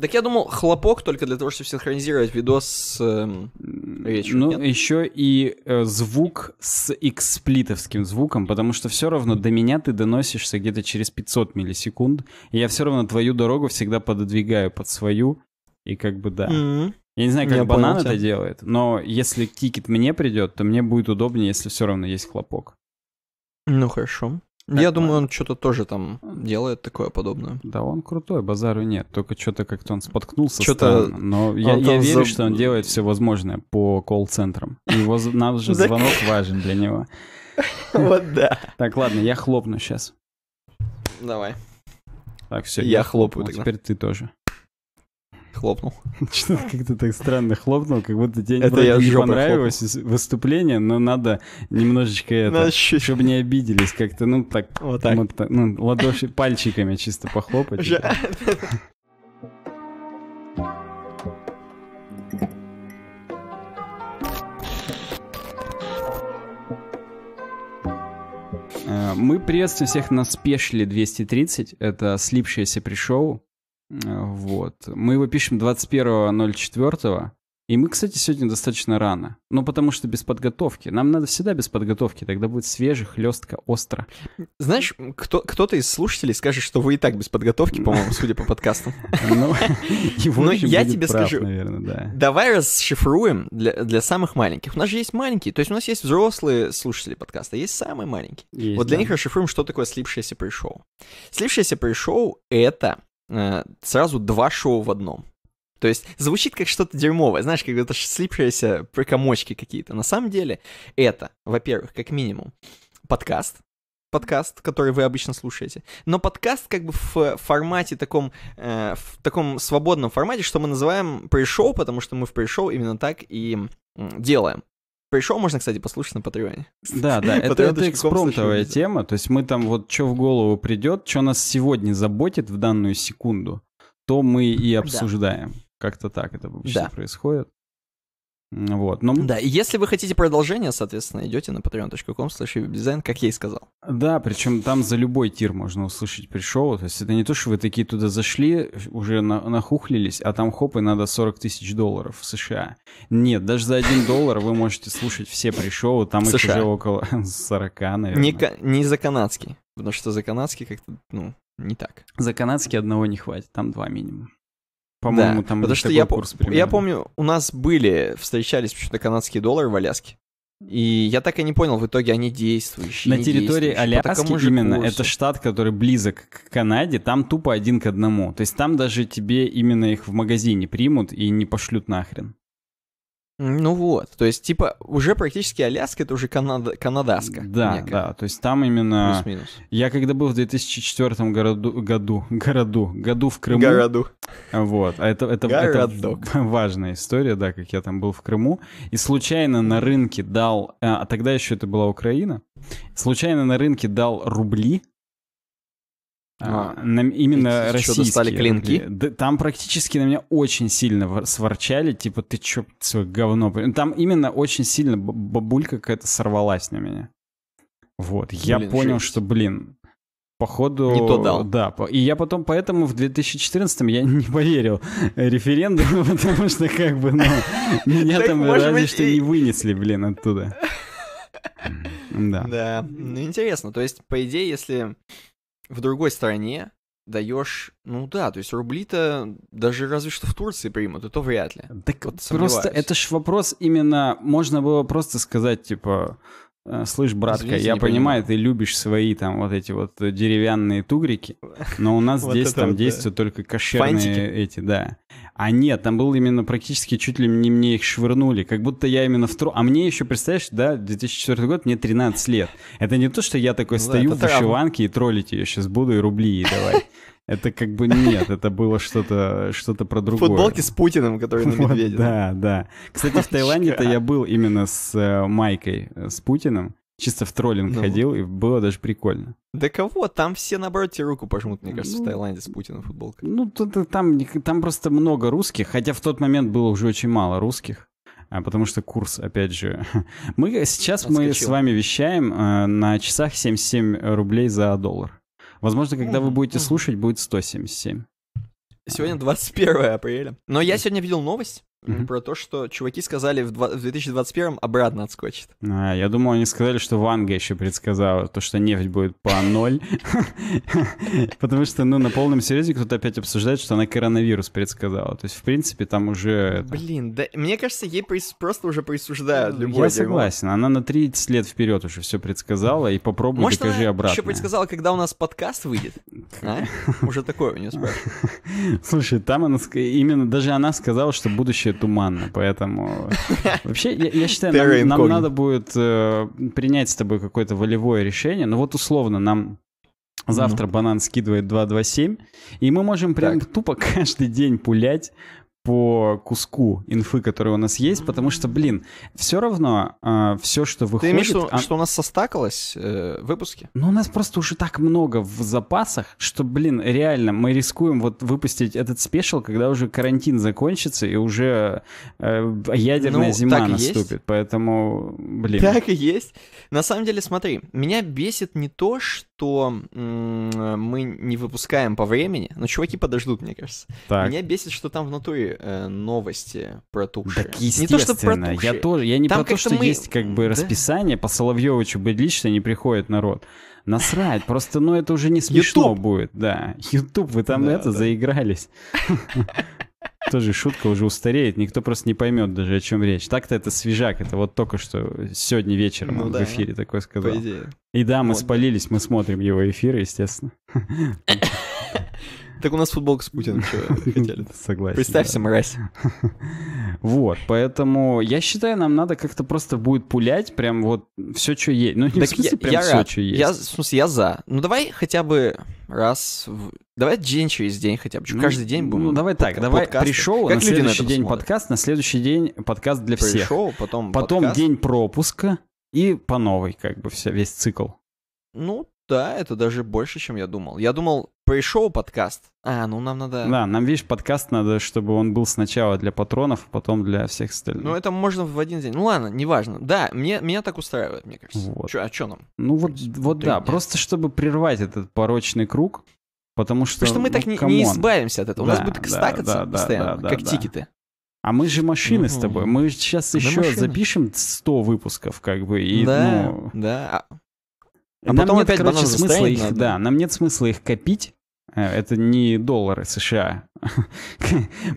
Так я думал, хлопок только для того, чтобы синхронизировать видос с э, эм, речью. Ну, нет? еще и э, звук с эксплитовским звуком, потому что все равно до меня ты доносишься где-то через 500 миллисекунд, и я все равно твою дорогу всегда пододвигаю под свою, и как бы да. Mm-hmm. Я не знаю, как я банан понял, это делает, но если тикет мне придет, то мне будет удобнее, если все равно есть хлопок. Ну, хорошо. Как Я думаю, он что-то тоже там делает такое подобное. Да, он крутой, базару нет. Только что-то как-то он споткнулся. Что-то... Но я, я верю, за... что он делает все возможное по колл-центрам. Его нам же звонок важен для него. Вот да. Так, ладно, я хлопну сейчас. Давай. Так, все. Я хлопаю. Теперь ты тоже. Хлопнул. Что-то как-то так странно хлопнул, как будто тебе не понравилось выступление, но надо немножечко это, чтобы не обиделись как-то, ну так, вот так. ну, ладоши, пальчиками чисто похлопать. Э, мы приветствуем всех на спешле 230. Это слипшееся пришоу. Вот. Мы его пишем 21.04. И мы, кстати, сегодня достаточно рано. Ну, потому что без подготовки. Нам надо всегда без подготовки, тогда будет свеже, хлестко, остро. Знаешь, кто, кто-то из слушателей скажет, что вы и так без подготовки, ну. по-моему, судя по подкастам. Ну, я тебе скажу. Давай расшифруем для самых маленьких. У нас же есть маленькие, то есть у нас есть взрослые слушатели подкаста, есть самые маленькие. Вот для них расшифруем, что такое слипшееся пришел. Слипшееся пришел — это э, сразу два шоу в одном. То есть звучит как что-то дерьмовое, знаешь, как это слипшиеся прикомочки какие-то. На самом деле это, во-первых, как минимум, подкаст, подкаст, который вы обычно слушаете, но подкаст как бы в формате таком, э, в таком свободном формате, что мы называем пришел, потому что мы в пришел именно так и делаем. Пришел можно, кстати, послушать на Патреоне. Да, да, это, это экспромтовая тема, то есть мы там вот что в голову придет, что нас сегодня заботит в данную секунду, то мы и обсуждаем. Да. Как-то так это вообще да. происходит. Вот, но... Ну, да, и если вы хотите продолжение, соответственно, идете на patreon.com дизайн, как я и сказал. Да, причем там за любой тир можно услышать пришел. То есть это не то, что вы такие туда зашли, уже на нахухлились, а там хоп, и надо 40 тысяч долларов в США. Нет, даже за 1 доллар вы можете слушать все пришел, там их уже около 40, наверное. Не, не за канадский, потому что за канадский как-то, ну, не так. За канадский одного не хватит, там два минимум. По-моему, да, там потому что я, курс примерно. я помню, у нас были, встречались почему-то канадские доллары в Аляске. И я так и не понял, в итоге они действующие. На территории Аляски именно, курсу. это штат, который близок к Канаде, там тупо один к одному. То есть там даже тебе именно их в магазине примут и не пошлют нахрен. Ну вот, то есть, типа, уже практически Аляска, это уже Канада, Канадаска. Да, некая. да, то есть там именно... Плюс-минус. Я когда был в 2004 году году, городу, году в Крыму... Городу. Вот, а это, это, это важная история, да, как я там был в Крыму. И случайно на рынке дал... А, а тогда еще это была Украина. Случайно на рынке дал рубли, а, а, на, именно российские. стали клинки? Да, там практически на меня очень сильно сворчали, типа, ты чё, свое говно... Там именно очень сильно бабулька какая-то сорвалась на меня. Вот, блин, я понял, жесть. что, блин, походу... Не то дал. Да, и я потом поэтому в 2014 я не поверил референдуму, потому что как бы, ну, меня там разве что не вынесли, блин, оттуда. Да. Да, ну, интересно, то есть, по идее, если в другой стране даешь, ну да, то есть рубли-то даже разве что в Турции примут, это вряд ли. Так вот просто это ж вопрос именно, можно было просто сказать, типа, «Э, Слышь, братка, Извините, я понимаю, понимаю, ты любишь свои там вот эти вот деревянные тугрики, но у нас здесь там действуют только кошерные эти, да. А нет, там был именно практически чуть ли не мне их швырнули. Как будто я именно в тру... А мне еще, представляешь, да, 2004 год, мне 13 лет. Это не то, что я такой ну, стою в вышиванке и троллить ее сейчас буду и рубли ей давай. Это как бы нет, это было что-то что про другое. Футболки с Путиным, который на медведе. Да, да. Кстати, в Таиланде-то я был именно с э, Майкой, э, с Путиным чисто в троллинг ну. ходил, и было даже прикольно. Да кого? Там все, наоборот, тебе руку пожмут, мне ну, кажется, ну, в Таиланде с Путиным футболка. Ну, там, там просто много русских, хотя в тот момент было уже очень мало русских. А, потому что курс, опять же... Мы, сейчас Отскочил. мы с вами вещаем э, на часах 77 рублей за доллар. Возможно, когда вы будете слушать, будет 177. Сегодня 21 апреля. Но я сегодня видел новость, Mm-hmm. Про то, что чуваки сказали в, 2021 обратно отскочит. А, я думал, они сказали, что Ванга еще предсказала, то, что нефть будет по ноль. Потому что, ну, на полном серьезе кто-то опять обсуждает, что она коронавирус предсказала. То есть, в принципе, там уже... Блин, да мне кажется, ей просто уже присуждают любое Я согласен, она на 30 лет вперед уже все предсказала, и попробуй докажи обратно. еще предсказала, когда у нас подкаст выйдет? А? Уже такое у нее спрашивают. Слушай, там она... Именно даже она сказала, что будущее и туманно, поэтому... Вообще, я, я считаю, нам, нам надо будет э, принять с тобой какое-то волевое решение. Ну вот условно, нам Завтра mm-hmm. банан скидывает 227, и мы можем прям так. тупо каждый день пулять по куску инфы, которая у нас есть, потому что, блин, все равно э, а, все, что выходит... Ты имеешь в виду, а... что у нас состакалось э, выпуски? Ну, у нас просто уже так много в запасах, что, блин, реально, мы рискуем вот выпустить этот спешл, когда уже карантин закончится и уже э, ядерная ну, зима наступит. Есть. Поэтому, блин... Так и есть. На самом деле, смотри, меня бесит не то, что что мы не выпускаем по времени, но чуваки подождут, мне кажется. Так. Меня бесит, что там в натуре э, новости протухшие. Так, не то, что про протухшие. Я тоже, я не там про то, что мы... есть как бы да? расписание, по Соловьевичу быть лично не приходит народ. Насрать, просто, ну, это уже не смешно YouTube. будет, да. Ютуб, вы там да, это да. заигрались. тоже шутка уже устареет, никто просто не поймет даже, о чем речь. Так-то это свежак, это вот только что сегодня вечером ну, в да, эфире такое сказал. По идее. И да, мы вот, спалились, мы смотрим его эфиры, естественно. Так у нас футбол с Путиным хотели. Согласен. Представься, да. мразь. Вот, поэтому я считаю, нам надо как-то просто будет пулять прям вот все, что есть. Ну, не так в смысле прям все, что есть. Я, в я за. Ну, давай хотя бы раз Давай день через день хотя бы. Ну, каждый день будем. Ну, давай так, давай подкасты. пришел, как на следующий день смотрят? подкаст, на следующий день подкаст для пришел, всех. Пришел, потом Потом подкаст. день пропуска и по новой как бы вся, весь цикл. Ну, да, это даже больше, чем я думал. Я думал, пришел подкаст. А, ну нам надо... Да, нам, видишь, подкаст надо, чтобы он был сначала для патронов, а потом для всех остальных. Ну, это можно в один день. Ну ладно, неважно. Да, мне, меня так устраивает, мне кажется. Вот. Чё, а что нам? Ну вот, вот да, просто чтобы прервать этот порочный круг. Потому что, Потому что мы ну, так не, не избавимся от этого. Да, У нас будет да, стакаться да, постоянно, да, да, как да. тикеты. А мы же машины mm с тобой. Мы сейчас да еще машины. запишем 100 выпусков, как бы. И, да, ну... да. А, а нам нет, опять короче, смысла их, надо. да, нам нет смысла их копить, Э, это не доллары США.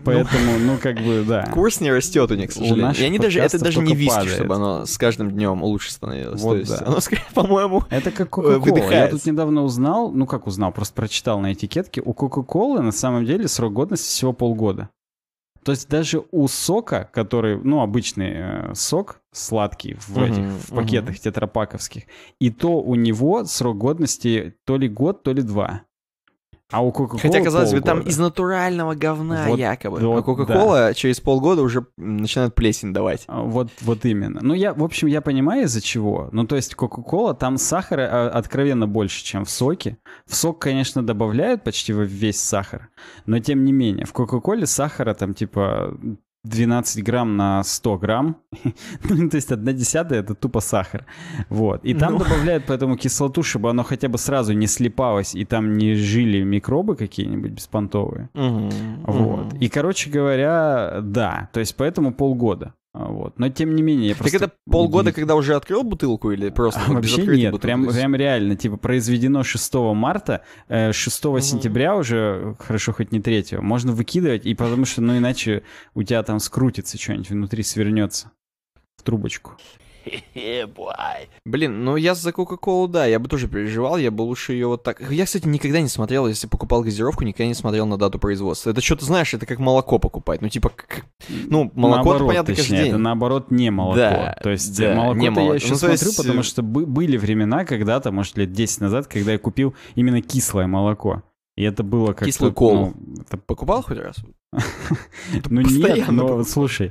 Поэтому, ну, как бы, да. Курс не растет у них, к сожалению. И они даже, это даже не виски, чтобы оно с каждым днем лучше становилось. Вот, То есть оно, по-моему, Это как Coca-Cola. Э, Я тут недавно узнал, ну, как узнал, просто прочитал на этикетке, у Coca-Cola на самом деле срок годности всего полгода. То есть даже у сока, который, ну, обычный э, сок, сладкий в uh-huh, этих в пакетах uh-huh. тетрапаковских, и то у него срок годности то ли год, то ли два. А у Coca-Cola Хотя, казалось полгода. бы, там из натурального говна вот, якобы. А вот, а кока-кола, да. через полгода уже начинает плесень давать. А, вот, вот именно. Ну, я, в общем, я понимаю, из-за чего. Ну, то есть кока-кола там сахара а, откровенно больше, чем в соке. В сок, конечно, добавляют почти весь сахар, но тем не менее. В кока-коле сахара там типа 12 грамм на 100 грамм. Ну, то есть одна десятая это тупо сахар. Вот. И там ну... добавляют поэтому кислоту, чтобы оно хотя бы сразу не слепалось и там не жили микробы какие-нибудь беспонтовые. Угу. Вот. Угу. И, короче говоря, да. То есть поэтому полгода. А, вот. Но тем не менее, я просто... Так это полгода, когда уже открыл бутылку или просто а, Вообще нет, бутылку? прям, прям реально, типа произведено 6 марта, 6 э, угу. сентября уже, хорошо, хоть не 3 можно выкидывать, и потому что, ну иначе у тебя там скрутится что-нибудь внутри, свернется в трубочку. Э, бай. Блин, ну я за Кока-Колу, да, я бы тоже переживал, я бы лучше ее вот так... Я, кстати, никогда не смотрел, если покупал газировку, никогда не смотрел на дату производства. Это что-то, знаешь, это как молоко покупать, ну типа... Как... Ну, молоко, наоборот, понятно, точнее, это наоборот не молоко. Да, то есть да, молоко не молоко. я еще ну, смотрю, есть... потому э, что были времена когда-то, может, лет 10 назад, когда я купил именно кислое молоко. И это было как-то... Кислую колу. Ну, это... Покупал хоть раз? Ну, ну нет, но слушай,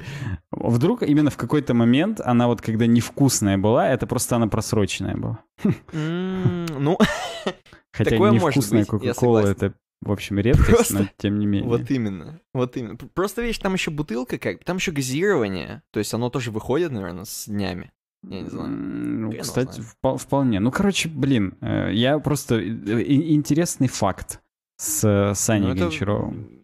вдруг именно в какой-то момент она вот когда невкусная была, это просто она просроченная была. Ну, хотя невкусная Кока-Кола это в общем, редкость, Просто... но тем не менее. Вот именно, вот именно. Просто видишь, там еще бутылка как там еще газирование, то есть оно тоже выходит, наверное, с днями. Я не знаю. Ну, кстати, вп- вполне. Ну, короче, блин, э, я просто... Э, интересный факт с э, Саней ну, это... Гончаровым.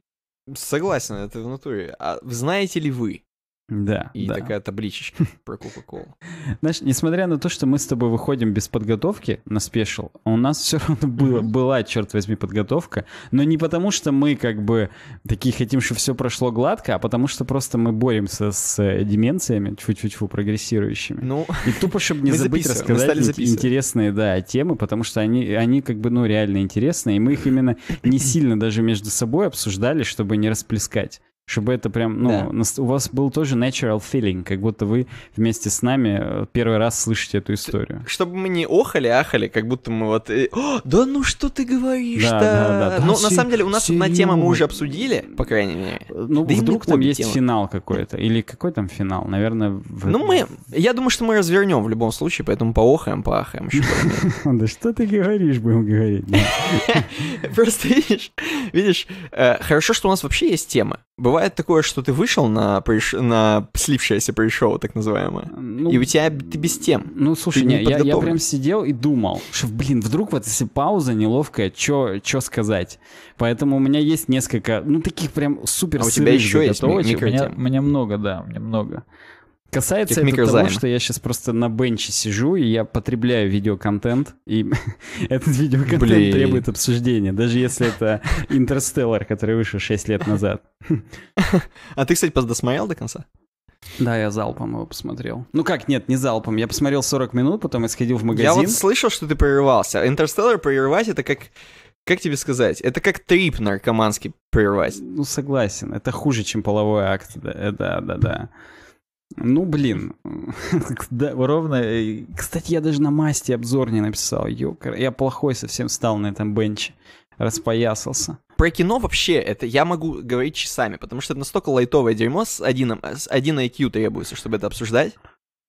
Согласен, это в натуре. А знаете ли вы, да. И да. такая табличечка про Кока-Колу. Знаешь, несмотря на то, что мы с тобой выходим без подготовки на спешл, у нас все равно было, была, черт возьми, подготовка. Но не потому, что мы как бы такие хотим, чтобы все прошло гладко, а потому что просто мы боремся с э, деменциями, чуть-чуть прогрессирующими. Ну, и тупо, чтобы не забыть рассказать интересные да, темы, потому что они, они как бы ну реально интересные, и мы их именно не сильно даже между собой обсуждали, чтобы не расплескать. Чтобы это прям, ну, да. у вас был тоже natural feeling, как будто вы вместе с нами э, первый раз слышите эту историю. Чтобы мы не охали, а ахали, как будто мы вот, э, О, да ну что ты говоришь-то? Да, да, да, да, Но ну, на самом деле у нас одна тема мы уже обсудили, по крайней мере. Э, ну, да вдруг там есть тема. финал какой-то, или какой там финал, наверное... В... Ну мы, я думаю, что мы развернем в любом случае, поэтому поохаем, поахаем еще. Да что ты говоришь, будем говорить. Просто видишь, видишь, хорошо, что у нас вообще есть тема. Бывает такое, что ты вышел на, приш... на слипшееся пришоу, так называемое, ну, и у тебя ты без тем. Ну, слушай, не, не я, я прям сидел и думал, что, блин, вдруг вот если пауза неловкая, чё, чё сказать? Поэтому у меня есть несколько, ну, таких прям супер А у тебя еще есть микротем? У меня, у меня много, да, у меня много. Касается это того, что я сейчас просто на бенче сижу, и я потребляю видеоконтент, и этот видеоконтент Блин. требует обсуждения, даже если это «Интерстеллар», который вышел 6 лет назад. А ты, кстати, досмотрел до конца? Да, я залпом его посмотрел. Ну как, нет, не залпом. Я посмотрел 40 минут, потом я сходил в магазин. Я вот слышал, что ты прерывался. «Интерстеллар» прерывать — это как... Как тебе сказать? Это как трип наркоманский прервать. Ну, согласен. Это хуже, чем половой акт. Да, да, да. да. Ну, блин. да, ровно. Э, кстати, я даже на масте обзор не написал. Ёкар. Я плохой совсем стал на этом бенче. Распоясался. Про кино вообще это я могу говорить часами, потому что это настолько лайтовое дерьмо с один, с один IQ требуется, чтобы это обсуждать.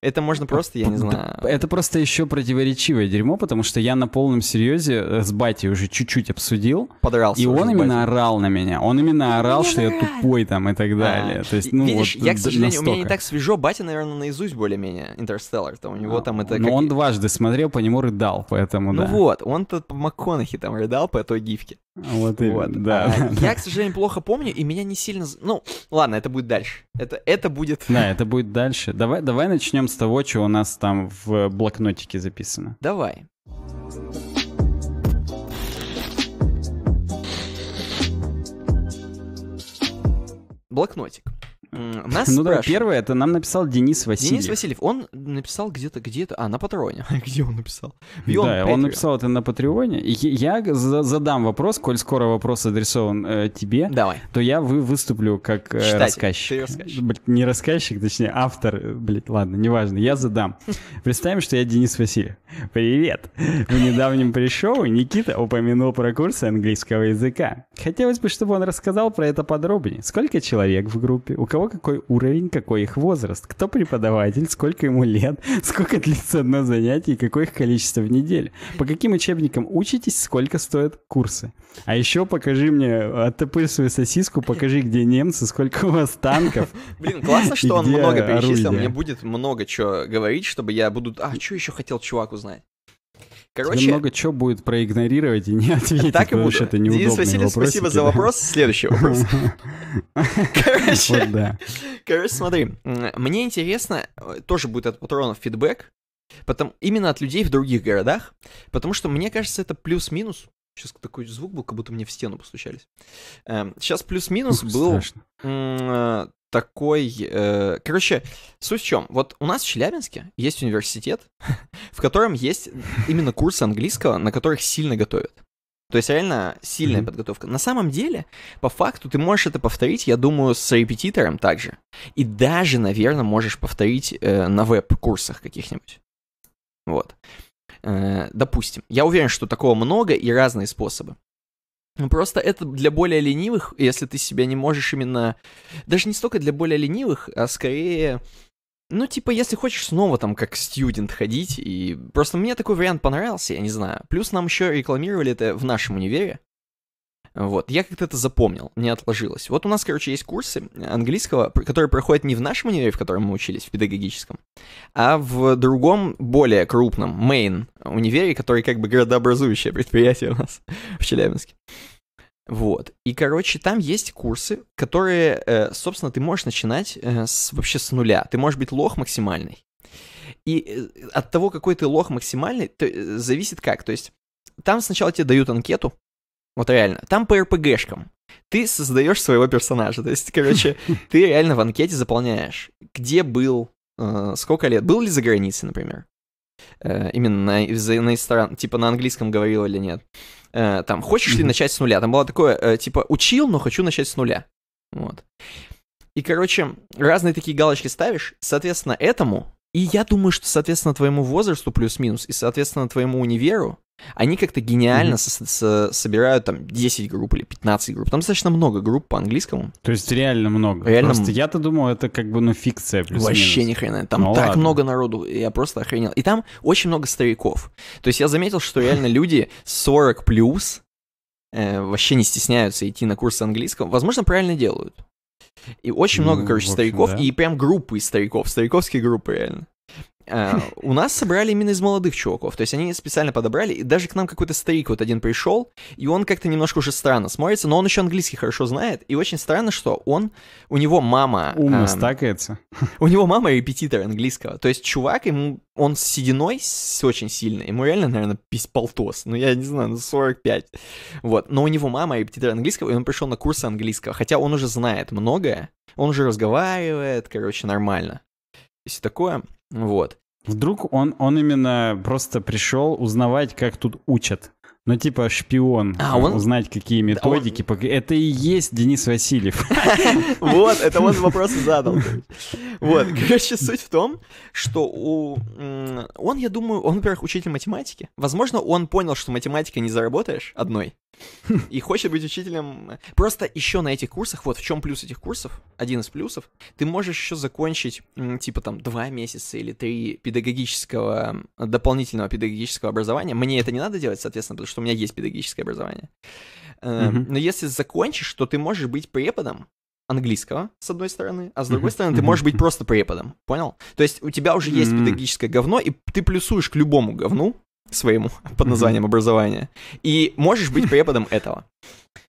Это можно просто, я не знаю. Это просто еще противоречивое дерьмо, потому что я на полном серьезе э, с Батей уже чуть-чуть обсудил. Подрался. И он именно орал на меня. Он именно орал, что я тупой там и так а, далее. То есть, ну вот. я, к сожалению, у меня не так свежо. Батя, наверное, наизусть более-менее Интерстеллар. То у него там это... Но он дважды смотрел, по нему рыдал, поэтому, ну да. Ну вот, он-то по МакКонахи там рыдал по той гифке. Вот, вот. Да. А, я, к сожалению, плохо помню, и меня не сильно... Ну, ладно, это будет дальше. Это, это будет... Да, это будет дальше. Давай, давай начнем с того, что у нас там в блокнотике записано. Давай. Блокнотик. Нас ну спрашивают. да, первое, это нам написал Денис Васильев. Денис Васильев, он написал где-то, где-то, а, на Патреоне. где он написал? Beyond да, Patreon. он написал это на Патреоне. Я задам вопрос, коль скоро вопрос адресован э, тебе, Давай. то я вы выступлю как э, рассказчик. рассказчик. не рассказчик, точнее, автор. Э, Блин, ладно, неважно, я задам. Представим, что я Денис Васильев. Привет! В недавнем пришел Никита упомянул про курсы английского языка. Хотелось бы, чтобы он рассказал про это подробнее. Сколько человек в группе? У кого того, какой уровень, какой их возраст, кто преподаватель, сколько ему лет, сколько длится одно занятие и какое их количество в неделю, по каким учебникам учитесь, сколько стоят курсы. А еще покажи мне, оттопырь свою сосиску, покажи, где немцы, сколько у вас танков. Блин, классно, что он много перечислил, мне будет много чего говорить, чтобы я буду... А, что еще хотел чувак узнать? Короче, Тебе много чего будет проигнорировать и не ответить, так и будет. это неудобные Денис Васильев, вопросики, спасибо за вопрос. Следующий вопрос. Короче, вот, да. короче, смотри, мне интересно, э, тоже будет от патронов фидбэк, потом, именно от людей в других городах, потому что мне кажется, это плюс-минус. Сейчас такой звук был, как будто мне в стену постучались. Сейчас эм, плюс-минус был страшно. Э, такой... Э, короче, суть в чем. Вот у нас в Челябинске есть университет, в котором есть именно курсы английского, на которых сильно готовят. То есть реально сильная mm-hmm. подготовка. На самом деле, по факту, ты можешь это повторить, я думаю, с репетитором также. И даже, наверное, можешь повторить э, на веб-курсах каких-нибудь. Вот. Э, допустим. Я уверен, что такого много и разные способы. Ну, просто это для более ленивых, если ты себя не можешь именно... Даже не столько для более ленивых, а скорее... Ну, типа, если хочешь снова там как студент ходить, и... Просто мне такой вариант понравился, я не знаю. Плюс нам еще рекламировали это в нашем универе. Вот, я как-то это запомнил, не отложилось. Вот у нас, короче, есть курсы английского, которые проходят не в нашем универе, в котором мы учились, в педагогическом, а в другом, более крупном, Мейн универе, который как бы городообразующее предприятие у нас в Челябинске. Вот. И, короче, там есть курсы, которые, э, собственно, ты можешь начинать э, с, вообще с нуля. Ты можешь быть лох максимальный. И э, от того, какой ты лох максимальный, то, зависит как. То есть там сначала тебе дают анкету, вот реально. Там по РПГшкам. Ты создаешь своего персонажа. То есть, короче, ты реально в анкете заполняешь, где был, э, сколько лет, был ли за границей, например. Э, именно на, на стран, типа на английском говорил или нет. Э, там, хочешь ли начать с нуля? Там было такое, э, типа, учил, но хочу начать с нуля. Вот. И, короче, разные такие галочки ставишь. Соответственно, этому и я думаю, что, соответственно, твоему возрасту плюс-минус и, соответственно, твоему универу, они как-то гениально mm-hmm. со- собирают там 10 групп или 15 групп. Там достаточно много групп по английскому. То есть реально много. Реально... Просто я-то думал, это как бы, ну, фикция плюс Вообще минус. ни хрена. Там ну, так ладно. много народу, я просто охренел. И там очень много стариков. То есть я заметил, что реально люди 40 плюс э, вообще не стесняются идти на курсы английского. Возможно, правильно делают. И очень много, ну, короче, общем, стариков, и прям группы из стариков, стариковские группы, реально. А, у нас собрали именно из молодых чуваков, то есть они специально подобрали, и даже к нам какой-то старик вот один пришел, и он как-то немножко уже странно смотрится, но он еще английский хорошо знает, и очень странно, что он, у него мама... Ум стакается. У него мама репетитор английского, то есть чувак, ему, он с сединой очень сильно, ему реально, наверное, пись полтос, ну я не знаю, ну 45, вот, но у него мама репетитор английского, и он пришел на курсы английского, хотя он уже знает многое, он уже разговаривает, короче, нормально, если такое, вот. Вдруг он, он именно просто пришел узнавать, как тут учат. Ну, типа шпион. А, он... Узнать, какие методики. Он... Это и есть Денис Васильев. Вот, это он вопрос задал. Вот, короче, суть в том, что у... он, я думаю, он, во-первых, учитель математики. Возможно, он понял, что математика не заработаешь одной и хочет быть учителем. Э, просто еще на этих курсах, вот в чем плюс этих курсов, один из плюсов, ты можешь еще закончить, типа там, два месяца или три педагогического, дополнительного педагогического образования. Мне это не надо делать, соответственно, потому что у меня есть педагогическое образование. Эм, но если закончишь, то ты можешь быть преподом, английского, с одной стороны, а с другой стороны, ты можешь быть просто преподом. Понял? То есть у тебя уже есть педагогическое говно, и ты плюсуешь к любому говну, своему под названием образование. И можешь быть преподом этого.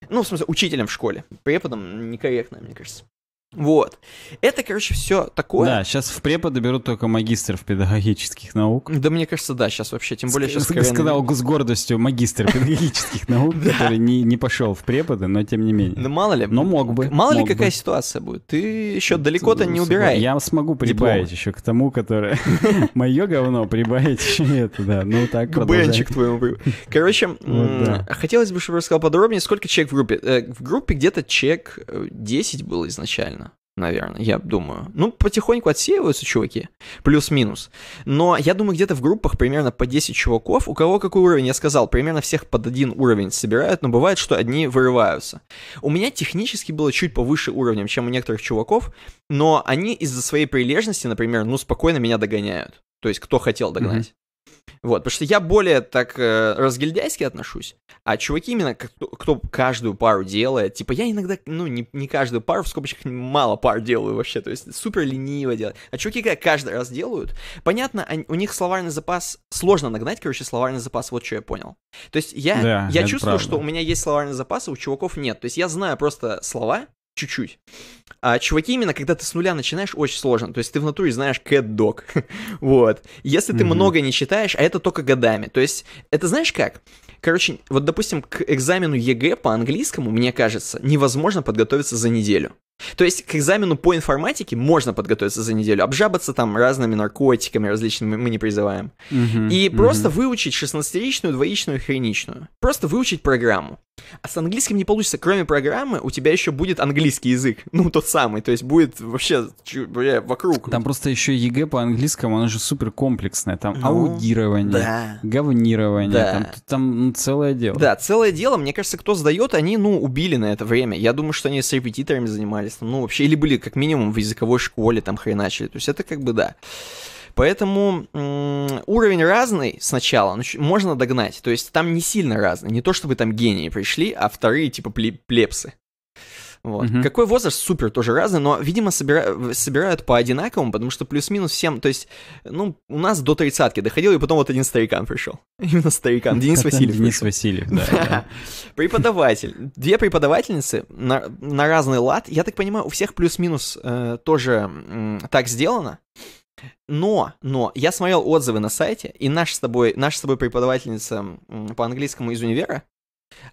Ну, в смысле, учителем в школе. Преподом некорректно, мне кажется. Вот. Это, короче, все такое. Да, сейчас в преподы берут только магистров педагогических наук. Да, мне кажется, да, сейчас вообще, тем более с, сейчас... Я сказал с гордостью магистр педагогических наук, который не, пошел в преподы, но тем не менее. Да ну, мало ли. Но мог бы. Мало ли какая ситуация будет. Ты еще далеко-то не убирай. Я смогу прибавить еще к тому, которое... Мое говно прибавить еще это, да. Ну так, Бенчик твоему. Короче, хотелось бы, чтобы рассказал подробнее, сколько человек в группе. Э, в группе где-то человек 10 э, было изначально наверное, я думаю. Ну, потихоньку отсеиваются чуваки, плюс-минус. Но я думаю, где-то в группах примерно по 10 чуваков, у кого какой уровень, я сказал, примерно всех под один уровень собирают, но бывает, что одни вырываются. У меня технически было чуть повыше уровнем, чем у некоторых чуваков, но они из-за своей прилежности, например, ну, спокойно меня догоняют. То есть, кто хотел догнать. Mm-hmm. Вот, потому что я более так э, разгильдяйски отношусь, а чуваки именно, кто, кто каждую пару делает, типа я иногда, ну, не, не каждую пару, в скобочках мало пар делаю вообще, то есть супер лениво делать. А чуваки, как каждый раз делают, понятно, они, у них словарный запас, сложно нагнать, короче, словарный запас, вот что я понял. То есть я, да, я чувствую, правда. что у меня есть словарный запас, а у чуваков нет. То есть я знаю просто слова, чуть-чуть. А чуваки, именно когда ты с нуля начинаешь, очень сложно. То есть ты в натуре знаешь cat dog. вот. Если ты mm-hmm. много не читаешь, а это только годами. То есть это знаешь как? Короче, вот, допустим, к экзамену ЕГЭ по английскому, мне кажется, невозможно подготовиться за неделю. То есть к экзамену по информатике можно подготовиться за неделю, обжабаться там разными наркотиками различными, мы не призываем. mm -hmm, и Mm -hmm. просто выучить 16-ричную, двоичную, хреничную. Просто выучить программу. А с английским не получится. Кроме программы, у тебя еще будет английский язык. Ну, тот самый. То есть будет вообще чу, бля, вокруг. Там просто еще ЕГЭ по английскому, оно же супер комплексное. Там ну, аудирование, да. говнирование. Да. Там, там ну, целое дело. Да, целое дело. Мне кажется, кто сдает, они, ну, убили на это время. Я думаю, что они с репетиторами занимались. Ну, вообще, или были как минимум в языковой школе там хреначили. То есть это как бы да. Поэтому уровень разный сначала, но можно догнать. То есть там не сильно разный. Не то чтобы там гении пришли, а вторые типа плепсы. Вот. Угу. Какой возраст? Супер, тоже разный, но, видимо, собира... собирают по одинаковому, потому что плюс-минус всем, то есть, ну, у нас до тридцатки доходил, и потом вот один старикан пришел. Именно старикан, Денис Васильев Денис Васильев, да, Преподаватель. Две преподавательницы на, разный лад. Я так понимаю, у всех плюс-минус э, тоже так сделано. Но, но, я смотрел отзывы на сайте, и наша с тобой, наша с тобой преподавательница по английскому из универа,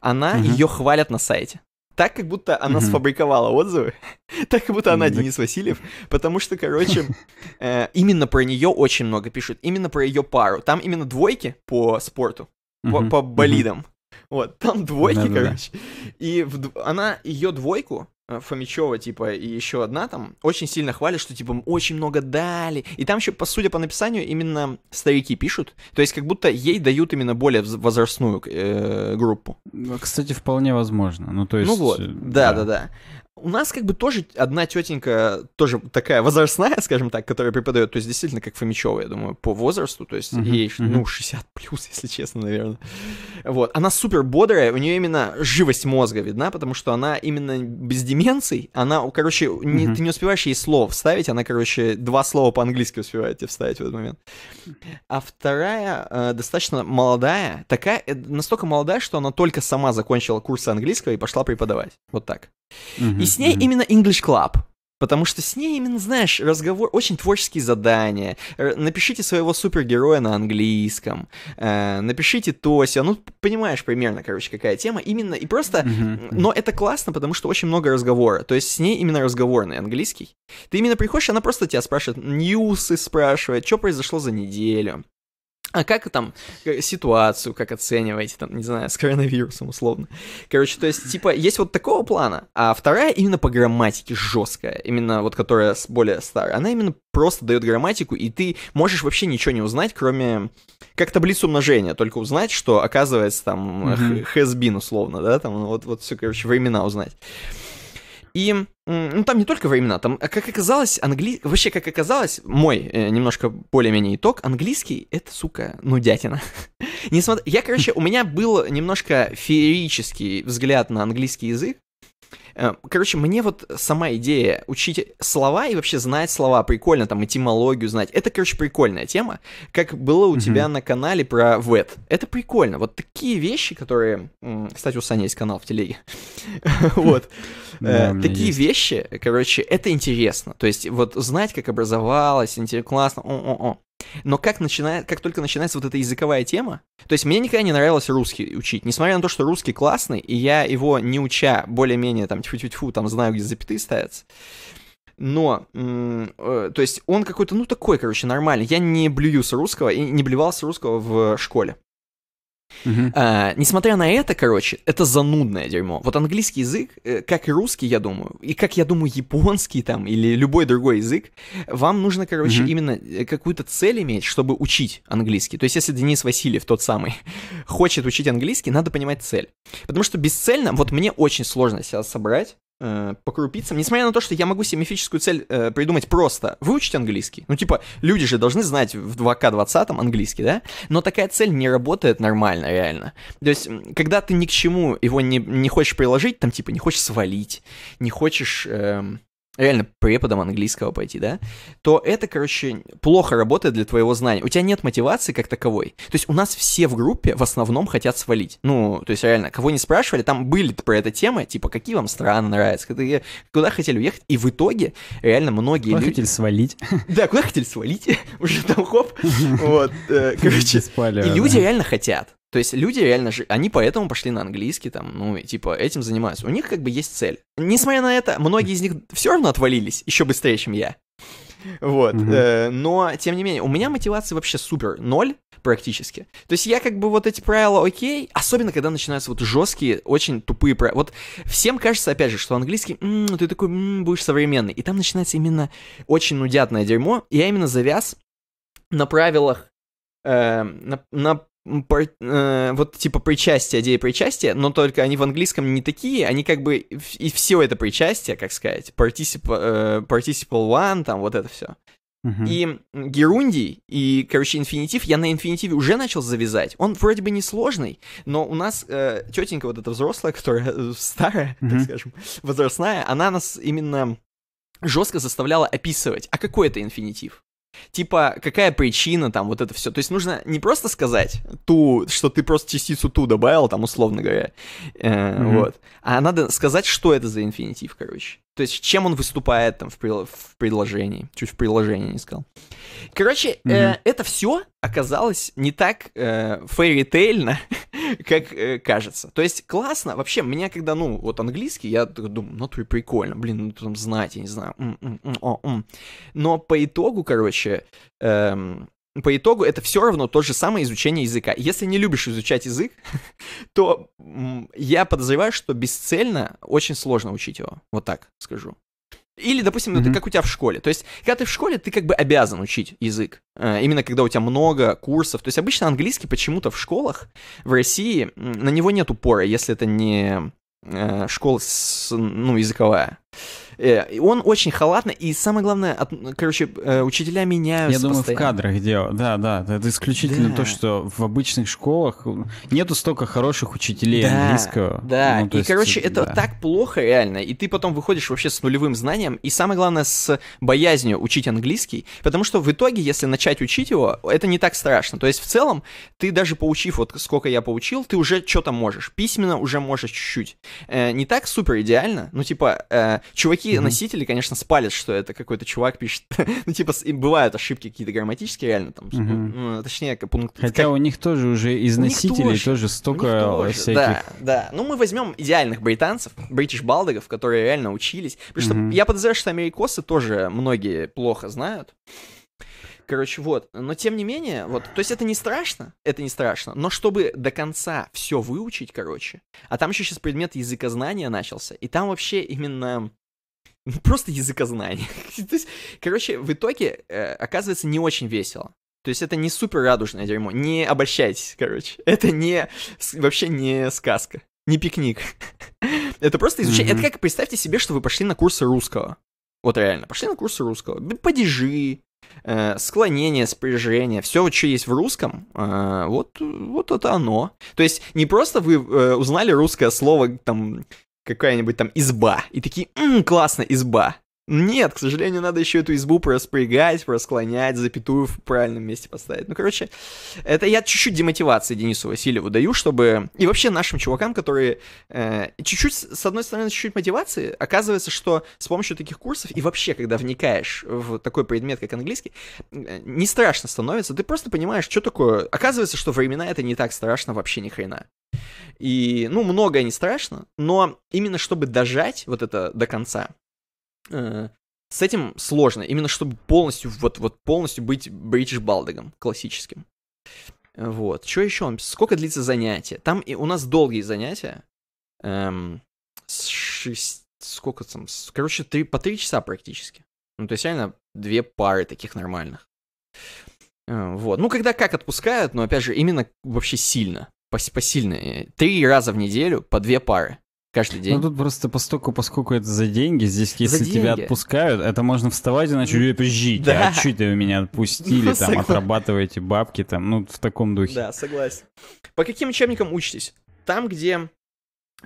она, угу. ее хвалят на сайте. Так, как будто она mm сфабриковала отзывы, так, как будто она mm Денис Васильев, потому что, короче, э, именно про нее очень много пишут, именно про ее пару. Там именно двойки по спорту, mm по, по болидам. mm Вот, там двойки, да, короче. Да, да. И в, она ее двойку Э, Фомичева, типа, и еще одна там, очень сильно хвалят, что, типа, очень много дали. И там еще, по судя по написанию, именно старики пишут. То есть, как будто ей дают именно более возрастную э, группу. Кстати, вполне возможно. Ну, то есть... Ну вот, да-да-да. Э, у нас как бы тоже одна тетенька, тоже такая возрастная, скажем так, которая преподает, то есть действительно как Фомичева, я думаю, по возрасту, то есть uh-huh, ей, uh-huh. ну, 60 плюс, если честно, наверное. Вот, она супер бодрая, у нее именно живость мозга видна, потому что она именно без деменций, она, короче, uh-huh. не, ты не успеваешь ей слов вставить, она, короче, два слова по-английски успевает тебе вставить в этот момент. А вторая э, достаточно молодая, такая, э, настолько молодая, что она только сама закончила курсы английского и пошла преподавать. Вот так и с ней именно English Club. Потому что с ней именно, знаешь, разговор, очень творческие задания. Напишите своего супергероя на английском. Э, напишите Тося, Ну, понимаешь примерно, короче, какая тема. Именно, и просто... Но это классно, потому что очень много разговора. То есть с ней именно разговорный английский. Ты именно приходишь, она просто тебя спрашивает, ньюсы спрашивает, что произошло за неделю. А как там э, ситуацию, как оцениваете, там, не знаю, с коронавирусом условно. Короче, то есть, типа, есть вот такого плана, а вторая именно по грамматике жесткая, именно вот которая более старая, она именно просто дает грамматику, и ты можешь вообще ничего не узнать, кроме как таблицу умножения, только узнать, что оказывается там mm-hmm. условно, да, там ну вот, вот все, короче, времена узнать. И ну, там не только времена, там, а как оказалось, английский... Вообще, как оказалось, мой э, немножко более-менее итог, английский — это, сука, нудятина. Несмотря... Я, короче, у меня был немножко феерический взгляд на английский язык, Э, короче, мне вот сама идея учить слова и вообще знать слова, прикольно, там, этимологию знать. Это, короче, прикольная тема, как было у mm-hmm. тебя на канале про вет. Это прикольно. Вот такие вещи, которые... Кстати, у Сани есть канал в телеге. Вот. Э, такие вещи, короче, это интересно. То есть вот знать, как образовалось, интересно, классно, о-о-о. Но как, начинает, как только начинается вот эта языковая тема, то есть мне никогда не нравилось русский учить, несмотря на то, что русский классный, и я его не уча более-менее там тьфу-тьфу-тьфу, там знаю, где запятые ставятся, но, э, то есть он какой-то, ну такой, короче, нормальный. Я не блюю с русского и не блевал с русского в школе. Uh-huh. А, несмотря на это, короче, это занудное дерьмо. Вот английский язык, э, как и русский, я думаю, и как я думаю, японский там или любой другой язык, вам нужно, короче, uh-huh. именно э, какую-то цель иметь, чтобы учить английский. То есть, если Денис Васильев тот самый хочет учить английский, надо понимать цель. Потому что бесцельно, вот мне очень сложно себя собрать э, по крупицам, несмотря на то, что я могу себе мифическую цель э, придумать просто, выучить английский. Ну, типа, люди же должны знать в 2К20 английский, да? Но такая цель не работает нормально, реально. То есть, когда ты ни к чему его не, не хочешь приложить, там, типа, не хочешь свалить, не хочешь... Э, реально преподом английского пойти, да, то это, короче, плохо работает для твоего знания. У тебя нет мотивации как таковой. То есть у нас все в группе в основном хотят свалить. Ну, то есть реально, кого не спрашивали, там были про это темы, типа, какие вам страны нравятся, куда, куда хотели уехать, и в итоге реально многие куда люди... хотели свалить. Да, куда хотели свалить, уже там хоп, вот, э, короче, и люди реально хотят. То есть люди реально же, они поэтому пошли на английский там, ну, и, типа, этим занимаются. У них как бы есть цель. Несмотря на это, многие из них все равно отвалились еще быстрее, чем я. Вот. Mm-hmm. Э, но, тем не менее, у меня мотивации вообще супер. Ноль практически. То есть я как бы вот эти правила окей, особенно когда начинаются вот жесткие, очень тупые правила. Вот всем кажется, опять же, что английский, м-м, ты такой, м-м, будешь современный. И там начинается именно очень нудятное дерьмо. И я именно завяз на правилах, э, на, на Э, вот типа причастие, идея причастия, но только они в английском не такие, они как бы и все это причастие, как сказать, participle, э, participle one, там вот это все. Uh-huh. И герундий, и, короче, инфинитив, я на инфинитиве уже начал завязать. Он вроде бы не сложный, но у нас э, тетенька вот эта взрослая, которая э, старая, uh-huh. так скажем, возрастная, она нас именно жестко заставляла описывать, а какой это инфинитив? Типа, какая причина там вот это все. То есть нужно не просто сказать ту, что ты просто частицу ту добавил, там, условно говоря, э, mm-hmm. вот, а надо сказать, что это за инфинитив, короче. То есть, чем он выступает там в, прел- в предложении. Чуть в предложении не сказал. Короче, mm-hmm. э, это все оказалось не так э, фейритейльно, как э, кажется. То есть, классно. Вообще, меня когда, ну, вот английский, я думаю, ну, ты прикольно, блин, ну, там знать, я не знаю. М -м -м -о -м. Но по итогу, короче, эм, по итогу это все равно то же самое изучение языка. Если не любишь изучать язык, то я подозреваю, что бесцельно очень сложно учить его. Вот так скажу. Или, допустим, mm-hmm. это как у тебя в школе. То есть, когда ты в школе, ты как бы обязан учить язык. Э, именно когда у тебя много курсов. То есть, обычно английский почему-то в школах в России на него нет упора, если это не э, школа с, ну, языковая. Э, и он очень халатный, и самое главное, от, короче, э, учителя меняются Я думаю, постоянно. в кадрах дело, да, да, это исключительно да. то, что в обычных школах нету столько хороших учителей да, английского. Да, ну, и, есть, короче, типа, это да. так плохо реально, и ты потом выходишь вообще с нулевым знанием, и самое главное, с боязнью учить английский, потому что в итоге, если начать учить его, это не так страшно, то есть в целом ты даже поучив, вот сколько я поучил, ты уже что-то можешь, письменно уже можешь чуть-чуть. Э, не так супер идеально, ну типа, э, чуваки такие mm-hmm. носители, конечно, спалят, что это какой-то чувак пишет. ну, типа, бывают ошибки какие-то грамматические, реально там. Mm-hmm. Ну, точнее, пункт... Хотя как... у них тоже уже из носителей тоже, тоже столько тоже, всяких... Да, да. Ну, мы возьмем идеальных британцев, бритиш-балдеров, которые реально учились. Потому что mm-hmm. я подозреваю, что америкосы тоже многие плохо знают. Короче, вот. Но тем не менее, вот, то есть это не страшно, это не страшно, но чтобы до конца все выучить, короче, а там еще сейчас предмет языкознания начался, и там вообще именно ну, просто языкознание. То есть, короче, в итоге э, оказывается не очень весело. То есть это не супер радужное дерьмо. Не обольщайтесь, короче. Это не вообще не сказка, не пикник. это просто изучение. Mm-hmm. Это как представьте себе, что вы пошли на курсы русского. Вот реально, пошли на курсы русского. Падежи, э, склонение, спряжение, все, что есть в русском, э, вот, вот это оно. То есть не просто вы э, узнали русское слово, там, какая-нибудь там изба. И такие, м классно, изба. Нет, к сожалению, надо еще эту избу проспрягать, просклонять, запятую в правильном месте поставить. Ну, короче, это я чуть-чуть демотивации Денису Васильеву даю, чтобы... И вообще нашим чувакам, которые... Э, чуть-чуть, с одной стороны, чуть-чуть мотивации, оказывается, что с помощью таких курсов и вообще, когда вникаешь в такой предмет, как английский, не страшно становится. Ты просто понимаешь, что такое... Оказывается, что времена это не так страшно вообще ни хрена. И, ну, многое не страшно, но именно чтобы дожать вот это до конца, Э, с этим сложно, именно чтобы полностью, вот, вот полностью быть Бридж Балдегом классическим. Э, вот. Что еще он Сколько длится занятие? Там и у нас долгие занятия. Эм, с шесть... Сколько там? С, короче, три, по три часа практически. Ну, то есть реально две пары таких нормальных. Э, вот. Ну, когда как отпускают, но, опять же, именно вообще сильно. По, по сильно. Три раза в неделю по две пары каждый ну, день. Ну тут просто постольку, поскольку это за деньги, здесь если деньги. тебя отпускают, это можно вставать и начать пизжить. Да. А что вы меня отпустили, ну, там, согласен. отрабатываете бабки, там, ну, в таком духе. Да, согласен. По каким учебникам учитесь? Там, где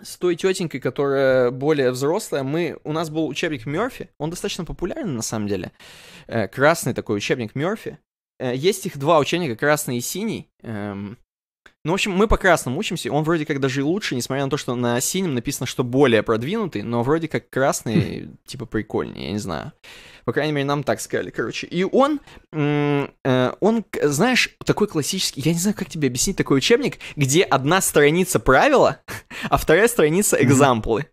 с той тетенькой, которая более взрослая, мы, у нас был учебник Мерфи, он достаточно популярен на самом деле, э, красный такой учебник Мерфи, э, есть их два учебника, красный и синий. Эм, ну, в общем, мы по красному учимся, он вроде как даже и лучше, несмотря на то, что на синем написано, что более продвинутый, но вроде как красный, хм. типа, прикольнее, я не знаю. По крайней мере, нам так сказали, короче. И он, э, он, знаешь, такой классический, я не знаю, как тебе объяснить такой учебник, где одна страница правила, а вторая страница экзамплы.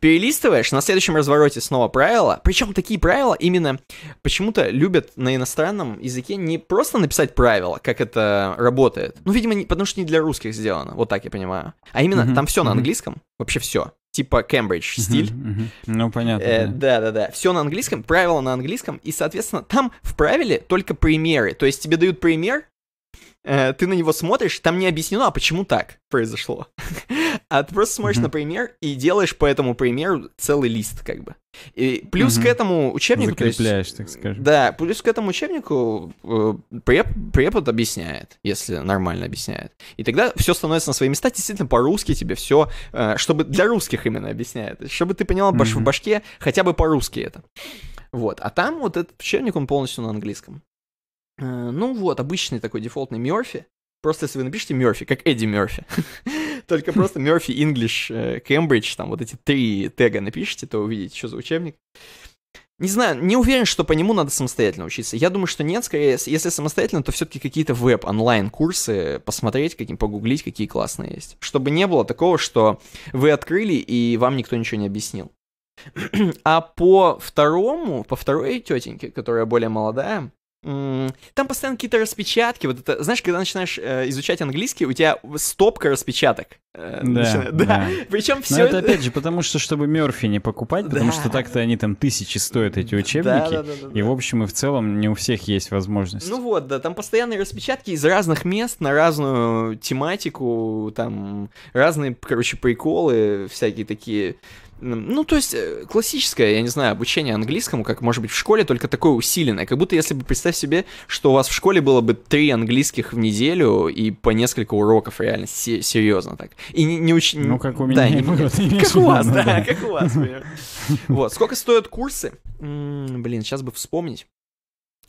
Перелистываешь, на следующем развороте снова правила. Причем такие правила именно почему-то любят на иностранном языке не просто написать правила, как это работает. Ну, видимо, не, потому что не для русских сделано, вот так я понимаю. А именно, mm-hmm. там все mm-hmm. на английском, вообще все типа Кембридж стиль. Uh-huh, uh-huh. Ну, понятно. Э, да. да, да, да. Все на английском, правила на английском, и, соответственно, там в правиле только примеры. То есть тебе дают пример, э, ты на него смотришь, там не объяснено, а почему так произошло. А ты просто смотришь mm-hmm. на пример и делаешь по этому примеру целый лист, как бы. И плюс mm-hmm. к этому учебнику... Закрепляешь, есть, так скажем. Да, плюс к этому учебнику э, преп, препод объясняет, если нормально объясняет. И тогда все становится на свои места, действительно по-русски тебе все, э, чтобы для русских именно объясняет, чтобы ты понял баш- mm-hmm. в башке хотя бы по-русски это. Вот, а там вот этот учебник, он полностью на английском. Э, ну вот, обычный такой дефолтный Мерфи. Просто если вы напишите Мерфи, как Эдди Мерфи, Только просто Murphy, English, э, Cambridge, там вот эти три тега напишите, то увидите, что за учебник. Не знаю, не уверен, что по нему надо самостоятельно учиться. Я думаю, что нет, скорее, если самостоятельно, то все-таки какие-то веб-онлайн-курсы посмотреть, каким погуглить, какие классные есть. Чтобы не было такого, что вы открыли, и вам никто ничего не объяснил. а по второму, по второй тетеньке, которая более молодая, там постоянно какие-то распечатки. Вот это, знаешь, когда начинаешь э, изучать английский, у тебя стопка распечаток. Э, да, да. да. Причем все. Но это опять же потому что, чтобы Мерфи не покупать, потому да. что так-то они там тысячи стоят эти учебники. Да, да, да, да, и в общем и в целом не у всех есть возможность. Ну вот, да, там постоянные распечатки из разных мест на разную тематику, там разные, короче, приколы всякие такие ну, то есть, э, классическое, я не знаю, обучение английскому, как может быть в школе, только такое усиленное. Как будто если бы, представь себе, что у вас в школе было бы три английских в неделю и по несколько уроков, реально, се- серьезно так. И не, не уч... Ну, как у меня. Да, не... Вот, как у вас, ну да, да, как у вас. Вот, сколько стоят курсы? Блин, сейчас бы вспомнить.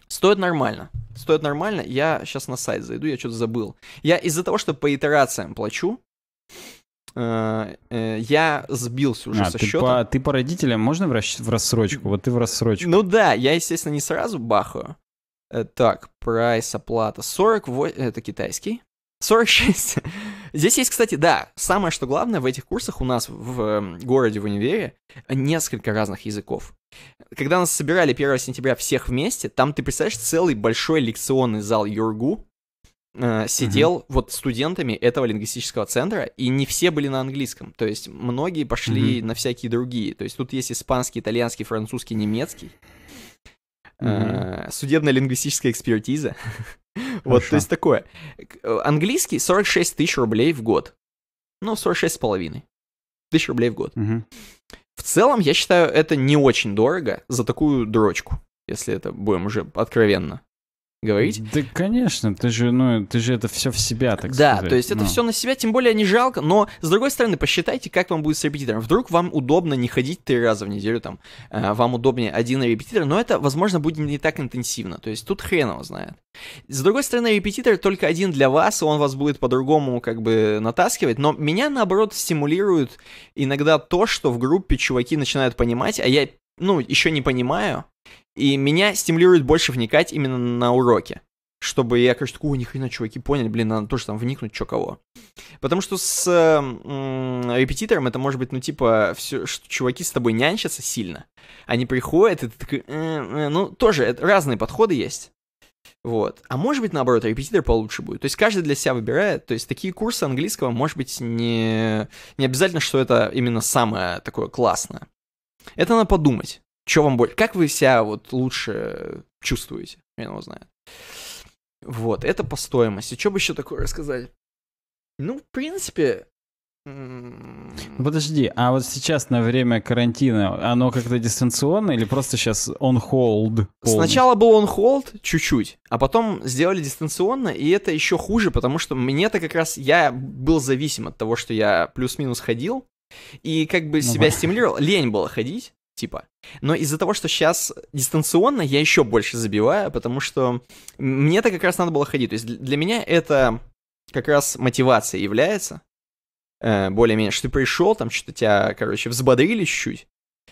Стоит нормально. Стоит нормально. Я сейчас на сайт зайду, я что-то забыл. Я из-за того, что по итерациям плачу, Э, э, я сбился уже а, со ты счета. По, ты по родителям можно в, рас, в рассрочку? Вот ты в рассрочку. Ну да, я, естественно, не сразу бахаю. Э, так, прайс оплата 48, это китайский. 46. Здесь есть, кстати, да, самое что главное, в этих курсах у нас в эм, городе, в универе, несколько разных языков. Когда нас собирали 1 сентября всех вместе, там, ты представляешь, целый большой лекционный зал Юргу, Э, сидел mm-hmm. вот студентами этого лингвистического центра, и не все были на английском. То есть многие пошли mm-hmm. на всякие другие. То есть тут есть испанский, итальянский, французский, немецкий. Mm-hmm. Судебно-лингвистическая экспертиза. вот, то есть такое. Английский 46 тысяч рублей в год. Ну, 46 с половиной тысяч рублей в год. Mm-hmm. В целом, я считаю, это не очень дорого за такую дрочку, если это будем уже откровенно говорить. Да, конечно, ты же, ну, ты же это все в себя, так да, сказать. Да, то есть ну. это все на себя, тем более не жалко, но, с другой стороны, посчитайте, как вам будет с репетитором. Вдруг вам удобно не ходить три раза в неделю, там, э, вам удобнее один репетитор, но это, возможно, будет не так интенсивно, то есть тут хрен его знает. С другой стороны, репетитор только один для вас, он вас будет по-другому как бы натаскивать, но меня, наоборот, стимулирует иногда то, что в группе чуваки начинают понимать, а я ну, еще не понимаю, и меня стимулирует больше вникать именно на уроке. Чтобы я, конечно, такой, о, ни хрена, чуваки, поняли, блин, надо тоже там вникнуть, чё кого. Потому что с э, репетитором это может быть, ну, типа, все, что чуваки с тобой нянчатся сильно. Они приходят, и ты такой, «Э, э, ну, тоже это, разные подходы есть. Вот. А может быть, наоборот, репетитор получше будет. То есть каждый для себя выбирает. То есть такие курсы английского, может быть, не, не обязательно, что это именно самое такое классное. Это надо подумать. Что вам больше? Как вы себя вот лучше чувствуете? Я его знаю. Вот, это по стоимости. Что бы еще такое рассказать? Ну, в принципе... М-м-м. Подожди, а вот сейчас на время карантина оно как-то дистанционно или просто сейчас on hold? Полный? Сначала был on hold чуть-чуть, а потом сделали дистанционно, и это еще хуже, потому что мне-то как раз я был зависим от того, что я плюс-минус ходил, и как бы ну себя да. стимулировал. Лень было ходить, типа. Но из-за того, что сейчас дистанционно, я еще больше забиваю, потому что мне это как раз надо было ходить. То есть для меня это как раз мотивация является, э, более-менее, что ты пришел, там что-то тебя, короче, взбодрили чуть-чуть,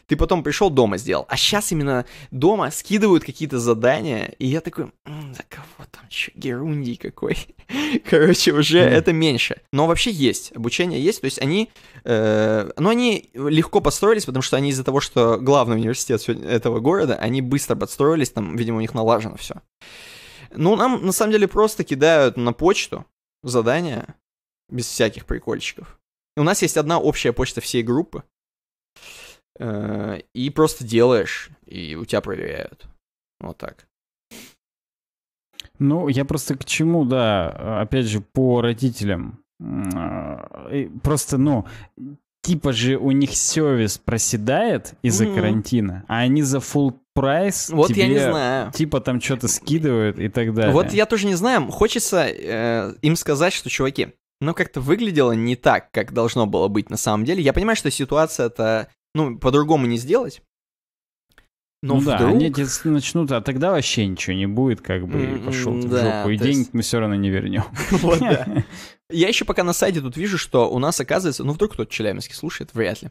ты потом пришел дома сделал. А сейчас именно дома скидывают какие-то задания, и я такой, за кого там, что герундий какой. Короче, уже mm. это меньше. Но вообще есть, обучение есть, то есть они, э, но ну, они легко подстроились, потому что они из-за того, что главный университет этого города, они быстро подстроились, там, видимо, у них налажено все. Ну, нам на самом деле просто кидают на почту задания без всяких прикольчиков. И у нас есть одна общая почта всей группы. Э, и просто делаешь, и у тебя проверяют. Вот так. Ну, я просто к чему, да, опять же, по родителям. А, просто, ну, типа же у них сервис проседает из-за mm-hmm. карантина, а они за full прайс вот тебе, я не знаю. типа там что-то скидывают и так далее. Вот я тоже не знаю. Хочется э, им сказать, что, чуваки, ну как-то выглядело не так, как должно было быть на самом деле. Я понимаю, что ситуация-то ну, по-другому не сделать. Но ну вдруг... да, они начнут, а тогда вообще ничего не будет, как бы, mm-hmm, м-м, пошел да, в жопу, и денег есть... мы все равно не вернем. Вот, да. Я еще пока на сайте тут вижу, что у нас оказывается, ну вдруг кто-то Челябинский слушает, вряд ли.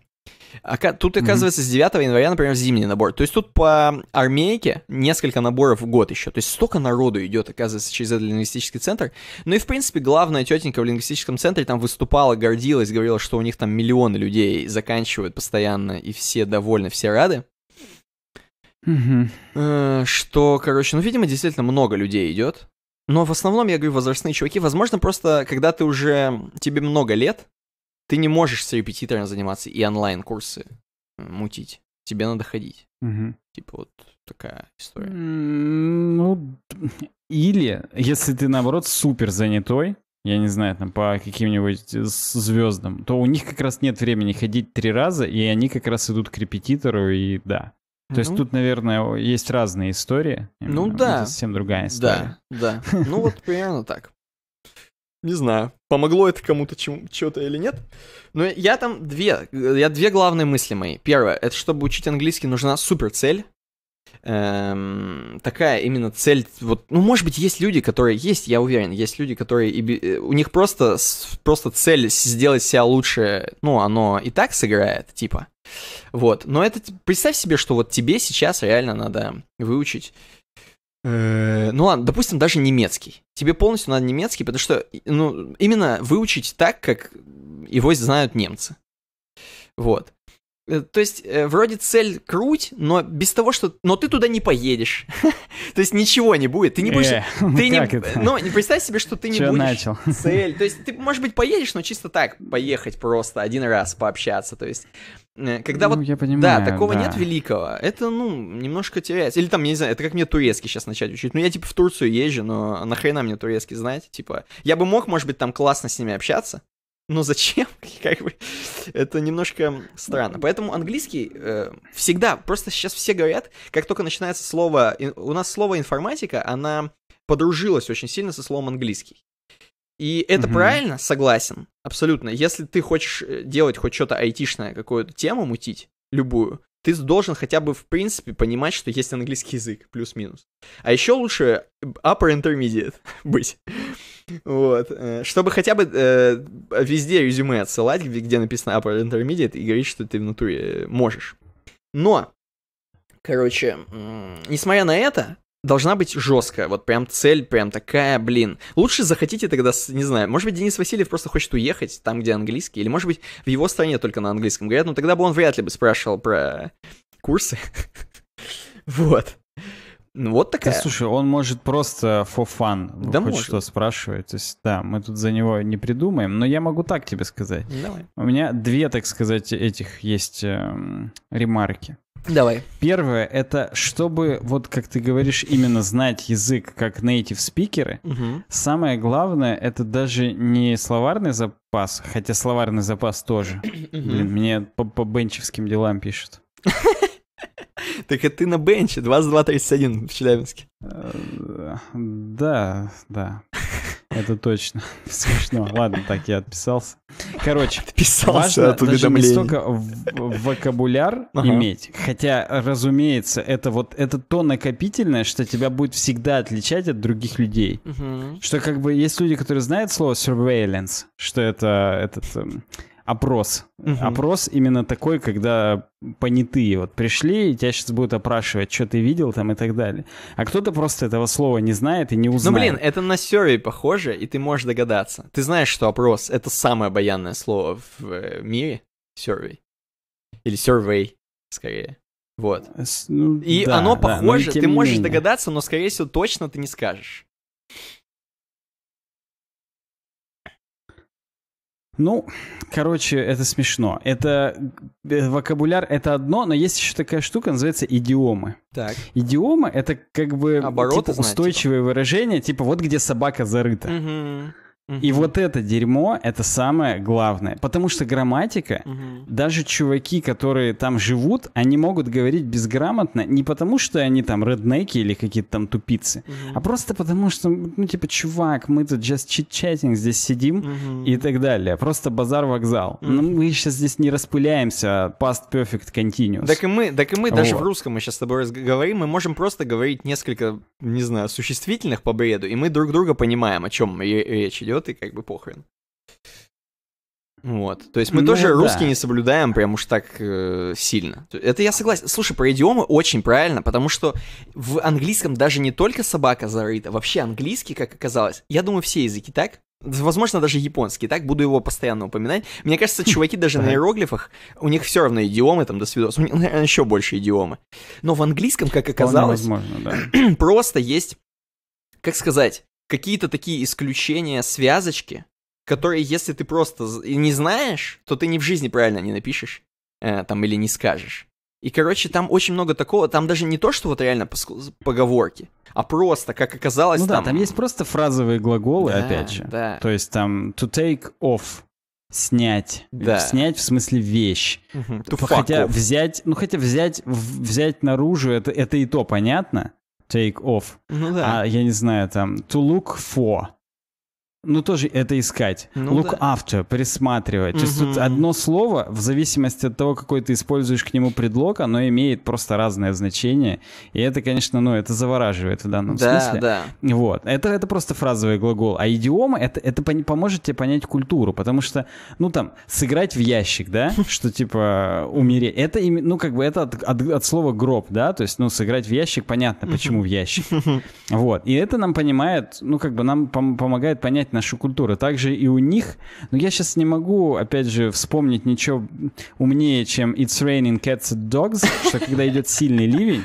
Тут оказывается с 9 января, например, зимний набор. То есть тут по армейке несколько наборов в год еще. То есть столько народу идет, оказывается, через этот лингвистический центр. Ну и, в принципе, главная тетенька в лингвистическом центре там выступала, гордилась, говорила, что у них там миллионы людей заканчивают постоянно, и все довольны, все рады. Угу. Что, короче, ну, видимо, действительно много людей идет. Но в основном, я говорю, возрастные чуваки. Возможно, просто когда ты уже... Тебе много лет, ты не можешь с репетитором заниматься и онлайн-курсы мутить. Тебе надо ходить. Угу. Типа вот такая история. Ну, или если ты, наоборот, супер занятой, я не знаю, там по каким-нибудь э, звездам, то у них как раз нет времени ходить три раза, и они как раз идут к репетитору, и да. То есть ну. тут, наверное, есть разные истории. Ну да. совсем другая история. Да, да. Ну вот примерно так. Не знаю, помогло это кому-то что-то или нет. Но я там две, э, я две главные мысли мои. Первое, это чтобы учить английский, нужна супер цель эм, такая именно цель. Вот, ну, может быть, есть люди, которые есть, я уверен, есть люди, которые и, э, у них просто просто цель сделать себя лучше. Ну, оно и так сыграет, типа. Вот, но это представь себе, что вот тебе сейчас реально надо выучить. Э, ну ладно, допустим, даже немецкий. Тебе полностью надо немецкий, потому что ну, именно выучить так, как его знают немцы. Вот. Э, то есть, э, вроде цель круть, но без того, что... Но ты туда не поедешь. То есть, ничего не будет. Ты не будешь... Э, ты не... Это? Ну, не представь себе, что ты не Чё будешь... начал? Цель. То есть, ты, может быть, поедешь, но чисто так, поехать просто один раз пообщаться. То есть, э, когда ну, вот... Я понимаю, да, такого да. нет великого. Это, ну, немножко теряется. Или там, я не знаю, это как мне турецкий сейчас начать учить. Ну, я, типа, в Турцию езжу, но нахрена мне турецкий знать? Типа, я бы мог, может быть, там классно с ними общаться, но зачем? Как бы это немножко странно. Поэтому английский э, всегда, просто сейчас все говорят, как только начинается слово, у нас слово информатика, она подружилась очень сильно со словом английский. И это угу. правильно, согласен, абсолютно. Если ты хочешь э, делать хоть что-то айтишное, какую-то тему мутить, любую, ты должен хотя бы в принципе понимать, что есть английский язык, плюс-минус. А еще лучше upper intermediate быть. Вот. Э, чтобы хотя бы э, везде резюме отсылать, где написано Upper Intermediate, и говорить, что ты внутри э, можешь. Но, короче, несмотря на это, должна быть жесткая, вот прям цель, прям такая, блин. Лучше захотите тогда, не знаю, может быть, Денис Васильев просто хочет уехать там, где английский, или, может быть, в его стране только на английском говорят, но тогда бы он вряд ли бы спрашивал про курсы. Вот. Ну, вот такая. Да, слушай, он может просто for fun ну, да хоть может. что спрашивать. То есть, да, мы тут за него не придумаем, но я могу так тебе сказать. Давай. У меня две, так сказать, этих есть э, ремарки. Давай. Первое — это чтобы, вот как ты говоришь, именно знать язык как native спикеры, угу. самое главное — это даже не словарный запас, хотя словарный запас тоже. Блин, мне по, по бенчевским делам пишут. Так это ты на бенче, 22.31 в Челябинске. Э, да, да. Это точно. Смешно. Ладно, так я отписался. Короче, отписался важно от даже не столько вокабуляр ага. иметь, хотя, разумеется, это вот это то накопительное, что тебя будет всегда отличать от других людей. Угу. Что как бы есть люди, которые знают слово surveillance, что это этот эм, опрос. Угу. Опрос именно такой, когда понятые вот пришли, и тебя сейчас будут опрашивать, что ты видел там и так далее. А кто-то просто этого слова не знает и не ну, узнает. Ну, блин, это на survey похоже, и ты можешь догадаться. Ты знаешь, что опрос — это самое обаянное слово в э, мире, Сервей Или survey, скорее. Вот. Ну, и да, оно похоже, да, ты можешь менее. догадаться, но, скорее всего, точно ты не скажешь. Ну, короче, это смешно. Это э, вокабуляр это одно, но есть еще такая штука, называется идиомы. Так. Идиомы это как бы Обороты, типа, устойчивое знаете, типа. выражение, типа вот где собака зарыта. Угу. И вот это дерьмо это самое главное. Потому что грамматика, угу. даже чуваки, которые там живут, они могут говорить безграмотно не потому, что они там реднеки или какие-то там тупицы, угу. а просто потому, что, ну, типа, чувак, мы тут just chit-chatting здесь сидим угу. и так далее. Просто базар-вокзал. Угу. Ну, мы сейчас здесь не распыляемся а past perfect continuous. Так и мы, так и мы вот. даже в русском мы сейчас с тобой говорим, мы можем просто говорить несколько, не знаю, существительных по бреду, и мы друг друга понимаем, о чем речь идет идет, и как бы похрен. Вот. То есть мы ну, тоже да. русский не соблюдаем прям уж так э, сильно. Это я согласен. Слушай, про идиомы очень правильно, потому что в английском даже не только собака зарыта, вообще английский, как оказалось, я думаю, все языки так. Возможно, даже японский, так буду его постоянно упоминать. Мне кажется, чуваки даже на иероглифах, у них все равно идиомы там до свидос, у них, наверное, еще больше идиомы. Но в английском, как оказалось, возможно, да. просто есть, как сказать, какие-то такие исключения, связочки, которые, если ты просто не знаешь, то ты ни в жизни правильно не напишешь, э, там, или не скажешь. И, короче, там очень много такого, там даже не то, что вот реально поговорки, а просто, как оказалось, ну, там... да, там есть просто фразовые глаголы, да, опять же. Да. То есть там to take off, снять. Э, да. Снять в смысле вещь. Угу. Хотя off. взять, ну хотя взять, взять наружу, это, это и то понятно take off. Ну да. А, я не знаю, там, to look for. Ну, тоже это искать. Ну, Look да. after, присматривать. Угу. То есть тут одно слово, в зависимости от того, какой ты используешь к нему предлог, оно имеет просто разное значение. И это, конечно, ну, это завораживает в данном да, смысле. Да, да. Вот. Это, это просто фразовый глагол. А идиома, это, это поможет тебе понять культуру, потому что, ну, там, сыграть в ящик, да, что, типа, умереть. Это, ну, как бы, это от, от, от слова гроб, да, то есть, ну, сыграть в ящик, понятно, почему в ящик. Вот. И это нам понимает, ну, как бы, нам помогает понять менять нашу культуру. Также и у них, но я сейчас не могу, опять же, вспомнить ничего умнее, чем It's Raining Cats and Dogs, что когда идет сильный ливень,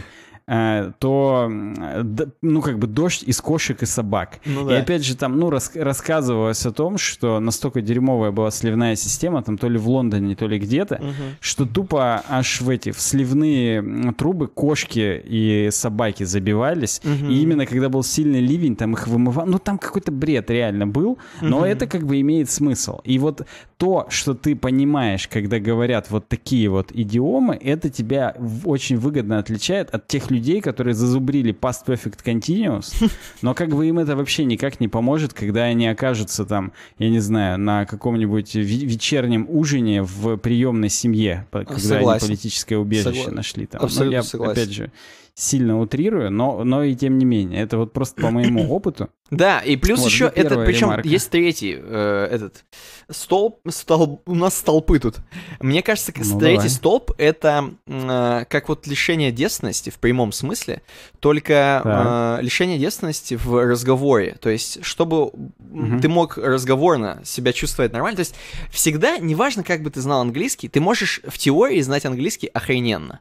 Э, то, э, ну, как бы дождь из кошек и собак. Ну, да. И опять же там, ну, рас рассказывалось о том, что настолько дерьмовая была сливная система, там то ли в Лондоне, то ли где-то, угу. что тупо аж в эти, в сливные трубы кошки и собаки забивались. Угу. И именно когда был сильный ливень, там их вымывал. Ну, там какой-то бред реально был, но угу. это как бы имеет смысл. И вот то, что ты понимаешь, когда говорят вот такие вот идиомы, это тебя очень выгодно отличает от тех людей, людей, которые зазубрили Past Perfect Continuous, но как бы им это вообще никак не поможет, когда они окажутся там, я не знаю, на каком-нибудь вечернем ужине в приемной семье, когда согласен. они политическое убежище согласен. нашли там. Ну, абсолютно ну, я, согласен. опять же, сильно утрирую, но, но и тем не менее. Это вот просто по моему опыту. Да, и плюс вот, еще ну, этот, причем ремарка. есть третий э, этот столб, столб, у нас столпы тут. Мне кажется, ну, третий давай. столб это э, как вот лишение детственности в прямом смысле, только да. э, лишение детственности в разговоре. То есть, чтобы угу. ты мог разговорно себя чувствовать нормально. То есть всегда, неважно, как бы ты знал английский, ты можешь в теории знать английский охрененно.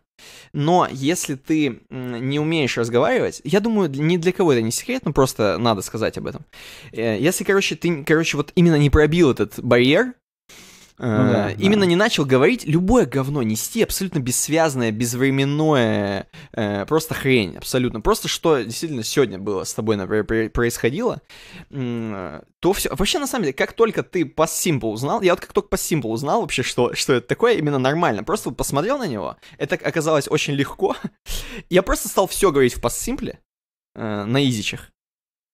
Но если ты не умеешь разговаривать, я думаю, ни для кого это не секрет, но ну, просто надо сказать сказать об этом. Э, если, короче, ты, короче, вот именно не пробил этот барьер, э, ну, да, именно да. не начал говорить любое говно, нести абсолютно бессвязное, безвременное, э, просто хрень, абсолютно. Просто что действительно сегодня было с тобой, например, происходило, э, то все. Вообще, на самом деле, как только ты по Simple узнал, я вот как только по Simple узнал вообще, что, что это такое, именно нормально, просто посмотрел на него, это оказалось очень легко. я просто стал все говорить в по Simple э, на изичах.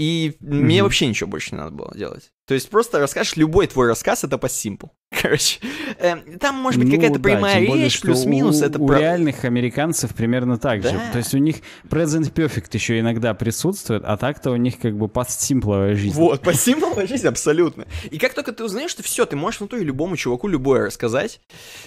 И мне вообще ничего больше не надо было делать. То есть просто расскажешь любой твой рассказ, это по симпл. Короче, э, там может быть ну, какая-то да, прямая более, речь, плюс-минус. У, это у про... реальных американцев примерно так да. же. То есть у них present perfect еще иногда присутствует, а так-то у них как бы постсимпловая жизнь. Вот, постсимпловая жизнь абсолютно. И как только ты узнаешь, что все, ты можешь на то и любому чуваку любое рассказать.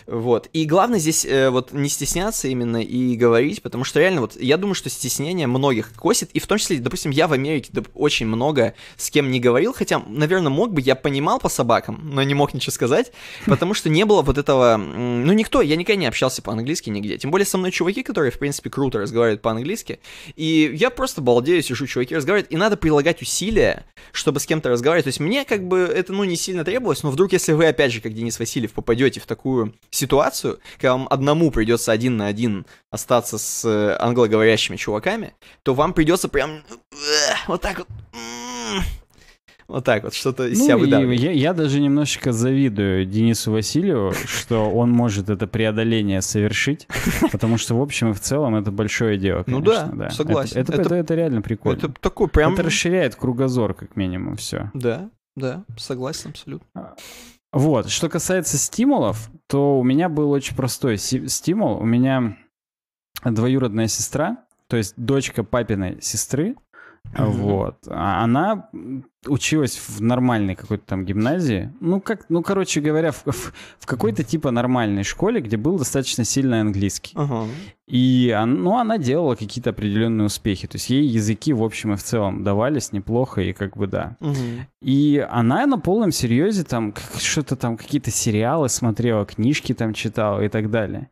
Вот. И главное здесь э, вот не стесняться именно и говорить, потому что реально вот я думаю, что стеснение многих косит. И в том числе, допустим, я в Америке очень много с кем не говорил, хотя, наверное, мог бы, я понимал по собакам, но не мог ничего сказать, потому что не было вот этого... Ну, никто, я никогда не общался по-английски нигде. Тем более со мной чуваки, которые, в принципе, круто разговаривают по-английски. И я просто балдею, сижу, чуваки разговаривают, и надо прилагать усилия, чтобы с кем-то разговаривать. То есть мне как бы это, ну, не сильно требовалось, но вдруг, если вы, опять же, как Денис Васильев, попадете в такую ситуацию, когда вам одному придется один на один остаться с э, англоговорящими чуваками, то вам придется прям э, вот так вот вот так вот, что-то из ну, выдавливает. Я, я даже немножечко завидую Денису Васильеву, что он может это преодоление совершить, потому что, в общем и в целом, это большое дело, Ну да, согласен. Это, это реально прикольно. Это такой прям... Это расширяет кругозор, как минимум, все. Да, да, согласен абсолютно. А, вот, что касается стимулов, то у меня был очень простой стимул. У меня двоюродная сестра, то есть дочка папиной сестры, вот. А она училась в нормальной какой-то там гимназии. Ну, как, ну, короче говоря, в, в, в какой-то типа нормальной школе, где был достаточно сильный английский. Uh-huh. И ну, она делала какие-то определенные успехи. То есть ей языки, в общем и в целом, давались неплохо, и как бы да. uh И она на полном серьезе там что-то там, какие-то сериалы смотрела, книжки там читала и так далее.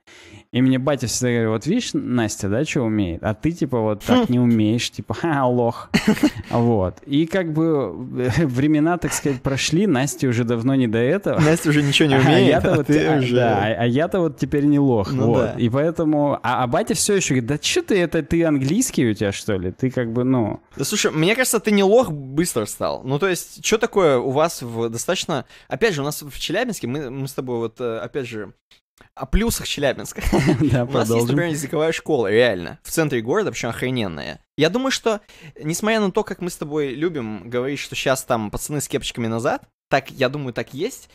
И мне батя всегда говорит, вот видишь, Настя, да, что умеет, а ты, типа, вот так не умеешь, типа, ха, лох. Вот. И как бы э, времена, так сказать, прошли, Настя уже давно не до этого. Настя уже ничего не а умеет, а, а вот, ты а, уже... Да, а я-то вот теперь не лох, ну, вот. Да. И поэтому... А, а батя все еще говорит, да что ты, это ты английский у тебя, что ли? Ты как бы, ну... Да слушай, мне кажется, ты не лох быстро стал. Ну, то есть, что такое у вас в достаточно... Опять же, у нас в Челябинске, мы, мы с тобой вот, э, опять же, о плюсах Челябинска. Да, У нас есть, например, языковая школа, реально. В центре города, причем охрененная. Я думаю, что, несмотря на то, как мы с тобой любим говорить, что сейчас там пацаны с кепочками назад, так, я думаю, так есть,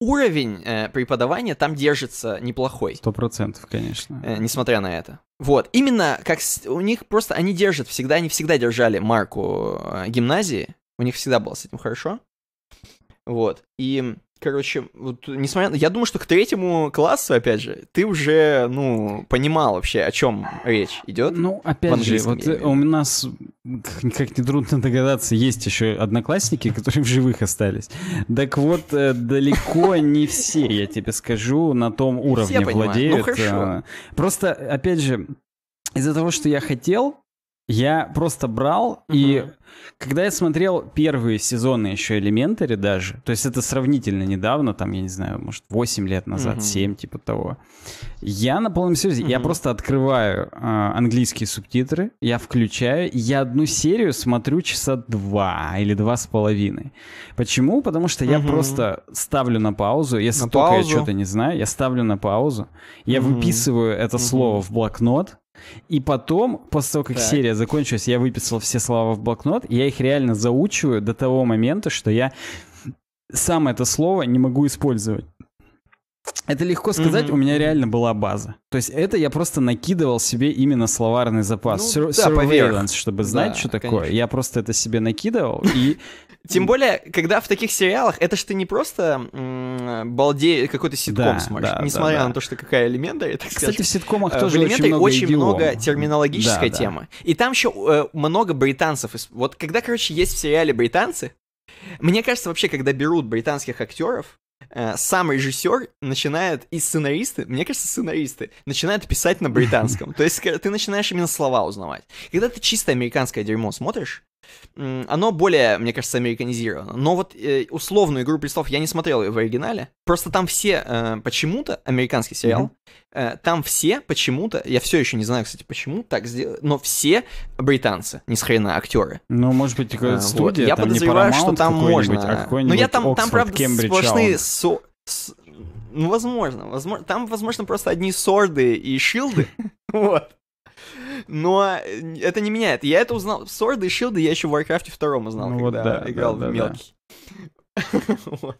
уровень э, преподавания там держится неплохой. Сто процентов, конечно. Э, несмотря на это. Вот, именно как с... у них просто они держат всегда, они всегда держали марку э, гимназии, у них всегда было с этим хорошо. Вот, и Короче, вот несмотря на... Я думаю, что к третьему классу, опять же, ты уже, ну, понимал вообще, о чем речь идет. Ну, опять же, вот э, у нас, как не трудно догадаться, есть еще одноклассники, которые в живых остались. Так вот, э, далеко не все, я тебе скажу, на том уровне ну, владеют. А. Просто, опять же, из-за того, что я хотел, я просто брал, угу. и когда я смотрел первые сезоны еще Элементари даже, то есть это сравнительно недавно, там, я не знаю, может, 8 лет назад, угу. 7, типа того, я на полном серьезе, угу. я просто открываю э, английские субтитры, я включаю, я одну серию смотрю часа два или два с половиной. Почему? Потому что угу. я просто ставлю на паузу, если на только паузу. я что-то не знаю, я ставлю на паузу, я угу. выписываю это угу. слово в блокнот, и потом, после того, как так. серия закончилась, я выписал все слова в блокнот, и я их реально заучиваю до того момента, что я сам это слово не могу использовать. Это легко сказать, mm-hmm. у меня реально была база. То есть это я просто накидывал себе именно словарный запас, ну, Sur- да, surveillance, чтобы знать, да, что такое. Конечно. Я просто это себе накидывал и... Тем более, когда в таких сериалах, это ж ты не просто м- балде какой-то ситком да, смотришь, да, несмотря да, да. на то, что какая элемента. так Кстати, скажем, в ситкомах э, тоже в очень много очень много терминологической да, темы. Да. И там еще э, много британцев. Вот когда, короче, есть в сериале британцы, мне кажется, вообще, когда берут британских актеров, Э, сам режиссер начинает, и сценаристы, мне кажется, сценаристы, начинают писать на британском. То есть ты начинаешь именно слова узнавать. Когда ты чисто американское дерьмо смотришь, оно более, мне кажется, американизировано. Но вот э, условную «Игру престолов» я не смотрел ее в оригинале. Просто там все э, почему-то, американский сериал, mm-hmm. э, там все почему-то, я все еще не знаю, кстати, почему так сделали, но все британцы, ни с хрена, актеры. Ну, может быть, какая-то э, студия, вот. Я подозреваю, что там можно. А но ну, я там, Оксфорд, там правда, Кембридж, сплошные... Со... С... Ну, возможно, возможно. Там, возможно, просто одни сорды и шилды. Вот. Но э, это не меняет. Я это узнал. Sword и Shield я еще в Warcraft 2 узнал, ну, когда да, играл да, в да, мелкий. вот.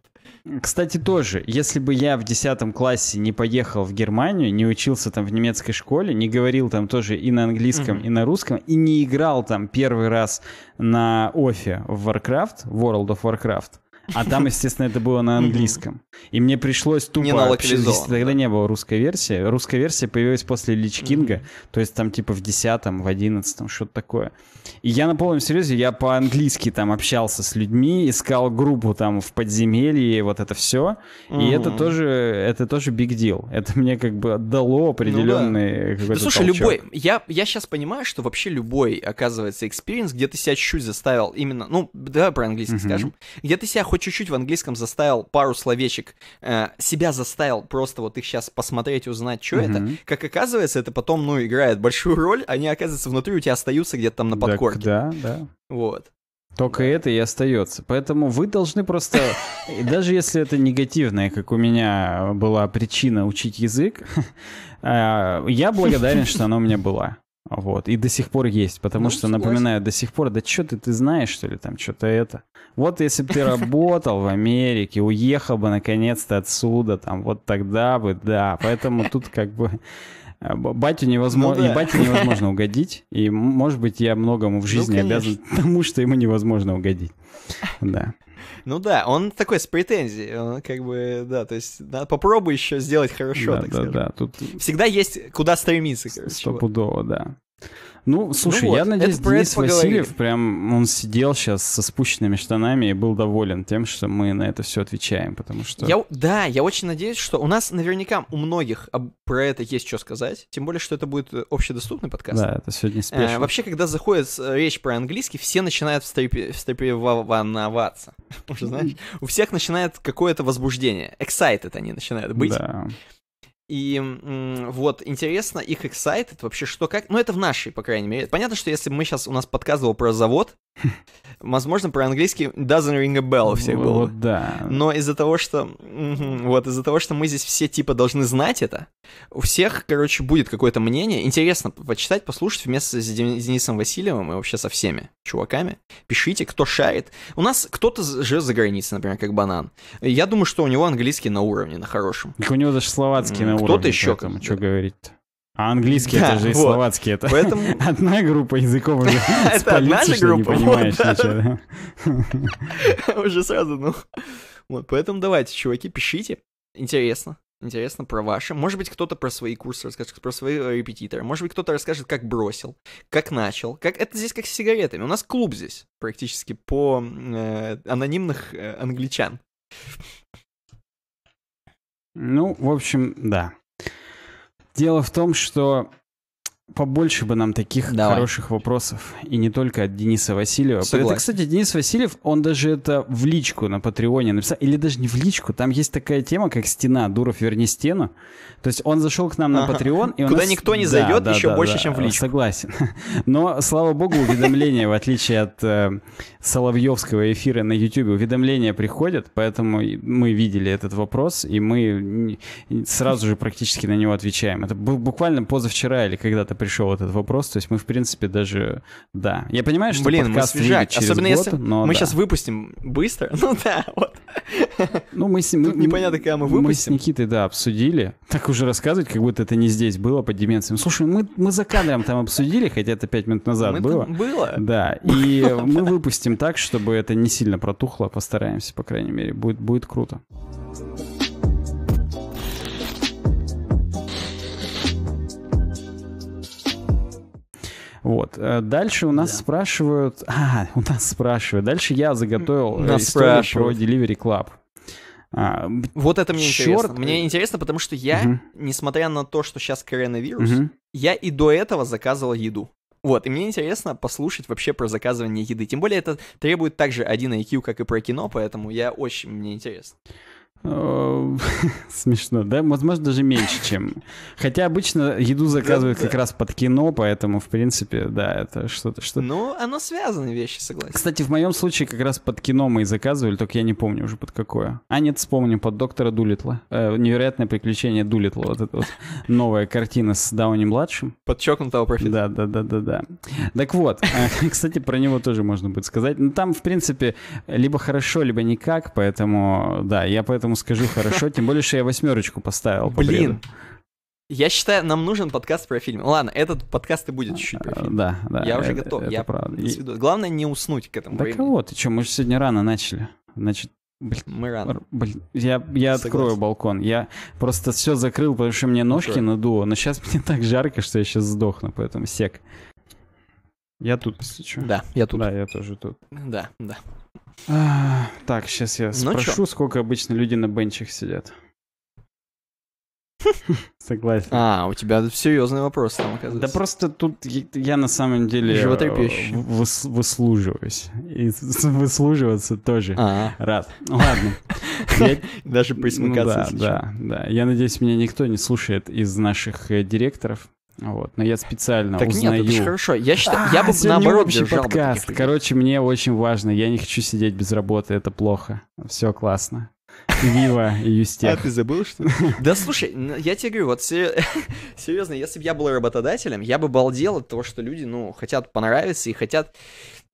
Кстати, тоже, если бы я в 10 классе не поехал в Германию, не учился там в немецкой школе, не говорил там тоже и на английском, mm-hmm. и на русском, и не играл там первый раз на Офе в Warcraft, World of Warcraft, а там, естественно, это было на английском. И мне пришлось тупо... Не общаться. Тогда не было русской версии. Русская версия появилась после Лич Кинга, то есть там типа в 10 в 11 что-то такое. И я на полном серьезе, я по-английски там общался с людьми, искал группу там в подземелье, вот это все. И это тоже, это тоже big deal. Это мне как бы дало определенный ну, да. какой-то Слушай, толчок. любой, я, я сейчас понимаю, что вообще любой, оказывается, experience, где ты себя чуть чуть заставил именно, ну, давай про английский скажем, где ты себя хоть чуть-чуть в английском заставил пару словечек, э, себя заставил просто вот их сейчас посмотреть, узнать, что mm это. Как оказывается, это потом, ну, играет большую роль, они, оказывается, внутри у тебя остаются где-то там на подкорке. Так, да, да. Вот. Только это и остается. Поэтому вы должны просто, даже если это негативное, как у меня была причина учить язык, а, я благодарен, что она у меня была. Вот. И до сих пор есть, потому ну, что, согласен. напоминаю, до сих пор, да что ты, ты знаешь, что ли, там, что-то это. Вот если бы ты работал в Америке, уехал бы наконец-то отсюда, там, вот тогда бы, да. Поэтому тут как бы... Э, батю невозможно, ну, да. и батю невозможно угодить, и, может быть, я многому в ну, жизни ну, обязан тому, что ему невозможно угодить. Да. Ну да, он такой с претензией, он как бы, да, то есть да, попробуй еще сделать хорошо, да, так да, скажем. Да, тут... Всегда есть куда стремиться, короче. Стопудово, да. Ну, слушай, ну вот, я надеюсь, это Денис Васильев прям, он сидел сейчас со спущенными штанами и был доволен тем, что мы на это все отвечаем, потому что... Я, да, я очень надеюсь, что у нас наверняка у многих об, про это есть что сказать, тем более, что это будет э, общедоступный подкаст. Да, это сегодня э, спешно. А, вообще, когда заходит э, речь про английский, все начинают встрепеноваться. уже знаешь, у всех начинает какое-то возбуждение. Excited они начинают быть. Да. И вот, интересно, их excited вообще, что как... Ну, это в нашей, по крайней мере. Понятно, что если мы сейчас... У нас подказывал про завод, Возможно, про английский doesn't ring a bell у всех было. Вот, да. Но из-за того, что... Вот, из-за того, что мы здесь все, типа, должны знать это, у всех, короче, будет какое-то мнение. Интересно почитать, послушать вместе с Денисом Васильевым и вообще со всеми чуваками. Пишите, кто шарит. У нас кто-то живет за границей, например, как банан. Я думаю, что у него английский на уровне, на хорошем. Так у него даже словацкий на уровне. Кто-то еще. Там, что говорить-то? А английский да, это же вот. и словацкий это Поэтому... одна группа языков уже Это одна же группа, понимаешь ничего. Уже сразу, ну... Вот, поэтому давайте, чуваки, пишите. Интересно. Интересно про ваши. Может быть, кто-то про свои курсы расскажет, про свои э, репетиторы. Может быть, кто-то расскажет, как бросил, как начал. Как это здесь как с сигаретами. У нас клуб здесь практически по э, анонимных э, англичан. Ну, в общем, да. Дело в том, что побольше бы нам таких Давай. хороших вопросов. И не только от Дениса Васильева. Согласен. Это, кстати, Денис Васильев, он даже это в личку на Патреоне написал. Или даже не в личку. Там есть такая тема, как стена. Дуров, верни стену. То есть он зашел к нам на Патреон. И Куда нас... никто не зайдет да, еще да, больше, да, чем в личку. Согласен. Но, слава богу, уведомления, в отличие от э, Соловьевского эфира на YouTube, уведомления приходят. Поэтому мы видели этот вопрос. И мы сразу же практически на него отвечаем. Это буквально позавчера или когда-то пришел этот вопрос. То есть мы, в принципе, даже... Да. Я понимаю, что Блин, подкаст мы свежак. через Особенно год, если но мы да. сейчас выпустим быстро. Ну да, вот. Ну мы с... Тут непонятно, когда мы выпустим. Мы с Никитой, да, обсудили. Так уже рассказывать, как будто это не здесь было по деменциям. Ну, слушай, мы, мы за кадром там обсудили, хотя это пять минут назад мы было. было. Да, и мы выпустим так, чтобы это не сильно протухло. Постараемся, по крайней мере. Будет, будет круто. Вот. Э, дальше у нас да. спрашивают... А, у нас спрашивают. Дальше я заготовил э, нас историю спрашивают. про Delivery Club. А, вот это мне черт. интересно. Мне интересно, потому что я, угу. несмотря на то, что сейчас коронавирус, угу. я и до этого заказывал еду. Вот, и мне интересно послушать вообще про заказывание еды. Тем более это требует также один IQ, как и про кино, поэтому я очень, мне интересно. Смешно, да? Возможно, даже меньше, чем... Хотя обычно еду заказывают как раз под кино, поэтому, в принципе, да, это что-то... что. Ну, оно связаны вещи, согласен. Кстати, в моем случае как раз под кино мы и заказывали, только я не помню уже под какое. А нет, вспомню, под доктора Дулитла. Э, невероятное приключение Дулитла, вот эта вот новая картина с Дауни-младшим. Под чокнутого профиля. Да, да, да, да, да. Так вот, э, кстати, про него тоже можно будет сказать. Ну, там, в принципе, либо хорошо, либо никак, поэтому, да, я поэтому поэтому скажи хорошо, тем более, что я восьмерочку поставил. Блин, я считаю, нам нужен подкаст про фильм. Ладно, этот подкаст и будет чуть-чуть про а, фильмы. Да, да. Я уже готов. Это я правда. И... Главное не уснуть к этому. Да времени. кого ты? что, мы же сегодня рано начали. Значит, блин, мы рано. Блин, я, я Согласен. открою балкон. Я просто все закрыл, потому что мне ножки Хорошо. надуло. Но сейчас мне так жарко, что я сейчас сдохну, поэтому сек. Я тут, если что. Да, я тут. Да, я тоже тут. Да, да так, сейчас я ну спрошу, чё? сколько обычно люди на бенчах сидят. Согласен. А, у тебя серьезный вопрос там, оказывается. Да просто тут я, на самом деле э, выслуживаюсь. И выслуживаться тоже а рад. Ну ладно. Даже ну присмыкаться. да, да. Я надеюсь, меня никто не слушает из наших э, директоров. Вот, но я специально так узнаю. нет, это же хорошо. Я считаю, а, я бы а, наоборот общий держал подкаст. Бы Короче, мне очень важно. Я не хочу сидеть без работы, это плохо. Все классно. Вива и Юстек. А ты забыл, что Да слушай, я тебе говорю, вот серьезно, если бы я был работодателем, я бы балдел от того, что люди, ну, хотят понравиться и хотят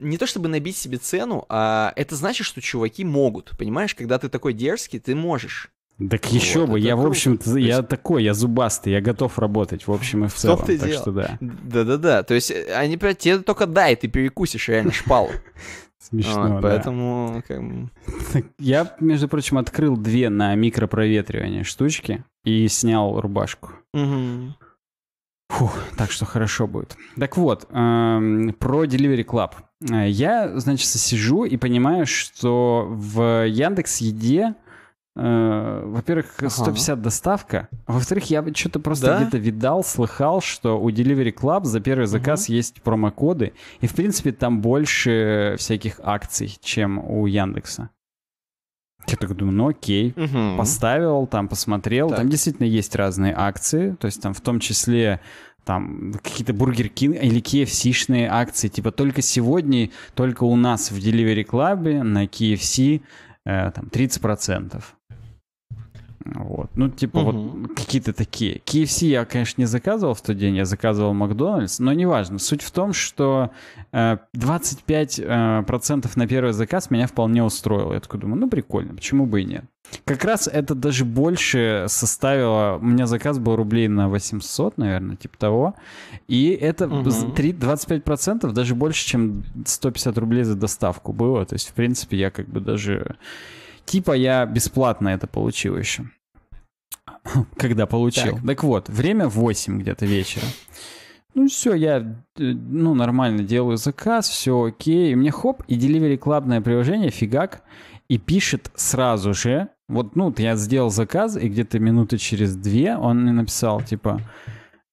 не то чтобы набить себе цену, а это значит, что чуваки могут. Понимаешь, когда ты такой дерзкий, ты можешь. Так еще вот, бы, я, круто. в общем то есть... я такой, я зубастый, я готов работать, в общем и в целом, ты так делал? что да. Да-да-да, то есть э, они прям тебе только дай, ты перекусишь реально шпалу. Смешно, вот, поэтому... Да. Как... я, между прочим, открыл две на микропроветривание штучки и снял рубашку. Угу. Фух, так что хорошо будет. Так вот, эм, про Delivery Club. Э, я, значит, сижу и понимаю, что в Яндекс Еде Э, во-первых, 150 ага. доставка. во-вторых, я что-то просто да? где-то видал, слыхал, что у Delivery Club за первый заказ угу. есть промокоды. И, в принципе, там больше всяких акций, чем у Яндекса. Я так думаю, ну окей, угу. поставил, там посмотрел. Так. Там действительно есть разные акции. То есть там в том числе там какие-то Бургер Кинг или KFC-шные акции. Типа только сегодня, только у нас в Delivery Club на KFC э, там 30%. Вот. Ну, типа, угу. вот какие-то такие. KFC я, конечно, не заказывал в тот день, я заказывал Макдональдс, но неважно. Суть в том, что э, 25% э, процентов на первый заказ меня вполне устроило. Я такой думаю, ну прикольно, почему бы и нет. Как раз это даже больше составило... У меня заказ был рублей на 800, наверное, типа того. И это угу. 3, 25% даже больше, чем 150 рублей за доставку было. То есть, в принципе, я как бы даже Типа я бесплатно это получил еще. Когда получил. Так. так вот, время 8 где-то вечера. Ну все, я э, ну, нормально делаю заказ, все окей. И мне хоп, и Delivery Club приложение фигак и пишет сразу же. Вот, ну, я сделал заказ, и где-то минуты через две он мне написал, типа,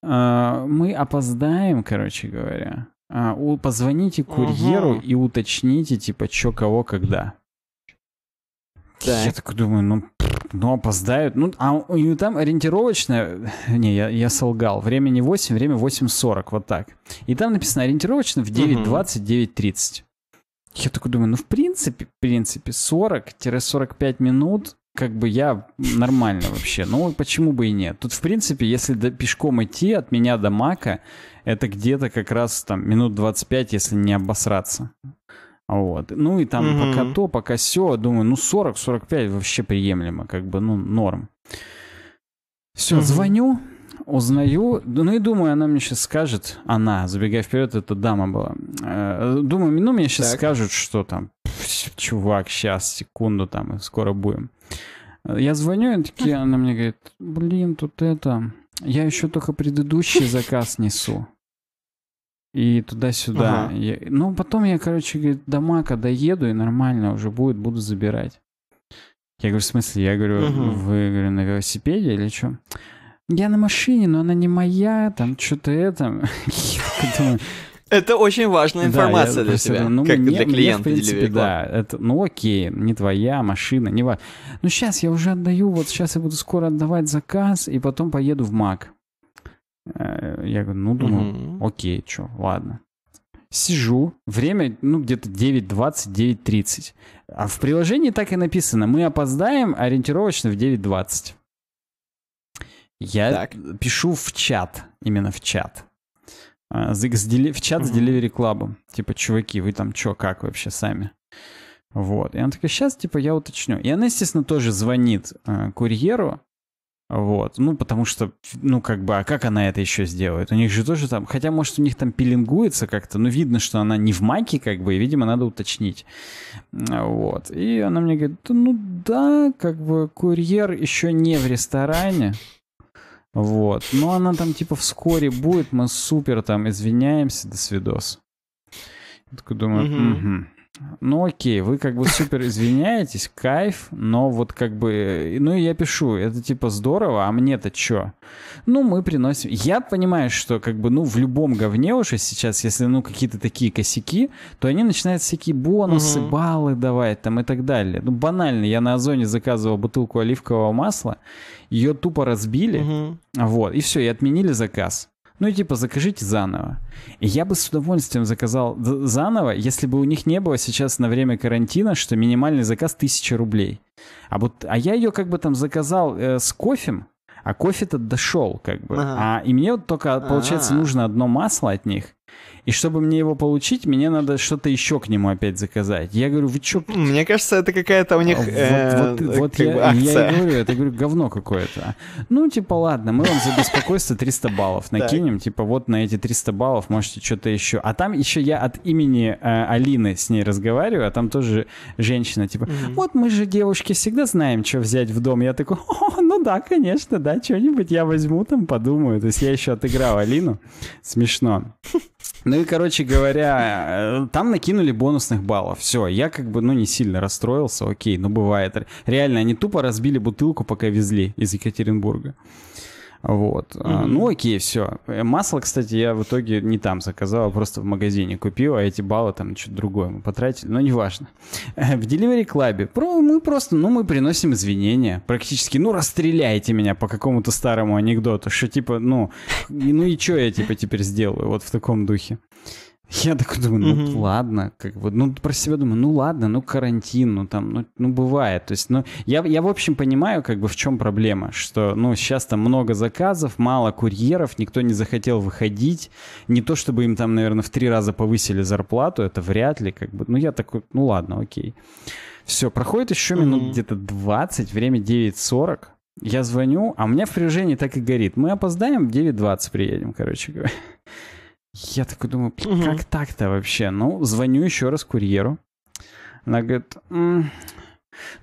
э, мы опоздаем, короче говоря. «А, позвоните курьеру угу. и уточните, типа, что, кого, когда. Да. Я такой думаю, ну, ну опоздают. Ну, а и там ориентировочно... Не, я, я солгал. Время не 8, время 8.40, вот так. И там написано ориентировочно в 9.20, угу. 9.30. Я такой думаю, ну, в принципе, в принципе, 40-45 минут как бы я нормально вообще. Ну, почему бы и нет? Тут, в принципе, если до, пешком идти от меня до Мака, это где-то как раз там минут 25, если не обосраться. Вот. Ну и там угу. пока то, пока все, думаю, ну 40-45 вообще приемлемо, как бы, ну, норм. Все, угу. звоню, узнаю, ну и думаю, она мне сейчас скажет, она, забегая вперед, это дама была. Э, думаю, ну мне сейчас так. скажут, что там, чувак, сейчас, секунду там, скоро будем. Я звоню, и такие, она мне говорит, блин, тут это, я еще только предыдущий заказ несу и туда-сюда. Ага. Я, ну, потом я, короче, говорит, до Мака доеду, и нормально уже будет, буду забирать. Я говорю, в смысле? Я говорю, угу. вы говорю, на велосипеде или что? Я на машине, но она не моя, там что-то это. Это очень важная информация для себя, ну, мне, для клиента. в принципе, да, это, ну окей, не твоя машина, не важно. Ну сейчас я уже отдаю, вот сейчас я буду скоро отдавать заказ, и потом поеду в МАК. Э, я говорю, ну, думаю, угу. окей, что, ладно. Сижу, время, ну, где-то 9.20, 9.30. А в приложении так и написано, мы опоздаем ориентировочно в 9.20. Я так. пишу в чат, именно в чат. А, с, с в чат угу. с Delivery Club. Типа, чуваки, вы там чё, как вообще сами? Вот. И она такая, сейчас, типа, я уточню. И она, естественно, тоже звонит э, курьеру вот. Ну, потому что, ну, как бы, а как она это еще сделает? У них же тоже там... Хотя, может, у них там пилингуется как-то, но видно, что она не в майке, как бы, и, видимо, надо уточнить. Вот. И она мне говорит, ну да, как бы, курьер еще не в ресторане. Вот. Но она там, типа, вскоре будет, мы супер там извиняемся, до свидос. Я такой думаю, угу. Ну окей, вы как бы супер извиняетесь, кайф, но вот как бы, ну я пишу, это типа здорово, а мне-то чё? Ну мы приносим, я понимаю, что как бы, ну в любом говне уже сейчас, если ну какие-то такие косяки, то они начинают всякие бонусы, угу. баллы давать там и так далее. Ну банально, я на Озоне заказывал бутылку оливкового масла, ее тупо разбили, угу. вот, и все, и отменили заказ ну типа закажите заново. И я бы с удовольствием заказал заново, если бы у них не было сейчас на время карантина, что минимальный заказ 1000 рублей. А вот, а я ее как бы там заказал э, с кофем, а кофе-то дошел как бы. Ага. А, и мне вот только, получается, ага. нужно одно масло от них. И чтобы мне его получить, мне надо что-то еще к нему опять заказать. Я говорю, вы чё? Мне кажется, это какая-то у них а, Вот, э, вот, э, вот я, бы акция. я и говорю, это говорю, говно какое-то. Ну, типа, ладно, мы вам за беспокойство 300 баллов накинем. Типа, вот на эти 300 баллов можете что-то еще. А там еще я от имени э, Алины с ней разговариваю, а там тоже женщина, типа, вот мы же девушки всегда знаем, что взять в дом. Я такой, ну да, конечно, да, что-нибудь я возьму там, подумаю. То есть я еще отыграл Алину. Смешно. Ну и, короче говоря, э, там накинули бонусных баллов. Все, я как бы, ну, не сильно расстроился, окей, ну бывает. Реально, они тупо разбили бутылку, пока везли из Екатеринбурга. Вот. Mm-hmm. Ну окей, все. Э, масло, кстати, я в итоге не там заказал, а просто в магазине купил, а эти баллы там что-то другое мы потратили, но неважно. В Delivery Club мы просто, ну мы приносим извинения практически. Ну расстреляйте меня по какому-то старому анекдоту, что типа, ну, ну и что я типа теперь сделаю вот в таком духе. Я такой думаю, ну угу. ладно, как бы, ну про себя думаю, ну ладно, ну карантин, ну там, ну, ну бывает. То есть, ну, я, я в общем понимаю, как бы в чем проблема, что, ну, сейчас там много заказов, мало курьеров, никто не захотел выходить. Не то, чтобы им там, наверное, в три раза повысили зарплату, это вряд ли, как бы, ну я такой, ну ладно, окей. Все, проходит еще угу. минут где-то 20, время 9.40. Я звоню, а у меня в приложении так и горит. Мы опоздаем, в 9.20 приедем, короче говоря. Я такой думаю, как угу. так-то вообще? Ну, звоню еще раз курьеру. Она говорит, м-м,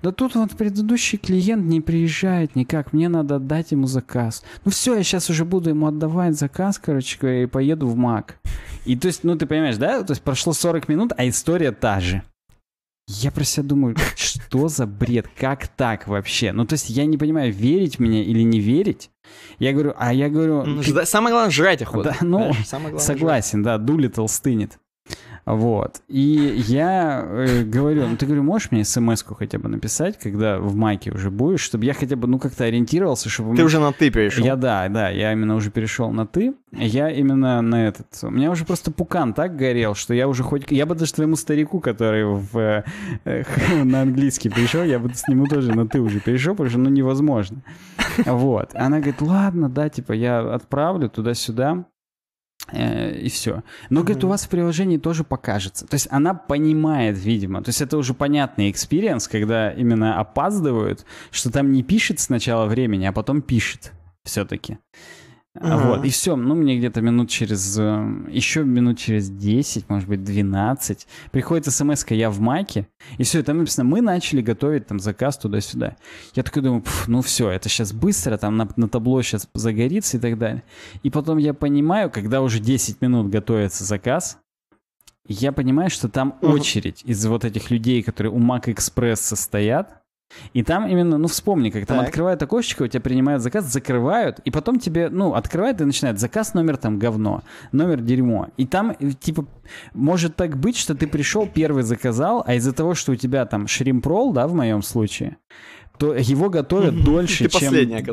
да тут вот предыдущий клиент не приезжает никак, мне надо отдать ему заказ. Ну все, я сейчас уже буду ему отдавать заказ, короче, и поеду в МАК. И то есть, ну ты понимаешь, да? То есть прошло 40 минут, а история та же. Я про себя думаю, что за бред, как так вообще? Ну, то есть я не понимаю, верить мне или не верить. Я говорю, а я говорю... Ну, ты... Самое главное, жрать охота. Да, ну, Самое главное, согласен, жрать. да, Дулитл стынет. Вот. И я э, говорю, ну ты говорю, можешь мне смс хотя бы написать, когда в майке уже будешь, чтобы я хотя бы, ну, как-то ориентировался, чтобы... Ты уже на «ты» перешел. Я, да, да, я именно уже перешел на «ты». Я именно на этот... У меня уже просто пукан так горел, что я уже хоть... Я бы даже твоему старику, который в, э, на английский пришел, я бы с нему тоже на «ты» уже перешел, потому что, ну, невозможно. Вот. Она говорит, ладно, да, типа, я отправлю туда-сюда. Э, и все. Но, говорит, у вас в приложении тоже покажется. То есть она понимает, видимо. То есть это уже понятный экспириенс, когда именно опаздывают, что там не пишет сначала времени, а потом пишет все-таки. Uh-huh. Вот, и все, ну, мне где-то минут через, эм, еще минут через 10, может быть, 12, приходит смс я в майке, и все, и там написано, мы начали готовить там заказ туда-сюда. Я такой думаю, ну все, это сейчас быстро, там на, на табло сейчас загорится и так далее. И потом я понимаю, когда уже 10 минут готовится заказ, я понимаю, что там uh-huh. очередь из вот этих людей, которые у Мак Экспресса стоят, и там именно, ну вспомни, как там так. открывают окошечко, у тебя принимают заказ, закрывают, и потом тебе, ну, открывают и начинают заказ номер там говно, номер дерьмо. И там, э, типа, может так быть, что ты пришел, первый заказал, а из-за того, что у тебя там шримпрол, да, в моем случае, то его готовят дольше, чем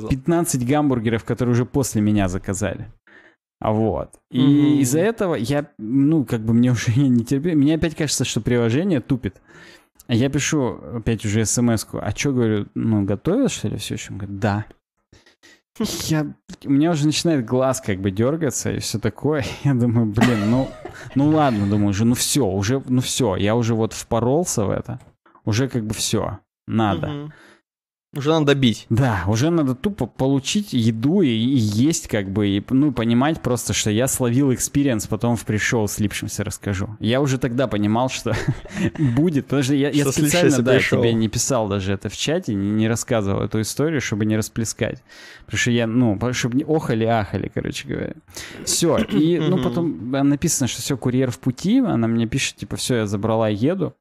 15 гамбургеров, которые уже после меня заказали. А вот. И из-за этого я, ну, как бы мне уже не терплю. Мне опять кажется, что приложение тупит. Я пишу опять уже смс А что, говорю, ну, готовил, что ли, все еще? Он говорит, да. Я, у меня уже начинает глаз как бы дергаться и все такое. Я думаю, блин, ну, ну ладно, думаю, уже, ну все, уже, ну все, я уже вот впоролся в это, уже как бы все, надо. Угу. Уже надо бить. Да, уже надо тупо получить еду и, и есть как бы, и, ну, понимать просто, что я словил экспириенс, потом в пришел слипшимся расскажу. Я уже тогда понимал, что будет, потому что я, что я специально, да, тебе не писал даже это в чате, не, не рассказывал эту историю, чтобы не расплескать. Потому что я, ну, чтобы не охали-ахали, короче говоря. Все, и, ну, потом а, написано, что все, курьер в пути, она мне пишет, типа, все, я забрала, еду.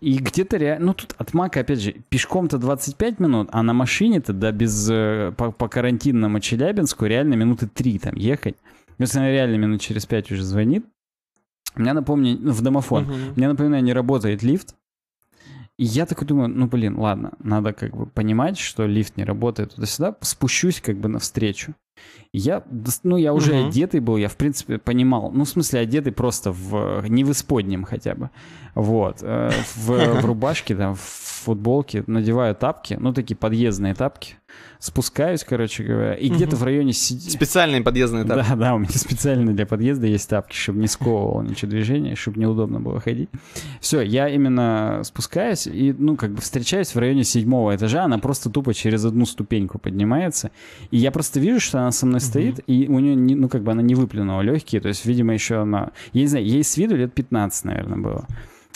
И где-то реально... Ну, тут от Мака, опять же, пешком-то 25 минут, а на машине-то, да, без... Э, по, по карантинному Челябинску реально минуты 3 там ехать. Если она реально минут через 5 уже звонит, у меня напомню... Ну, в домофон. Угу. У меня, напоминаю, не работает лифт. И я такой думаю, ну, блин, ладно, надо как бы понимать, что лифт не работает туда-сюда, спущусь как бы навстречу. Я, ну, я уже угу. одетый был, я, в принципе, понимал. Ну, в смысле, одетый просто в... Не в исподнем хотя бы. Вот. Э, в, в рубашке, там, в футболке. Надеваю тапки. Ну, такие подъездные тапки спускаюсь, короче говоря, и угу. где-то в районе... Специальные подъездные тапки. Да, да, у меня специальные для подъезда есть тапки, чтобы не сковывало ничего движения, чтобы неудобно было ходить. Все, я именно спускаюсь и, ну, как бы встречаюсь в районе седьмого этажа, она просто тупо через одну ступеньку поднимается, и я просто вижу, что она со мной угу. стоит, и у нее, не, ну, как бы она не выплюнула легкие, то есть, видимо, еще она... Я не знаю, ей с виду лет 15, наверное, было.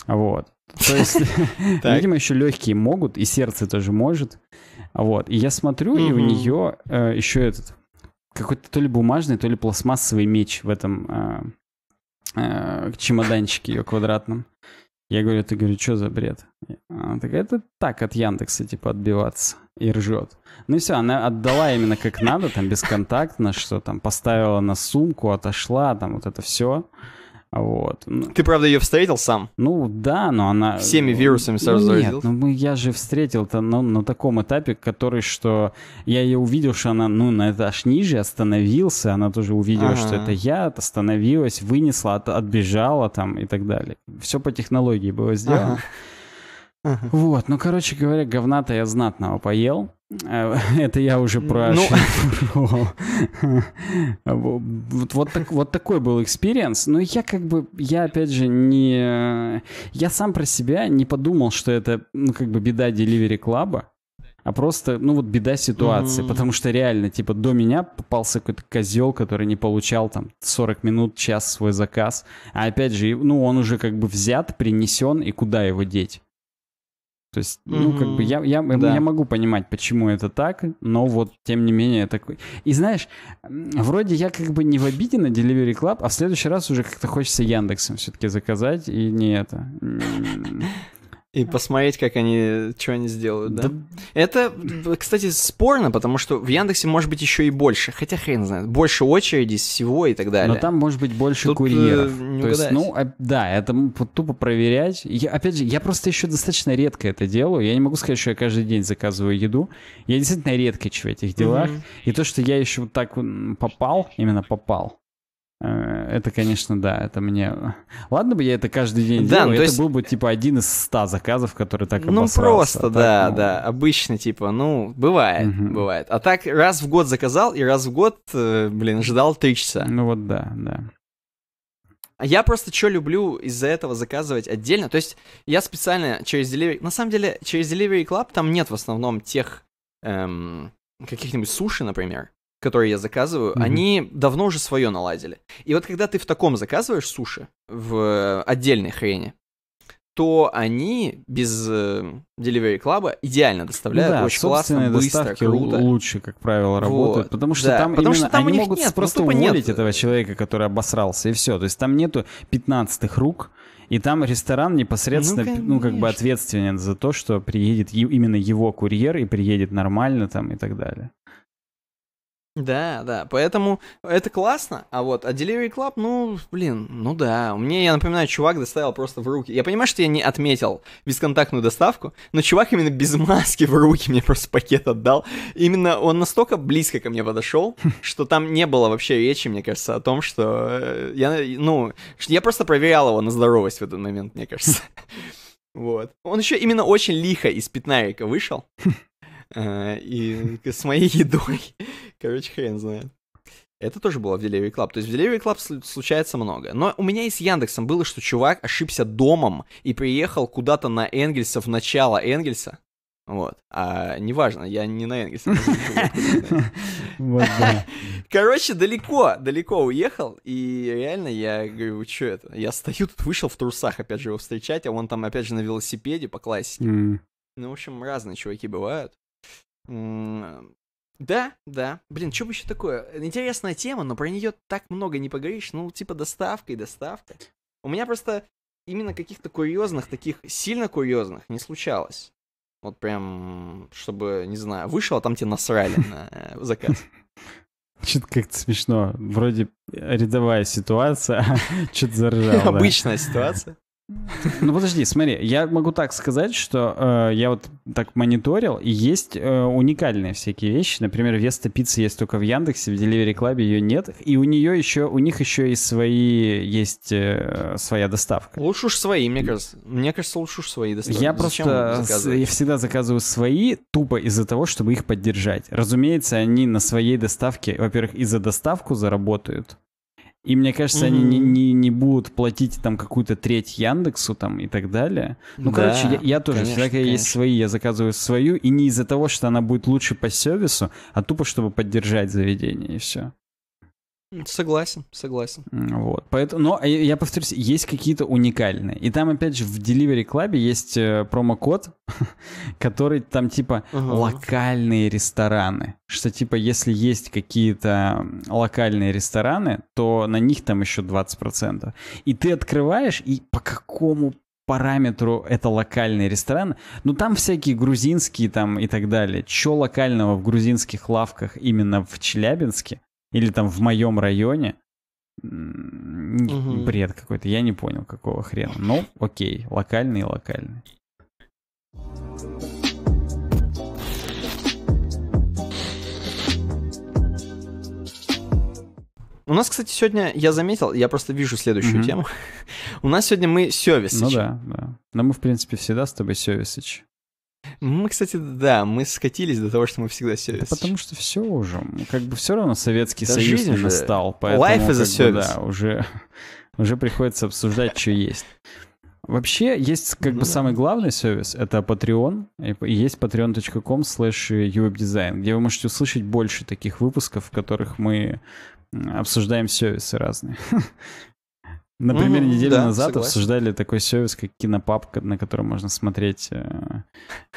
Вот. То есть, видимо, еще легкие могут, и сердце тоже может. Вот. И я смотрю, mm-hmm. и у нее э, еще этот какой-то то ли бумажный, то ли пластмассовый меч в этом э, э, чемоданчике ее квадратном. Я говорю, ты говорю, что за бред? Она такая, это так от Яндекса, типа, отбиваться. И ржет. Ну и все, она отдала именно как надо, там, бесконтактно, что там, поставила на сумку, отошла, там, вот это все. Вот. Ты, правда, ее встретил сам? Ну, да, но она... Всеми вирусами сразу ну, Нет, ну я же встретил-то ну, на таком этапе, который, что я ее увидел, что она, ну, на этаж ниже остановился, она тоже увидела, ага. что это я, остановилась, вынесла, от, отбежала там и так далее. Все по технологии было сделано. Ага. Ага. Вот, ну, короче говоря, говна-то я знатного поел. Э, это я уже про... Ну... вот, вот, так, вот такой был экспириенс. Но ну, я как бы, я опять же не... Я сам про себя не подумал, что это, ну, как бы беда Delivery клаба а просто, ну вот беда ситуации, потому что реально, типа, до меня попался какой-то козел, который не получал там 40 минут, час свой заказ, а опять же, ну он уже как бы взят, принесен, и куда его деть? То есть, mm-hmm. ну, как бы я, я, да. я могу понимать, почему это так, но вот, тем не менее, такой. И знаешь, вроде я как бы не в обиде на Delivery Club, а в следующий раз уже как-то хочется Яндексом все-таки заказать, и не это. И посмотреть, как они, что они сделают, да? да? Это, кстати, спорно, потому что в Яндексе может быть еще и больше, хотя хрен знает, больше очереди всего и так далее. Но там может быть больше Тут э, курьеров. Не То есть, ну, а, да, это тупо проверять. Я, опять же, я просто еще достаточно редко это делаю. Я не могу сказать, что я каждый день заказываю еду. Я действительно редко в этих делах. Mm-hmm. И то, что я еще вот так попал, именно попал, Э, это, конечно, да, это мне... Ладно бы я это каждый день да, ну, делал, ну, это был бы, типа, один из ста заказов, который так ну, обосрался. Ну, просто, а да, так, ну... да, обычно, типа, ну, бывает, угу. бывает. А так раз в год заказал, и раз в год, э, блин, ждал три часа. Ну вот да, да. Я просто что люблю из-за этого заказывать отдельно, то есть я специально через Delivery... На самом деле, через Delivery Club там нет в основном тех эм, каких-нибудь суши, например, которые я заказываю, mm-hmm. они давно уже свое наладили. И вот когда ты в таком заказываешь суши, в э, отдельной хрени, то они без э, Delivery Club а идеально доставляют ну, да, очень классно, быстро, круто. лучше, как правило, работают, вот, потому что да, там потому что там они могут нет, просто уволить нет. этого человека, который обосрался, и все. То есть там нету 15-х рук, и там ресторан непосредственно, ну, ну как бы ответственен за то, что приедет именно его курьер и приедет нормально там и так далее. Да, да, поэтому это классно, а вот, а Delivery Club, ну, блин, ну да, мне, я напоминаю, чувак доставил просто в руки, я понимаю, что я не отметил бесконтактную доставку, но чувак именно без маски в руки мне просто пакет отдал, именно он настолько близко ко мне подошел, что там не было вообще речи, мне кажется, о том, что э, я, ну, я просто проверял его на здоровость в этот момент, мне кажется. Вот. Он еще именно очень лихо из пятнарика вышел. Э, и с моей едой, короче, хрен знает. Это тоже было в Delivery Club. То есть в Delivery Club случается много. Но у меня и с Яндексом было, что чувак ошибся домом и приехал куда-то на Энгельса в начало Энгельса. Вот. А неважно, я не на Энгельсе. Короче, далеко, далеко уехал, и реально я говорю, что это? Я стою тут, вышел в трусах, опять же, его встречать, а он там, опять же, на велосипеде по классике. Ну, в общем, разные чуваки бывают. Да, да. Блин, что бы еще такое? Интересная тема, но про нее так много не поговоришь. Ну, типа доставка и доставка. У меня просто именно каких-то курьезных, таких сильно курьезных не случалось. Вот прям, чтобы, не знаю, вышел, а там тебе насрали на э, заказ. Что-то как-то смешно. Вроде э, рядовая ситуация, а что-то заржало. Обычная ситуация. Ну подожди, смотри, я могу так сказать, что э, я вот так мониторил, и есть э, уникальные всякие вещи. Например, Веста пицца есть только в Яндексе, в Delivery Club ее нет, и у нее еще, у них еще и свои есть э, своя доставка. Лучше уж свои, мне кажется. Мне кажется, лучше уж свои доставки. Я Зачем просто я всегда заказываю свои тупо из-за того, чтобы их поддержать. Разумеется, они на своей доставке, во-первых, и за доставку заработают, и мне кажется, mm-hmm. они не, не, не будут платить там какую-то треть Яндексу там и так далее. Ну, да, короче, я, я тоже конечно, всегда, конечно. есть свои, я заказываю свою, и не из-за того, что она будет лучше по сервису, а тупо чтобы поддержать заведение, и все. Согласен, согласен. Вот. Поэтому, но я повторюсь, есть какие-то уникальные. И там, опять же, в Delivery Club есть э, промокод, который там типа ага. локальные рестораны. Что типа, если есть какие-то локальные рестораны, то на них там еще 20%. И ты открываешь, и по какому параметру это локальный ресторан. Ну, там всякие грузинские там и так далее. Чё локального в грузинских лавках именно в Челябинске? Или там в моем районе. Угу. Бред какой-то. Я не понял, какого хрена. Ну, окей, локальный и локальный. У нас, кстати, сегодня, я заметил, я просто вижу следующую mm тему. У нас сегодня мы Севисыч. Ну да, да. Но мы, в принципе, всегда с тобой Севисыч. Мы, кстати, да, мы скатились до того, что мы всегда сервис. Да потому что все уже, как бы все равно Советский да Союз не настал, поэтому Life is a Бы, да, уже, уже приходится обсуждать, что есть. Вообще, есть как ну, бы да. самый главный сервис, это Patreon, и есть patreon.com slash uwebdesign, где вы можете услышать больше таких выпусков, в которых мы обсуждаем сервисы разные. Например, mm неделю да, назад согласен. обсуждали такой сервис, как Кинопапка, на котором можно смотреть э,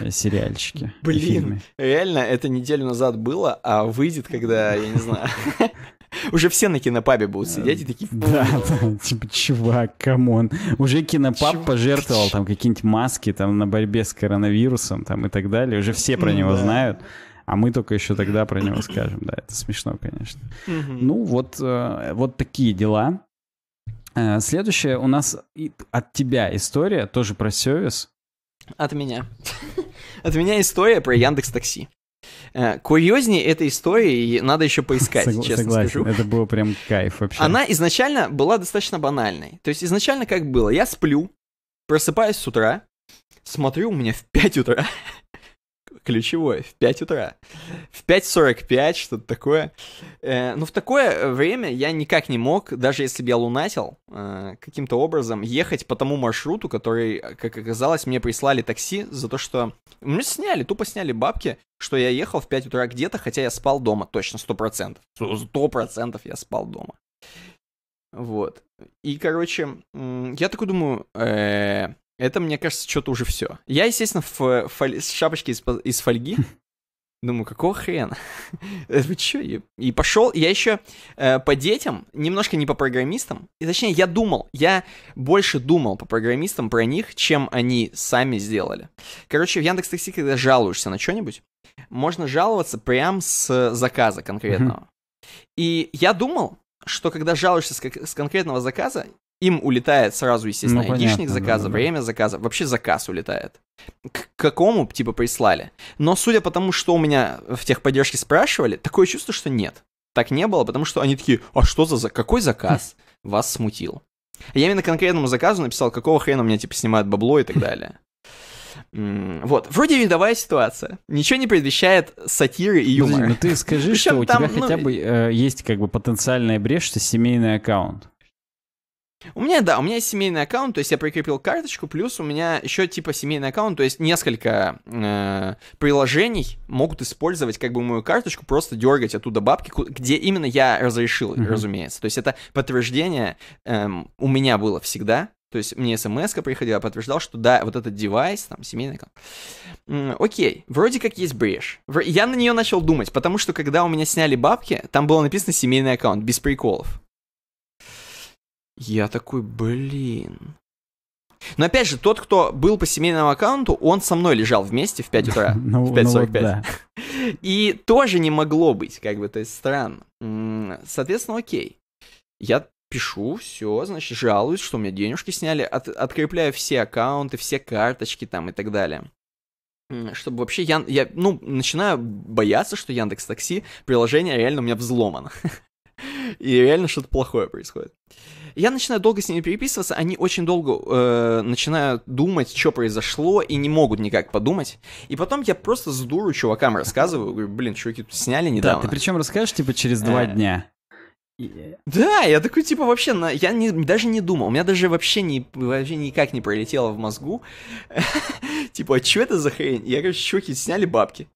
э, сериальчики. Блин, реально, это неделю назад было, а выйдет, когда, я не знаю, уже все на кинопабе будут э, сидеть и такие... Да, типа, чувак, камон. Уже кинопап пожертвовал там какие-нибудь маски там на борьбе с коронавирусом там и так далее. Уже все про него знают. А мы только еще тогда про него скажем, да, это смешно, конечно. Угу. Ну, вот, э, вот такие дела. Э, следующая у нас от тебя история, тоже про сервис. От меня. От меня история про Яндекс Такси. Э, курьезнее этой истории надо еще поискать, Согла- честно согласен. скажу. Это было прям кайф вообще. Она изначально была достаточно банальной. То есть изначально как было? Я сплю, просыпаюсь с утра, смотрю, у меня в 5 утра ключевой, в 5 утра. В 5.45, что-то такое. Э, но в такое время я никак не мог, даже если бы я лунатил, э, каким-то образом ехать по тому маршруту, который, как оказалось, мне прислали такси за то, что... Мне сняли, тупо сняли бабки, что я ехал в 5 утра где-то, хотя я спал дома, точно, 100%. 100% я спал дома. Вот. И, короче, я такой думаю, э, это, мне кажется, что-то уже все. Я, естественно, в э, фоль... шапочке из, из фольги. Думаю, какого хрена? Э, вы чё? И пошел, я еще э, по детям, немножко не по программистам, и точнее, я думал, я больше думал по программистам про них, чем они сами сделали. Короче, в Яндекс Такси, когда жалуешься на что-нибудь, можно жаловаться прям с заказа конкретного. Mm-hmm. И я думал, что когда жалуешься с, с конкретного заказа, им улетает сразу, ну, естественно, ну, айдишник заказа, да, да. время заказа, вообще заказ улетает. К какому, типа, прислали. Но судя по тому, что у меня в техподдержке спрашивали, такое чувство, что нет. Так не было, потому что они такие, а что за... Какой заказ? Вас смутил. Я именно конкретному заказу написал, какого хрена у меня, типа, снимают бабло и так далее. Вот, вроде видовая ситуация. Ничего не предвещает сатиры и юмора. Ну ты скажи, что у тебя ну, хотя бы э, есть как бы потенциальная брешь, что семейный аккаунт. У меня, да, у меня есть семейный аккаунт, то есть я прикрепил карточку, плюс у меня еще типа семейный аккаунт, то есть несколько э, приложений могут использовать как бы мою карточку, просто дергать оттуда бабки, где именно я разрешил, mm-hmm. разумеется. То есть это подтверждение э, у меня было всегда, то есть мне смс приходила, подтверждал, что да, вот этот девайс, там, семейный аккаунт. Окей, вроде как есть брешь. Я на нее начал думать, потому что когда у меня сняли бабки, там было написано семейный аккаунт, без приколов. Я такой, блин. Но опять же, тот, кто был по семейному аккаунту, он со мной лежал вместе в 5 утра, ну в 5.45. Ну и тоже не могло быть, как бы, то есть странно. Соответственно, окей. Я пишу, все, значит, жалуюсь, что у меня денежки сняли, от, открепляю все аккаунты, все карточки там и так далее. Чтобы вообще я, я, ну, начинаю бояться, что Яндекс Такси приложение реально у меня взломано. И реально что-то плохое происходит. Я начинаю долго с ними переписываться, они очень долго э, начинают думать, что произошло, и не могут никак подумать. И потом я просто с дуру чувакам рассказываю, говорю, блин, чуваки тут сняли недавно. Да, ты причем расскажешь, типа, через два э. дня. Yeah. Э, да, я такой, типа, вообще, на, я не, даже не думал, у меня даже вообще, не, вообще никак не пролетело в мозгу, типа, а что это за хрень? Я, говорю, чуваки сняли бабки.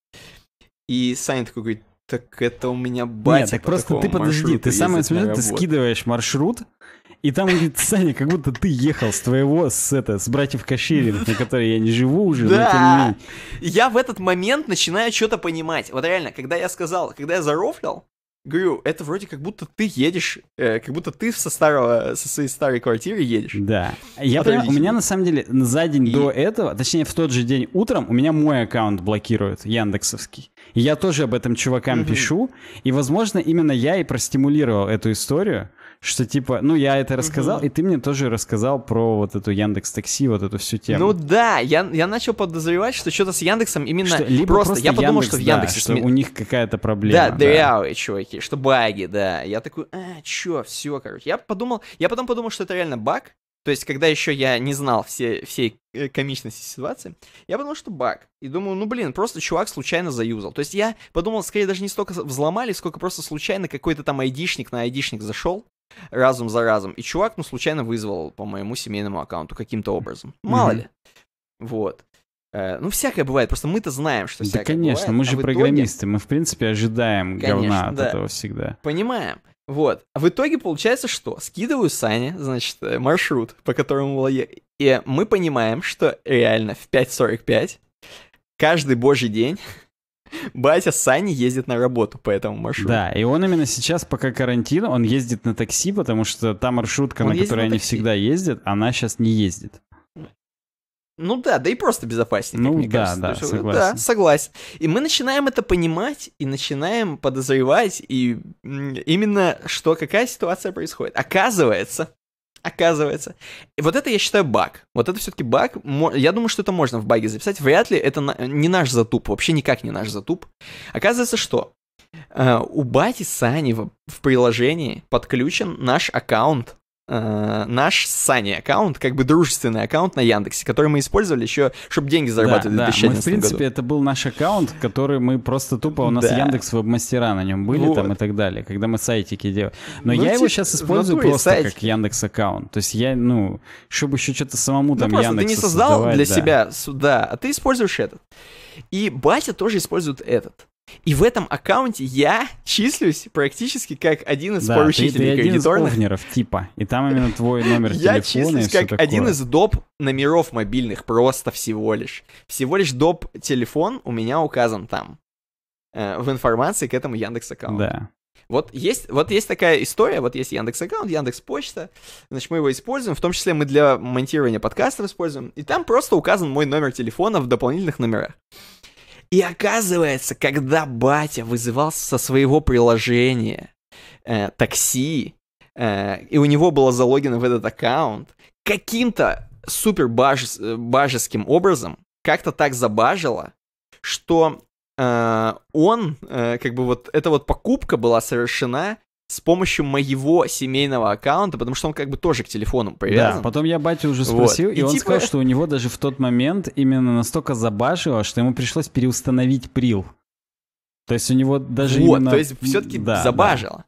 И Саня такой говорит, так это у меня батя Нет, так просто ты подожди, ты самое смешное, ты скидываешь маршрут, и там говорит, Саня, как будто ты ехал с твоего, с, это, с братьев Кашириных, на которые я не живу уже, да. Я в этот момент начинаю что-то понимать. Вот реально, когда я сказал, когда я зарофлил, говорю, это вроде как будто ты едешь, э, как будто ты со старого, со своей старой квартиры едешь. Да. Я понимаю, у меня на самом деле за день и... до этого, точнее в тот же день утром у меня мой аккаунт блокируют, яндексовский. я тоже об этом чувакам угу. пишу, и, возможно, именно я и простимулировал эту историю, что типа, ну я это рассказал, угу. и ты мне тоже рассказал про вот эту Яндекс Такси, вот эту всю тему. Ну да, я, я начал подозревать, что что-то с Яндексом именно что, либо просто, просто я Яндекс, подумал, что в Яндексе... Да, что у них какая-то проблема. Да, дырявые да. чуваки, что баги, да. Я такой, а, чё, все, короче. Я подумал, я потом подумал, что это реально баг, то есть, когда еще я не знал все, всей э, комичности ситуации, я подумал, что баг. И думаю, ну блин, просто чувак случайно заюзал. То есть я подумал, скорее даже не столько взломали, сколько просто случайно какой-то там айдишник на айдишник зашел разом за разом. И чувак, ну, случайно вызвал по моему семейному аккаунту каким-то образом. Мало ли. Вот. Э, ну, всякое бывает, просто мы-то знаем, что всякое Да, конечно, бывает, мы а же а программисты, итоге... мы, в принципе, ожидаем конечно, говна от да. этого всегда. Понимаем. Вот. А в итоге получается, что скидываю Сане, значит, э, маршрут, по которому было ехать. И мы понимаем, что реально в 5.45 каждый божий день Батя Сани ездит на работу по этому маршруту. Да, и он именно сейчас, пока карантин, он ездит на такси, потому что та маршрутка, он на которой на они всегда ездят, она сейчас не ездит. Ну да, да и просто безопаснее, ну, как мне да, кажется. Да, что... Э, согласен. да, согласен. И мы начинаем это понимать, и начинаем подозревать, и именно что, какая ситуация происходит. Оказывается, Оказывается. И вот это, я считаю, баг. Вот это все-таки баг. Я думаю, что это можно в баге записать. Вряд ли это не наш затуп. Вообще никак не наш затуп. Оказывается, что э, у Бати Сани в приложении подключен наш аккаунт Э, наш Сани аккаунт, как бы дружественный аккаунт на Яндексе, который мы использовали еще, чтобы деньги зарабатывать да, в 2011 да. мы, в принципе, году. это был наш аккаунт, который мы просто тупо, у нас да. Яндекс веб-мастера на нем были вот. там и так далее, когда мы сайтики делали. Но ну, я типа, его сейчас использую просто сайтики. как Яндекс аккаунт. То есть я, ну, чтобы еще что-то самому ну, там просто Яндекс ты не создал для да. себя сюда, а ты используешь этот. И батя тоже использует этот. И в этом аккаунте я числюсь практически как один из да, поручителей ты, ты один из типа. И там именно твой номер телефона Я числюсь как один из доп номеров мобильных, просто всего лишь. Всего лишь доп телефон у меня указан там. Э, в информации к этому Яндекс аккаунту. Да. Вот есть, вот есть такая история, вот есть Яндекс аккаунт, Яндекс почта, значит, мы его используем, в том числе мы для монтирования подкастов используем, и там просто указан мой номер телефона в дополнительных номерах. И оказывается, когда батя вызывал со своего приложения э, такси, э, и у него было залогено в этот аккаунт, каким-то супер баж, э, бажеским образом как-то так забажило, что э, он, э, как бы вот эта вот покупка была совершена с помощью моего семейного аккаунта, потому что он как бы тоже к телефону привязан. Да, потом я батю уже спросил, вот. и, и он типа... сказал, что у него даже в тот момент именно настолько забашило, что ему пришлось переустановить прил. То есть у него даже вот, именно... то есть все-таки да, забажило.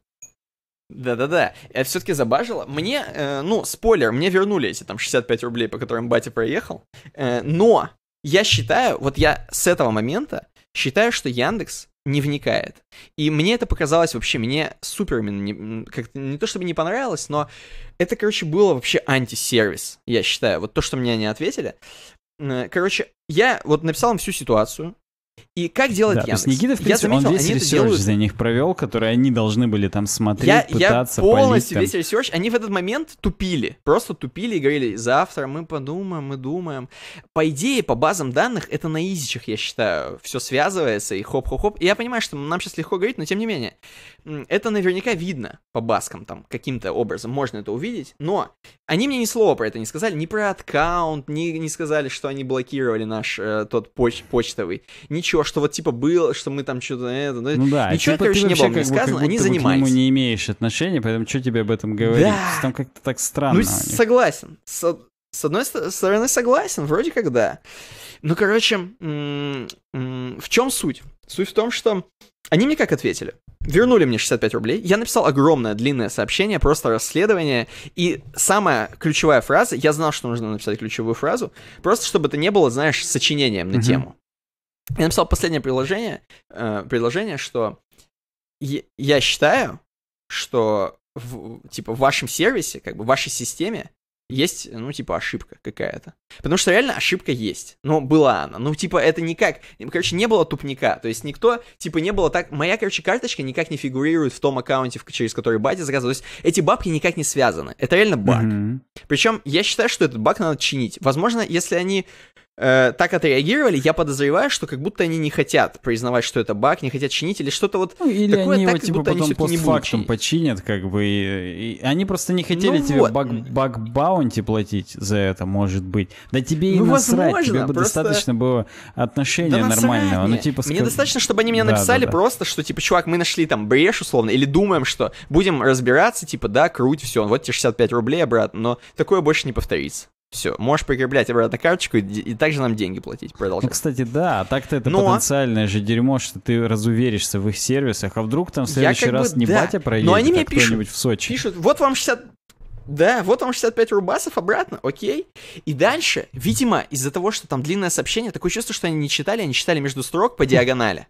Да-да-да, я э, все-таки забажило. Мне, э, ну, спойлер, мне вернули эти там 65 рублей, по которым батя проехал, э, но я считаю, вот я с этого момента считаю, что Яндекс не вникает. И мне это показалось вообще, мне супер, не, как не то чтобы не понравилось, но это, короче, было вообще антисервис, я считаю. Вот то, что мне не ответили. Короче, я вот написал им всю ситуацию, и как делает да, Яндекс? То есть Никита, в принципе, я заметил, он весь ресерч за них провел, который они должны были там смотреть, я, пытаться, Я полностью полить, там... весь ресерч, они в этот момент тупили, просто тупили и говорили, завтра мы подумаем, мы думаем. По идее, по базам данных, это на изичах, я считаю, все связывается и хоп-хоп-хоп. И я понимаю, что нам сейчас легко говорить, но тем не менее, это наверняка видно по баскам там каким-то образом, можно это увидеть, но они мне ни слова про это не сказали, ни про аккаунт, ни, не сказали, что они блокировали наш э, тот поч почтовый, ничего ничего, что вот типа было, что мы там что-то... Это, ну да, ничего, типа, короче, не было мне сказано, они занимались. Ты к нему не имеешь отношения, поэтому что тебе об этом говорить? Да. Там как-то так странно. Ну, согласен. С, с одной стороны, согласен, вроде как да. Ну, короче, в чем суть? Суть в том, что они мне как ответили? Вернули мне 65 рублей, я написал огромное длинное сообщение, просто расследование, и самая ключевая фраза, я знал, что нужно написать ключевую фразу, просто чтобы это не было, знаешь, сочинением на uh-huh. тему. Я написал последнее предложение, э, предложение, что я считаю, что в, типа в вашем сервисе, как бы в вашей системе есть, ну, типа, ошибка какая-то. Потому что реально ошибка есть. Но была она. Ну, типа, это никак... Короче, не было тупника. То есть никто, типа, не было так... Моя, короче, карточка никак не фигурирует в том аккаунте, через который Бади заказывал. То есть эти бабки никак не связаны. Это реально баг. Mm-hmm. Причем я считаю, что этот баг надо чинить. Возможно, если они э, так отреагировали, я подозреваю, что как будто они не хотят признавать, что это баг, не хотят чинить или что-то вот ну, или такое, они так, его, типа, будто потом они не починят, как бы, и, и они просто не хотели ну, тебе вот. баг, баг баунти платить за это, может быть. Да тебе и ну, насрать, возможно, тебе бы просто... достаточно было отношения да нормального. Ну, мне. Ну, типа, мне ск... достаточно, чтобы они мне написали да, да. просто, что, типа, чувак, мы нашли там брешь условно, или думаем, что будем разбираться, типа, да, круть, все, вот тебе 65 рублей обратно, но такое больше не повторится. Все, можешь прикреплять обратно карточку и, и также нам деньги платить. Продолжай. Ну, кстати, да, а так-то это Но... Ну, а? потенциальное же дерьмо, что ты разуверишься в их сервисах, а вдруг там в следующий раз бы, не да. батя проедет, Но они а мне пишут, в Сочи. Пишут, вот вам 60... Да, вот вам 65 рубасов обратно, окей. И дальше, видимо, из-за того, что там длинное сообщение, такое чувство, что они не читали, они читали между строк по диагонали.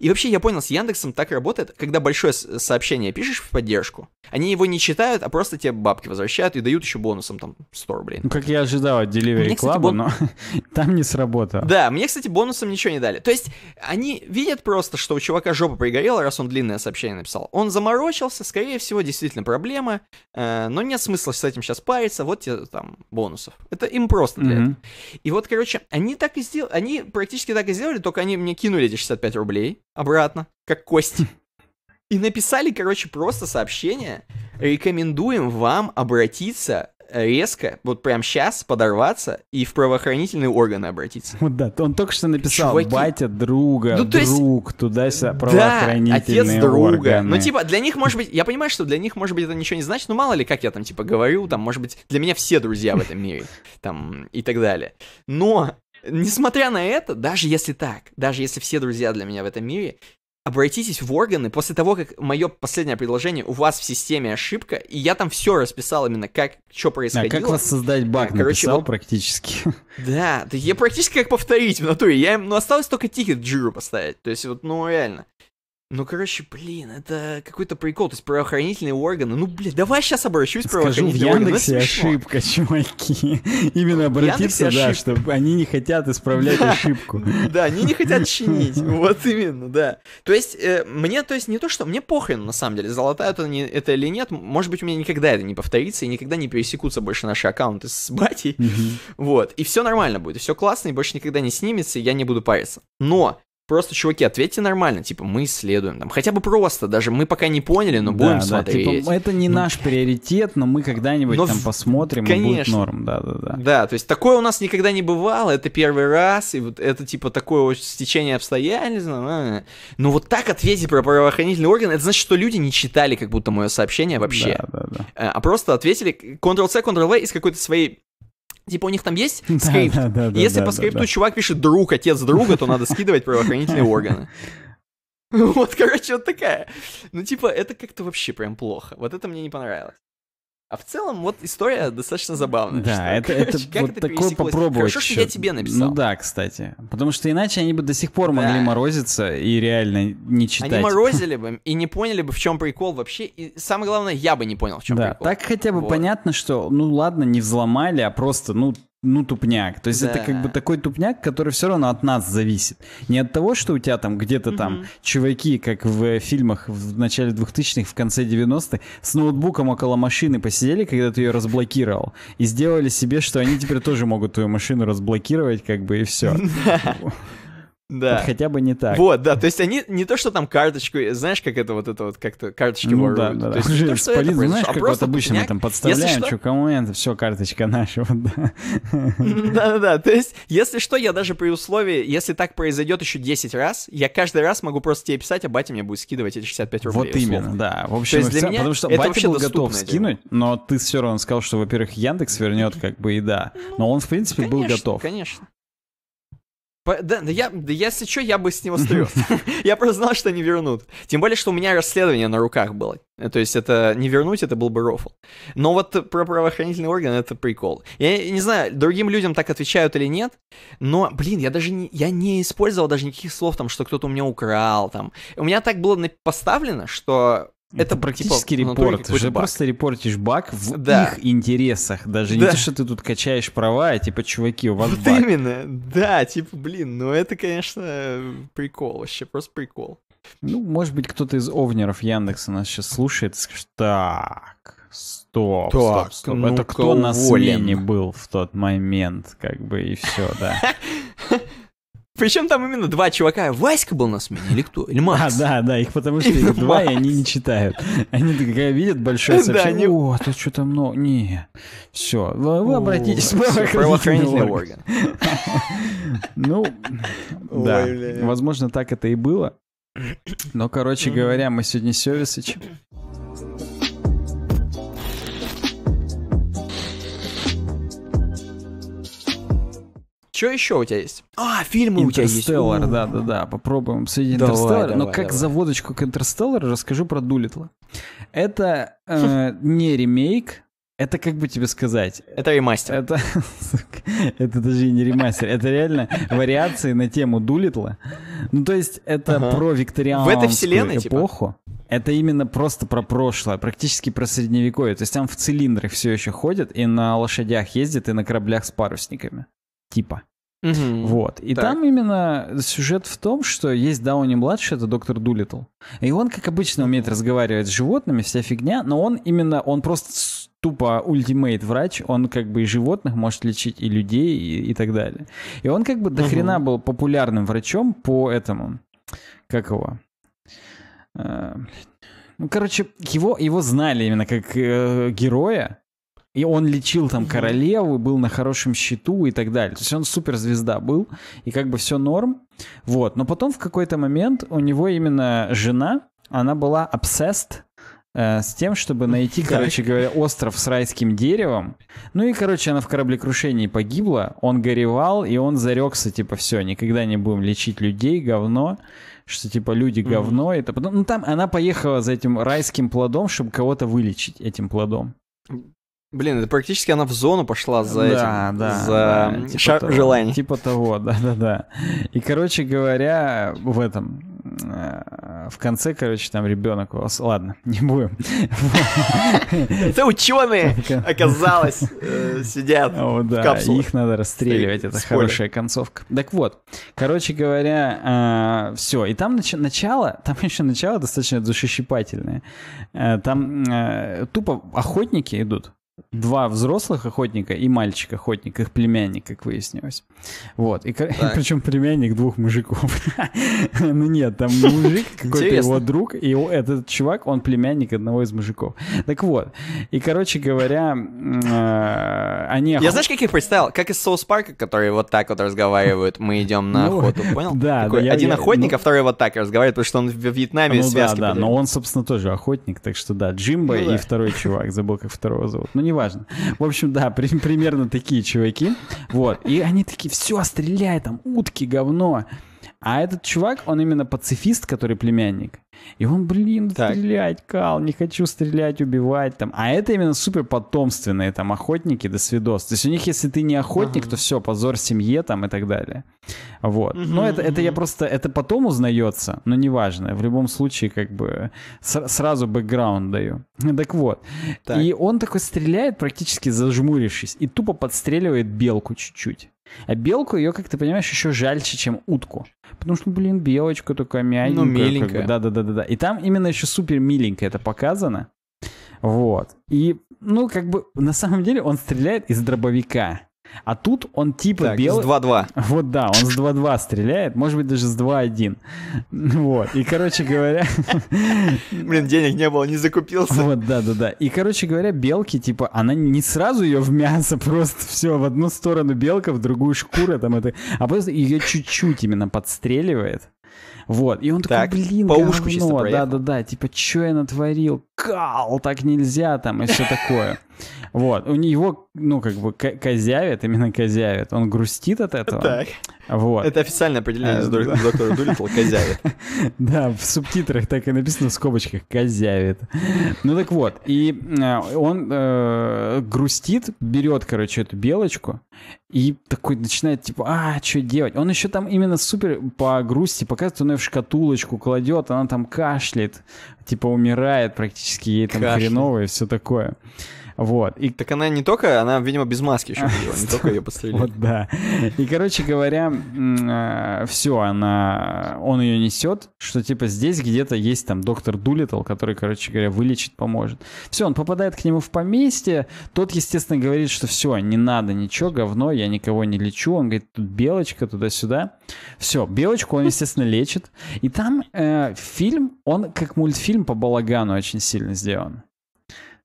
И вообще я понял, с Яндексом так работает, когда большое сообщение пишешь в поддержку, они его не читают, а просто тебе бабки возвращают и дают еще бонусом там 100 рублей. Ну, как я ожидал от Delivery Club, бон... но там не сработало. Да, мне, кстати, бонусом ничего не дали. То есть они видят просто, что у чувака жопа пригорела, раз он длинное сообщение написал. Он заморочился, скорее всего, действительно проблема, э, но нет смысла с этим сейчас париться, вот тебе там бонусов. Это им просто для mm-hmm. этого. И вот, короче, они так и сделали, они практически так и сделали, только они мне кинули эти 65 рублей, обратно, как кости. Хм. И написали, короче, просто сообщение. Рекомендуем вам обратиться резко, вот прям сейчас подорваться и в правоохранительные органы обратиться. Вот да, он только что написал Чуваки. батя друга, ну, то есть, друг, туда-сюда, правоохранительные да, отец друга. Органы. Ну типа для них, может быть, я понимаю, что для них, может быть, это ничего не значит, но мало ли, как я там типа говорю, там, может быть, для меня все друзья в этом мире, там, и так далее. Но Несмотря на это, даже если так, даже если все друзья для меня в этом мире, обратитесь в органы после того, как мое последнее предложение, у вас в системе ошибка, и я там все расписал именно, как, что происходило. А как воссоздать баг, Короче, написал вот, практически. Да, я практически как повторить в натуре. Я, ну, осталось только тикет Джиру поставить, то есть вот, ну, реально. Ну, короче, блин, это какой-то прикол. То есть правоохранительные органы. Ну, блин, давай сейчас обращусь Скажу, правоохранительные в Яндексе органы. ошибка, чуваки. Именно обратиться, да, чтобы они не хотят исправлять ошибку. Да, они не хотят чинить. Вот именно, да. То есть, э, мне, то есть, не то, что... Мне похрен, на самом деле, золотая это или нет. Может быть, у меня никогда это не повторится, и никогда не пересекутся больше наши аккаунты с батей. Вот. И все нормально будет, все классно, и больше никогда не снимется, и я не буду париться. Но просто, чуваки, ответьте нормально, типа, мы исследуем, там, хотя бы просто, даже мы пока не поняли, но будем да, типа, смотреть. Типа, это не ну, наш приоритет, но мы когда-нибудь но там в... посмотрим, конечно. и будет норм, да-да-да. Да, то есть такое у нас никогда не бывало, это первый раз, и вот это, типа, такое вот стечение обстоятельств, а. но вот так ответить про правоохранительный орган, это значит, что люди не читали как будто мое сообщение вообще, да, да, да. Э, а просто ответили Ctrl-C, Ctrl-V из какой-то своей Типа у них там есть скрипт. Да, да, да, Если по скрипту чувак пишет друг, отец друга, то надо скидывать правоохранительные органы. Вот, короче, вот такая. Ну, типа, это как-то вообще прям плохо. Вот это мне не понравилось. А в целом, вот история достаточно забавная. Да, что, это, это как вот это такое попробовать. Хорошо, что я тебе написал. Ну да, кстати. Потому что иначе они бы до сих пор могли да. морозиться и реально не читать. Они морозили бы и не поняли бы, в чем прикол вообще. И самое главное, я бы не понял, в чем да, прикол. Так хотя бы вот. понятно, что, ну ладно, не взломали, а просто, ну, ну, тупняк. То есть да. это как бы такой тупняк, который все равно от нас зависит. Не от того, что у тебя там где-то угу. там чуваки, как в э, фильмах в начале 2000-х, в конце 90-х, с ноутбуком около машины посидели, когда ты ее разблокировал, и сделали себе, что они теперь тоже могут твою машину разблокировать, как бы, и все. Да. Вот хотя бы не так. Вот, да, то есть они не то, что там карточку, знаешь, как это вот это вот как-то карточки ну, Да, да, то есть да. то, что Полит, это знаешь, а как просто вот обычно мы там подставляем, что... кому это, все, карточка наша. Вот, да. Да-да-да, то есть если что, я даже при условии, если так произойдет еще 10 раз, я каждый раз могу просто тебе писать, а батя мне будет скидывать эти 65 рублей. Вот условно. именно, да. В общем, то есть для меня потому что это батя был готов скинуть, но ты все равно сказал, что, во-первых, Яндекс вернет как бы и да. Но он, в принципе, был готов. Конечно, по, да, да, я, да если что, я бы с него стрел. я просто знал, что не вернут. Тем более, что у меня расследование на руках было. Э, то есть это не вернуть, это был бы рофл. Но вот про правоохранительный орган это прикол. Я не знаю, другим людям так отвечают или нет, но, блин, я даже не, я не использовал даже никаких слов там, что кто-то у меня украл там. У меня так было поставлено, что это практически типа, репорт. Ты же баг. просто репортишь баг в да. их интересах. Даже да. не то, что ты тут качаешь права, а типа, чуваки, у вас вот баг. именно, да, типа, блин, ну это, конечно, прикол вообще, просто прикол. Ну, может быть, кто-то из овнеров Яндекса нас сейчас слушает и скажет, так, стоп, так, стоп, стоп. Ну это кто уволен. на смене был в тот момент, как бы, и все, да. Причем там именно два чувака. Васька был на смене или кто? Или Макс? А, да, да, их потому что их два, и они не читают. Они такая видят большое сообщение. О, тут что-то много. Не, все. Вы обратитесь в правоохранительный орган. Ну, да, возможно, так это и было. Но, короче говоря, мы сегодня Севисыч. Что еще у тебя есть? А, фильмы у тебя есть. Интерстеллар, да, да, да. Попробуем обсудить давай, Интерстеллар. Но как давай. заводочку к Интерстеллару расскажу про Дулитла. Это э, хм. не ремейк, это как бы тебе сказать? Это ремастер. Это, это даже не ремастер. Это реально вариации на тему Дулитла. Ну, то есть это ага. про викторианскую В этой вселенной, типа? эпоху. Типа? Это именно просто про прошлое, практически про средневековье. То есть там в цилиндрах все еще ходят и на лошадях ездят, и на кораблях с парусниками. Типа. Угу. Вот. И так. там именно сюжет в том, что есть Дауни младший, это доктор Дулитл. И он, как обычно, умеет разговаривать с животными, вся фигня, но он именно, он просто тупо ультимейт врач, он как бы и животных может лечить, и людей, и, и так далее. И он как бы до хрена был популярным врачом по этому, как его, э, ну, короче, его, его знали именно как э, героя, и он лечил там королеву, был на хорошем счету и так далее. То есть он суперзвезда был, и как бы все норм. Вот. Но потом в какой-то момент у него именно жена, она была obsessed э, с тем, чтобы найти, короче говоря, остров с райским деревом. Ну и, короче, она в кораблекрушении погибла, он горевал, и он зарекся, типа, все, никогда не будем лечить людей, говно что типа люди говно, mm-hmm. это Ну там она поехала за этим райским плодом, чтобы кого-то вылечить этим плодом. Блин, это практически она в зону пошла за да, этим. Да, за да. Типа того, желание. Типа того, да-да-да. И, короче говоря, в этом э, в конце, короче, там ребенок у вас. Ладно, не будем. Это ученые, оказалось, э, сидят в капсулах. Их надо расстреливать, это хорошая концовка. Так вот, короче говоря, э, все. И там начало, там еще начало достаточно душещипательное. Там тупо охотники идут два взрослых охотника и мальчик-охотник, их племянник, как выяснилось. Вот. И, и причем племянник двух мужиков. ну нет, там мужик, какой-то его друг, и этот чувак, он племянник одного из мужиков. Так вот. И, короче говоря, а, они... Я знаешь, каких представил? Как из Соус Парка, которые вот так вот разговаривают. Мы идем на ну, охоту, понял? Да. Один охотник, ну а второй вот так разговаривает, потому что он в Вьетнаме ну связки. Да, да, но он, собственно, тоже охотник, так что да, Джимбо и второй чувак, забыл, как второго зовут. Ну, неважно. В общем, да, при, примерно такие чуваки. Вот. И они такие, все, стреляй, там, утки, говно. А этот чувак, он именно пацифист, который племянник. И он, блин, так. стрелять, кал, не хочу стрелять, убивать там. А это именно супер потомственные там охотники, до свидос. То есть у них, если ты не охотник, ага. то все, позор семье там и так далее. Вот. Угу, но это, угу. это я просто, это потом узнается, но неважно. В любом случае, как бы с- сразу бэкграунд даю. Так вот. Так. И он такой стреляет практически зажмурившись и тупо подстреливает белку чуть-чуть. А белку ее, как ты понимаешь, еще жальче, чем утку. Потому что, блин, белочка такая мягенькая. Ну, миленькая. да, да, да, да, да. И там именно еще супер миленькая это показано. Вот. И, ну, как бы, на самом деле он стреляет из дробовика. А тут он типа так, белый. С 2-2. Вот да, он с 2-2 стреляет, может быть, даже с 2-1. Вот. И, короче говоря... Блин, денег не было, не закупился. Вот, да, да, да. И, короче говоря, белки, типа, она не сразу ее в мясо, просто все, в одну сторону белка, в другую шкура, там это... А просто ее чуть-чуть именно подстреливает. Вот. И он так, такой, блин, по ушку говно, да-да-да, типа, что я натворил? Кал, так нельзя там и все такое. Вот. У него, ну, как бы козявит, именно козявит. Он грустит от этого. Так. Вот. Это официальное определение э, доктора Дулитл, козявит. Да, в субтитрах так и написано в скобочках, козявит. Ну так вот, и э, он э, грустит, берет, короче, эту белочку, и такой начинает, типа, а, что делать? Он еще там именно супер по грусти показывает, он ее в шкатулочку кладет, она там кашляет, типа умирает практически, ей там Кашля. хреново и все такое. Вот. И... Так она не только, она, видимо, без маски еще ходила, не только ее подстрелили. Вот, да. И, короче говоря, э, все, она, он ее несет, что типа здесь где-то есть там доктор Дулитл, который, короче говоря, вылечит, поможет. Все, он попадает к нему в поместье, тот, естественно, говорит, что все, не надо ничего, говно, я никого не лечу. Он говорит, тут белочка, туда-сюда. Все, белочку он, естественно, лечит. И там э, фильм, он как мультфильм по балагану очень сильно сделан.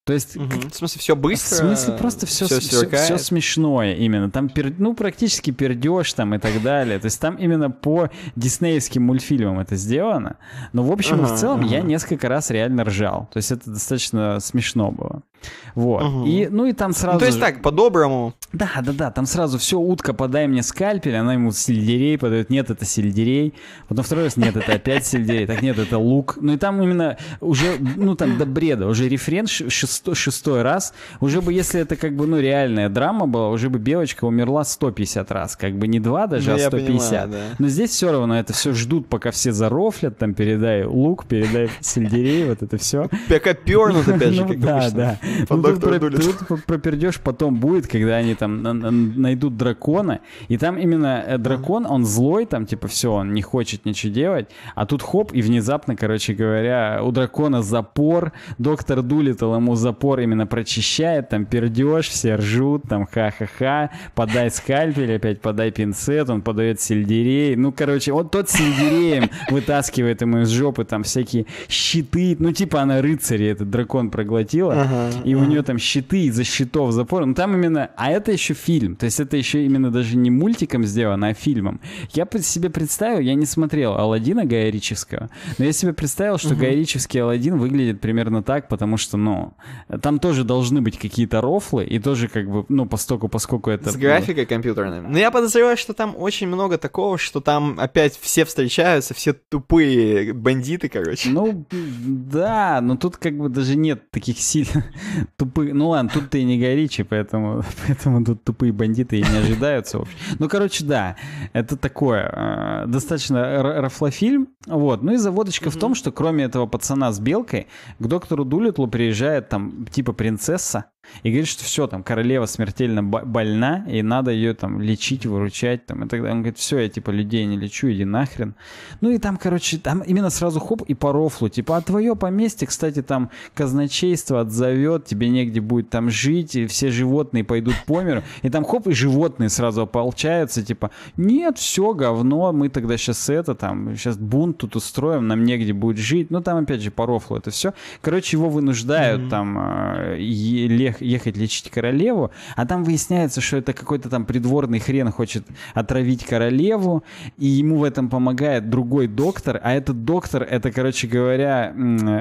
То есть, угу. как... в смысле, все а быстро. В смысле, просто все, все, все, все смешное именно. Там, пер... ну, практически пердеж там и так далее. То есть там именно по диснеевским мультфильмам это сделано. Но, в общем ага, и в целом, ага. я несколько раз реально ржал. То есть это достаточно смешно было. Вот. Угу. И, ну и там сразу... Ну, то есть так, по-доброму. Да, да, да. Там сразу все, утка, подай мне скальпель, она ему сельдерей подает. Нет, это сельдерей. Потом второй раз, нет, это опять сельдерей. Так, нет, это лук. Ну и там именно уже, ну там до бреда, уже рефрен 600 106 раз. Уже бы, если это как бы, ну, реальная драма была, уже бы белочка умерла 150 раз. Как бы не 2 даже, Да ну, а 150. Понимаю, да. Но здесь все равно это все ждут, пока все зарофлят, там, передай лук, передай сельдерей, вот это все. Пока пернут, опять же, ну как Да, да. Ну, тут пропердешь потом будет, когда они там найдут дракона, и там именно э, дракон, он злой, там, типа, все, он не хочет ничего делать, а тут хоп, и внезапно, короче говоря, у дракона запор, доктор Дулитл ему запор именно прочищает, там пердеж, все ржут, там ха-ха-ха, подай скальпель, опять подай пинцет, он подает сельдерей. Ну, короче, вот тот сельдереем вытаскивает ему из жопы там всякие щиты. Ну, типа она рыцарь, этот дракон проглотила, и у нее там щиты из-за щитов запор. Ну, там именно... А это еще фильм. То есть это еще именно даже не мультиком сделано, а фильмом. Я себе представил, я не смотрел Алладина Гая Ричевского, но я себе представил, что угу. Гая Ричевский Алладин выглядит примерно так, потому что, ну, там тоже должны быть какие-то рофлы, и тоже как бы, ну, постоку, поскольку это... С ну, графикой компьютерной. Но я подозреваю, что там очень много такого, что там опять все встречаются, все тупые бандиты, короче. Ну, да, но тут как бы даже нет таких сильно тупых... Ну ладно, тут ты не горячий, поэтому, поэтому тут тупые бандиты и не ожидаются вообще. Ну, короче, да, это такое, э, достаточно рафлофильм, вот. Ну и заводочка mm-hmm. в том, что кроме этого пацана с белкой, к доктору Дулитлу приезжает там типа принцесса, и говорит, что все, там, королева смертельно больна, и надо ее там лечить, выручать, там, и тогда он говорит, все, я, типа, людей не лечу, иди нахрен. Ну и там, короче, там именно сразу хоп и по рофлу, типа, а твое поместье, кстати, там казначейство отзовет, тебе негде будет там жить, и все животные пойдут по миру, и там хоп, и животные сразу ополчаются, типа, нет, все, говно, мы тогда сейчас это, там, сейчас бунт тут устроим, нам негде будет жить, ну там, опять же, по рофлу это все. Короче, его вынуждают mm-hmm. там э, ехать лечить королеву, а там выясняется, что это какой-то там придворный хрен хочет отравить королеву, и ему в этом помогает другой доктор, а этот доктор, это, короче говоря,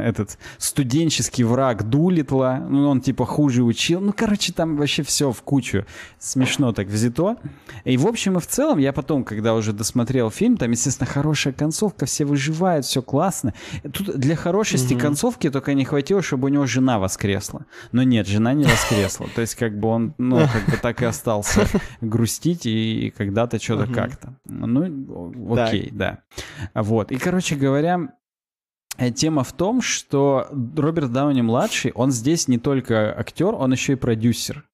этот студенческий враг Дулитла, ну, он типа хуже учил, ну, короче, там вообще все в кучу смешно так взято. И в общем и в целом, я потом, когда уже досмотрел фильм, там, естественно, хорошая концовка, все выживают, все классно. Тут для хорошести угу. концовки только не хватило, чтобы у него жена воскресла. Но нет, жена не не воскресло. То есть как бы он, ну, как бы так и остался грустить и, и когда-то что-то угу. как-то. Ну, окей, да. да. Вот. И, короче говоря, э, Тема в том, что Роберт Дауни-младший, он здесь не только актер, он еще и продюсер.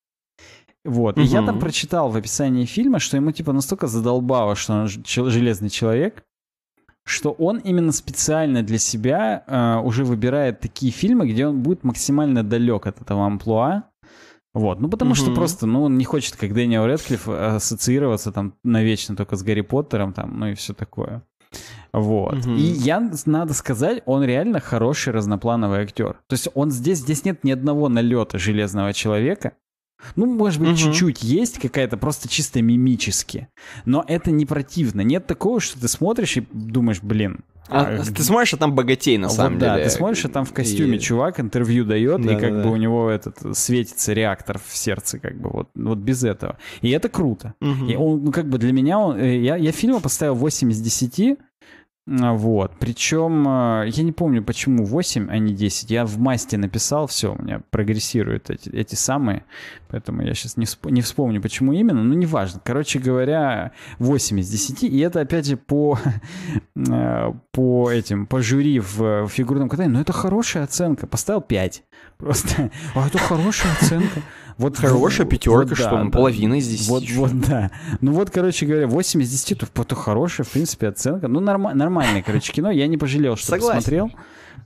Вот. Угу. И я там прочитал в описании фильма, что ему типа настолько задолбало, что он железный человек, что он именно специально для себя э, уже выбирает такие фильмы, где он будет максимально далек от этого амплуа. Вот, ну потому угу. что просто, ну, он не хочет, как Дэниел Рэдклифф, ассоциироваться там навечно только с Гарри Поттером, там, ну и все такое. Вот. Угу. И я, надо сказать, он реально хороший разноплановый актер. То есть он здесь, здесь нет ни одного налета железного человека. Ну, может быть, угу. чуть-чуть есть какая-то просто чисто мимически. Но это не противно. Нет такого, что ты смотришь и думаешь, блин. А, а ты смотришь, а там богатей на вот, самом да, деле. Да, ты смотришь, а там в костюме и... чувак интервью дает, да, и как да, бы да. у него этот светится реактор в сердце, как бы вот, вот без этого. И это круто. Угу. И он, ну, как бы для меня, он, э, я, я фильма поставил 8 из 10, а, вот. Причем, а, я не помню, почему 8, а не 10. Я в масте написал, все, у меня прогрессируют эти, эти самые. Поэтому я сейчас не, всп- не вспомню, почему именно, но неважно. Короче говоря, 8 из 10. И это, опять же, по, а, по этим, по жюри в, в фигурном катании. Но это хорошая оценка. Поставил 5. Просто, а это хорошая оценка. Вот хорошая пятерка, вот, что да, ну, половина из 10. Вот, вот, да. Ну вот, короче говоря, 8 из 10, то, то хорошая, в принципе, оценка. Ну, норма, нормальное, короче, кино. Я не пожалел, что Согласен. посмотрел.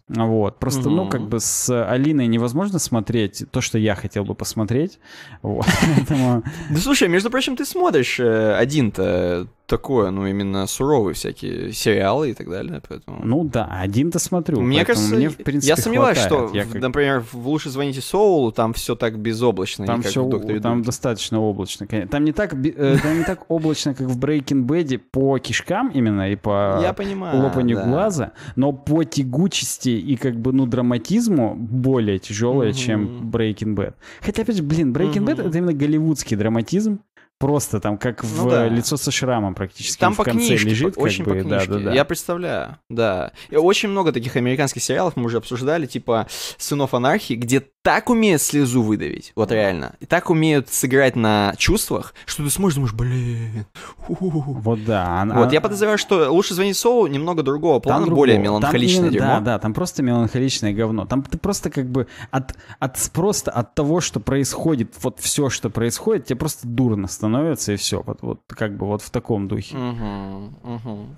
Вот. Просто, угу. ну, как бы с Алиной невозможно смотреть то, что я хотел бы посмотреть. Вот. Поэтому... Да слушай, между прочим, ты смотришь э, один-то такое, ну, именно суровые всякие сериалы и так далее, поэтому... Ну да, один-то смотрю, мне кажется, мне, в принципе, я сомневаюсь, хватает. что, я... Как... например, в «Лучше звоните Соулу» там все так безоблачно. Там все, там достаточно облачно, конечно. Там не так, э, там не так облачно, как в Breaking Bad по кишкам именно и по я понимаю, лопанию да. глаза, но по тягучести и как бы, ну, драматизму более тяжелое, угу. чем Breaking Bad. Хотя, опять же, блин, Breaking угу. Bad — это именно голливудский драматизм, просто там как ну в ну, да. лицо со шрамом практически там в по конце книжке, лежит. По, очень бы, по книжке, да, да, да. я представляю, да. И очень много таких американских сериалов мы уже обсуждали, типа «Сынов анархии», где так умеют слезу выдавить, вот реально. И так умеют сыграть на чувствах, что ты сможешь, думаешь, блин. Вот да. Вот а я подозреваю, что лучше звонить Солу немного другого плана, более меланхоличное дерьмо. Да, да, там просто меланхоличное говно. Там ты просто как бы от, от просто от того, что происходит, вот все, что происходит, тебе просто дурно становится и все. Вот, вот как бы вот в таком духе.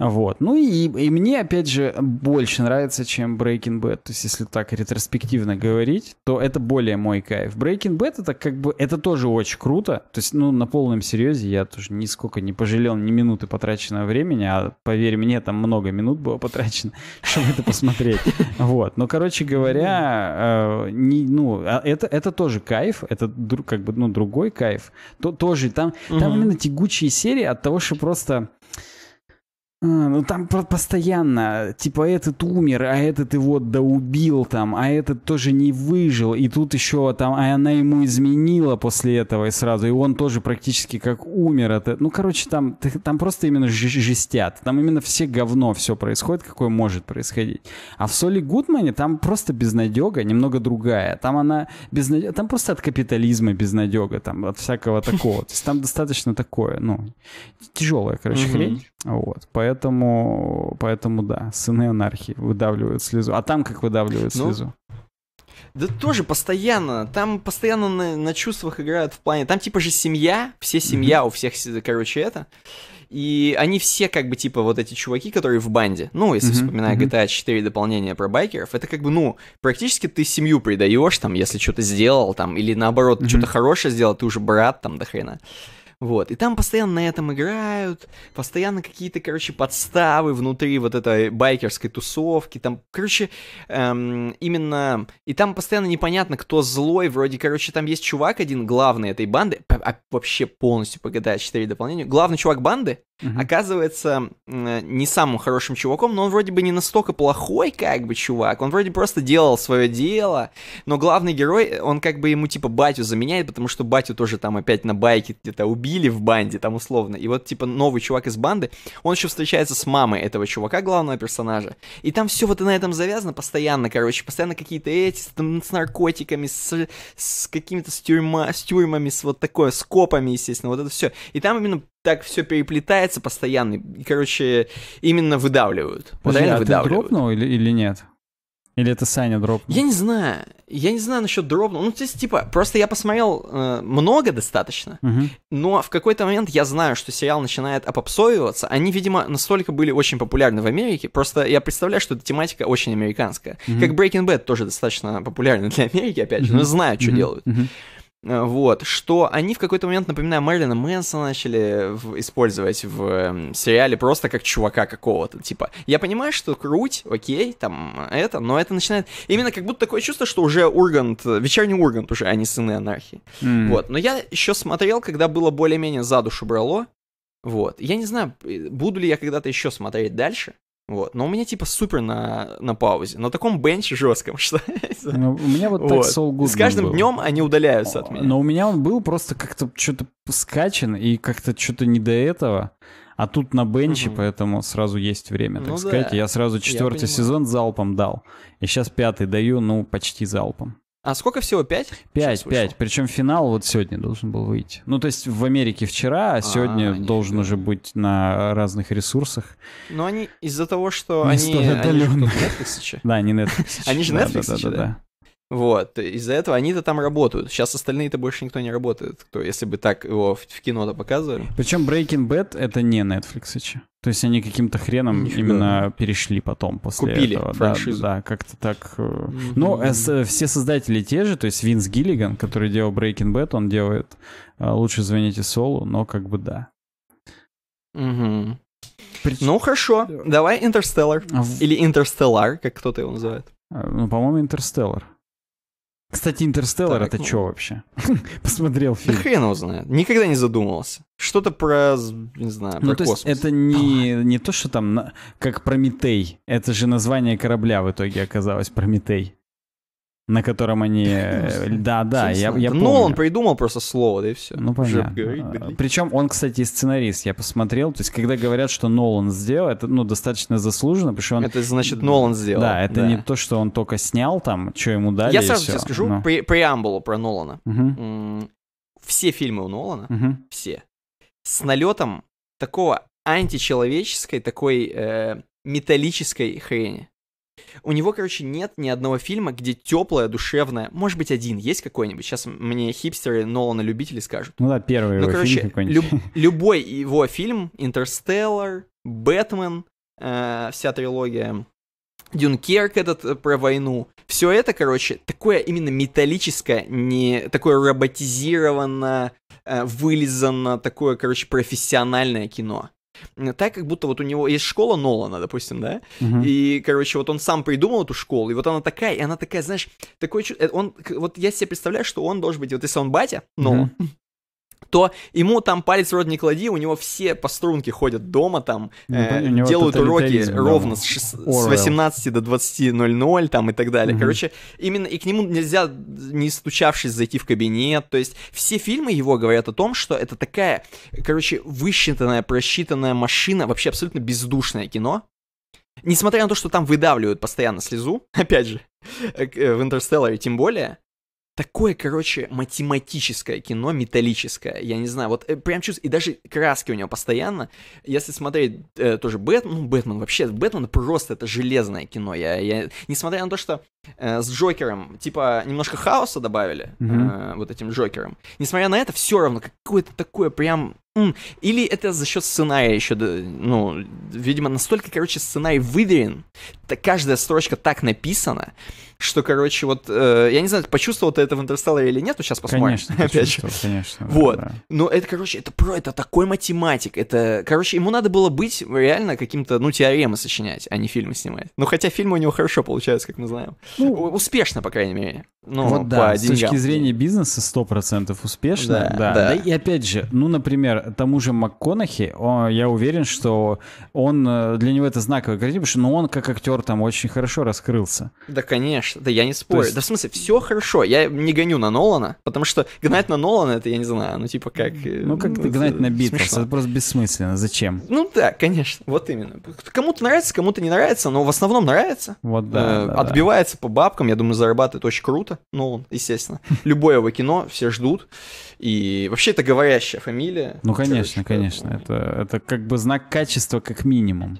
Вот. Ну и, и мне, опять же, больше нравится, чем Breaking Bad. То есть если так ретроспективно говорить, то это это более мой кайф. Breaking Bad это как бы, это тоже очень круто. То есть, ну, на полном серьезе я тоже нисколько не пожалел ни минуты потраченного времени, а поверь мне, там много минут было потрачено, чтобы это посмотреть. Вот. Но, короче говоря, э, не, ну, а это, это тоже кайф, это как бы, ну, другой кайф. То, тоже там, там именно тягучие серии от того, что просто а, ну там постоянно, типа, а этот умер, а этот его доубил там, а этот тоже не выжил, и тут еще там, а она ему изменила после этого и сразу, и он тоже практически как умер. это Ну, короче, там, там просто именно жестят, там именно все говно все происходит, какое может происходить. А в Соли Гудмане там просто безнадега, немного другая, там она безнадега, там просто от капитализма безнадега, там от всякого такого, то есть там достаточно такое, ну, тяжелая, короче, хрень. Вот, поэтому, поэтому да, сыны анархии выдавливают слезу. А там как выдавливают ну, слезу? Да тоже постоянно. Там постоянно на, на чувствах играют в плане. Там типа же семья, все семья mm-hmm. у всех, короче, это. И они все как бы типа вот эти чуваки, которые в банде. Ну, если mm-hmm. вспоминая GTA 4 дополнение про байкеров, это как бы, ну, практически ты семью придаешь, там, если что-то сделал, там, или наоборот, mm-hmm. что-то хорошее сделал, ты уже брат, там, до хрена. mm вот, и там постоянно на этом играют, постоянно какие-то, короче, подставы внутри вот этой байкерской тусовки, там, короче, эм, именно... И там постоянно непонятно, кто злой, вроде, короче, там есть чувак один, главный этой банды, а, вообще полностью по GTA 4 дополнению, главный чувак банды, Угу. Оказывается, э, не самым хорошим чуваком, но он вроде бы не настолько плохой, как бы, чувак. Он вроде просто делал свое дело, но главный герой, э, он как бы ему, типа, батю заменяет, потому что батю тоже там опять на байке где-то убили в банде, там, условно. И вот, типа, новый чувак из банды, он еще встречается с мамой этого чувака, главного персонажа. И там все вот на этом завязано постоянно, короче, постоянно какие-то эти, с, там, с наркотиками, с, с какими-то с, тюрьма, с тюрьмами, с вот такое, с копами, естественно, вот это все. И там именно так все переплетается постоянно. И, короче, именно выдавливают. Вот Подожди, реально а выдавливают. ты дропнул или, или нет? Или это Саня дропнул? Я не знаю. Я не знаю насчет дропнул. Ну, то есть, типа, просто я посмотрел э, много достаточно, угу. но в какой-то момент я знаю, что сериал начинает опопсовиваться. Они, видимо, настолько были очень популярны в Америке. Просто я представляю, что эта тематика очень американская. Угу. Как Breaking Bad тоже достаточно популярна для Америки, опять же, угу. но знаю, что угу. делают. Угу. Э, вот, что они в какой-то момент, напоминая Мэрилина Мэнсона начали в, использовать в эм, сериале просто как чувака какого-то, типа. Я понимаю, что круть, окей, там это, но это начинает... Именно как будто такое чувство, что уже Ургант, вечерний Ургант уже, а не Сыны Анархии. Mm. Вот, но я еще смотрел, когда было более-менее за душу брало, вот. Я не знаю, э, буду ли я когда-то еще смотреть дальше, вот. Но у меня типа супер на, на паузе. На таком бенче жестком, что ну, У меня вот, вот. так Soul Goodman С каждым днем они удаляются от меня. Но у меня он был просто как-то что-то скачан и как-то что-то не до этого. А тут на бенче, угу. поэтому сразу есть время, так ну, сказать. Да. Я сразу четвертый сезон залпом дал. И сейчас пятый даю, ну, почти залпом. А сколько всего? Пять? Пять, пять. Причем финал вот сегодня должен был выйти. Ну, то есть в Америке вчера, а, а сегодня а, должен уже быть на разных ресурсах. Но ну, они из-за того, что не они... Они же Netflix, Да, не Netflix. Они же Netflix, да? Вот, из-за этого они-то там работают. Сейчас остальные-то больше никто не работает, кто, если бы так его в, в кино-то показывали. Причем Breaking Bad это не Netflix. Еще. То есть они каким-то хреном Нифига. именно перешли потом после Купили этого. Купили. Да, да, как-то так. Mm-hmm. Э. Но ну, а э, все создатели те же, то есть Винс Гиллиган, который делал Breaking Bad, он делает э, лучше звоните Солу, но как бы да. Mm-hmm. Прич... Ну хорошо, давай Интерстеллар. А в... Или Interstellar, как кто-то его называет. А, ну, по-моему, Interstellar. Кстати, «Интерстеллар» — это ну... что вообще? Посмотрел фильм. Хрен его знает. Никогда не задумывался. Что-то про, не знаю, ну, про ну, то космос. Есть это не, не то, что там, как «Прометей». Это же название корабля в итоге оказалось «Прометей» на котором они... Да, э, ну, да, я, я помню. Нолан придумал просто слово, да и все. Ну, понятно. А, Причем он, кстати, и сценарист, я посмотрел. То есть, когда говорят, что Нолан сделал, это, ну, достаточно заслуженно, потому что он... Это значит, Нолан сделал. Да, это да. не то, что он только снял там, что ему дали Я сразу тебе скажу Но... пре преамбулу про Нолана. Угу. Все фильмы у Нолана, угу. все, с налетом такого античеловеческой, такой э, металлической хрени. У него, короче, нет ни одного фильма, где теплая, душевная. Может быть, один есть какой-нибудь. Сейчас мне хипстеры Нолана любители скажут. Ну да, первый ну, короче, фильм Люб- любой его фильм, Интерстеллар, Бэтмен, э- вся трилогия, Дюнкерк этот э, про войну. Все это, короче, такое именно металлическое, не такое роботизированное, э, вылизанно, такое, короче, профессиональное кино так, как будто вот у него есть школа Нолана, допустим, да, угу. и, короче, вот он сам придумал эту школу, и вот она такая, и она такая, знаешь, такой, э, он, вот я себе представляю, что он должен быть, вот если он батя Нолан, угу то ему там палец вроде не клади, у него все по струнке ходят дома там, ну, э, делают уроки да. ровно с, 6, с 18 до 20.00 там и так далее. Угу. Короче, именно и к нему нельзя, не стучавшись, зайти в кабинет. То есть все фильмы его говорят о том, что это такая, короче, высчитанная, просчитанная машина, вообще абсолютно бездушное кино. Несмотря на то, что там выдавливают постоянно слезу, опять же, э, э, в Интерстелларе тем более, такое, короче, математическое кино, металлическое, я не знаю, вот э, прям чувствую, и даже краски у него постоянно, если смотреть э, тоже Бэтмен, ну, Бэтмен вообще, Бэтмен просто это железное кино, я, я несмотря на то, что э, с Джокером, типа, немножко хаоса добавили, mm-hmm. э, вот этим Джокером, несмотря на это, все равно какое-то такое прям или это за счет сценария еще, ну, видимо, настолько, короче, сценарий выверен, каждая строчка так написана, что, короче, вот, э, я не знаю, почувствовал ты это в Интерстелларе или нет, но сейчас посмотрим. Конечно, опять же. конечно. вот. Да. Но ну, это, короче, это про, это такой математик, это, короче, ему надо было быть реально каким-то, ну, теоремы сочинять, а не фильмы снимать. Ну, хотя фильмы у него хорошо получаются, как мы знаем. Ну, Успешно, по крайней мере. Ну, вот да, с точки зрения бизнеса 100% успешно, да, да. да. Да и опять же, ну, например, тому же МакКонахи, он, я уверен, что он э, для него это знаковый картина, потому что ну, он как актер там очень хорошо раскрылся. Да, конечно, да я не спорю. есть... Да в смысле, все хорошо, я не гоню на Нолана, потому что гнать на Нолана, это я не знаю, ну типа как... Э, ну как ну, ты гнать на Битлз, это просто бессмысленно, зачем? Ну да, конечно, вот именно. Кому-то нравится, кому-то не нравится, но в основном нравится. Вот да. Э, да отбивается да. по бабкам, я думаю, зарабатывает очень круто, Нолан, естественно. Любое его кино, все ждут. И вообще это говорящая фамилия. Ну, конечно, конечно. Это, это как бы знак качества как минимум.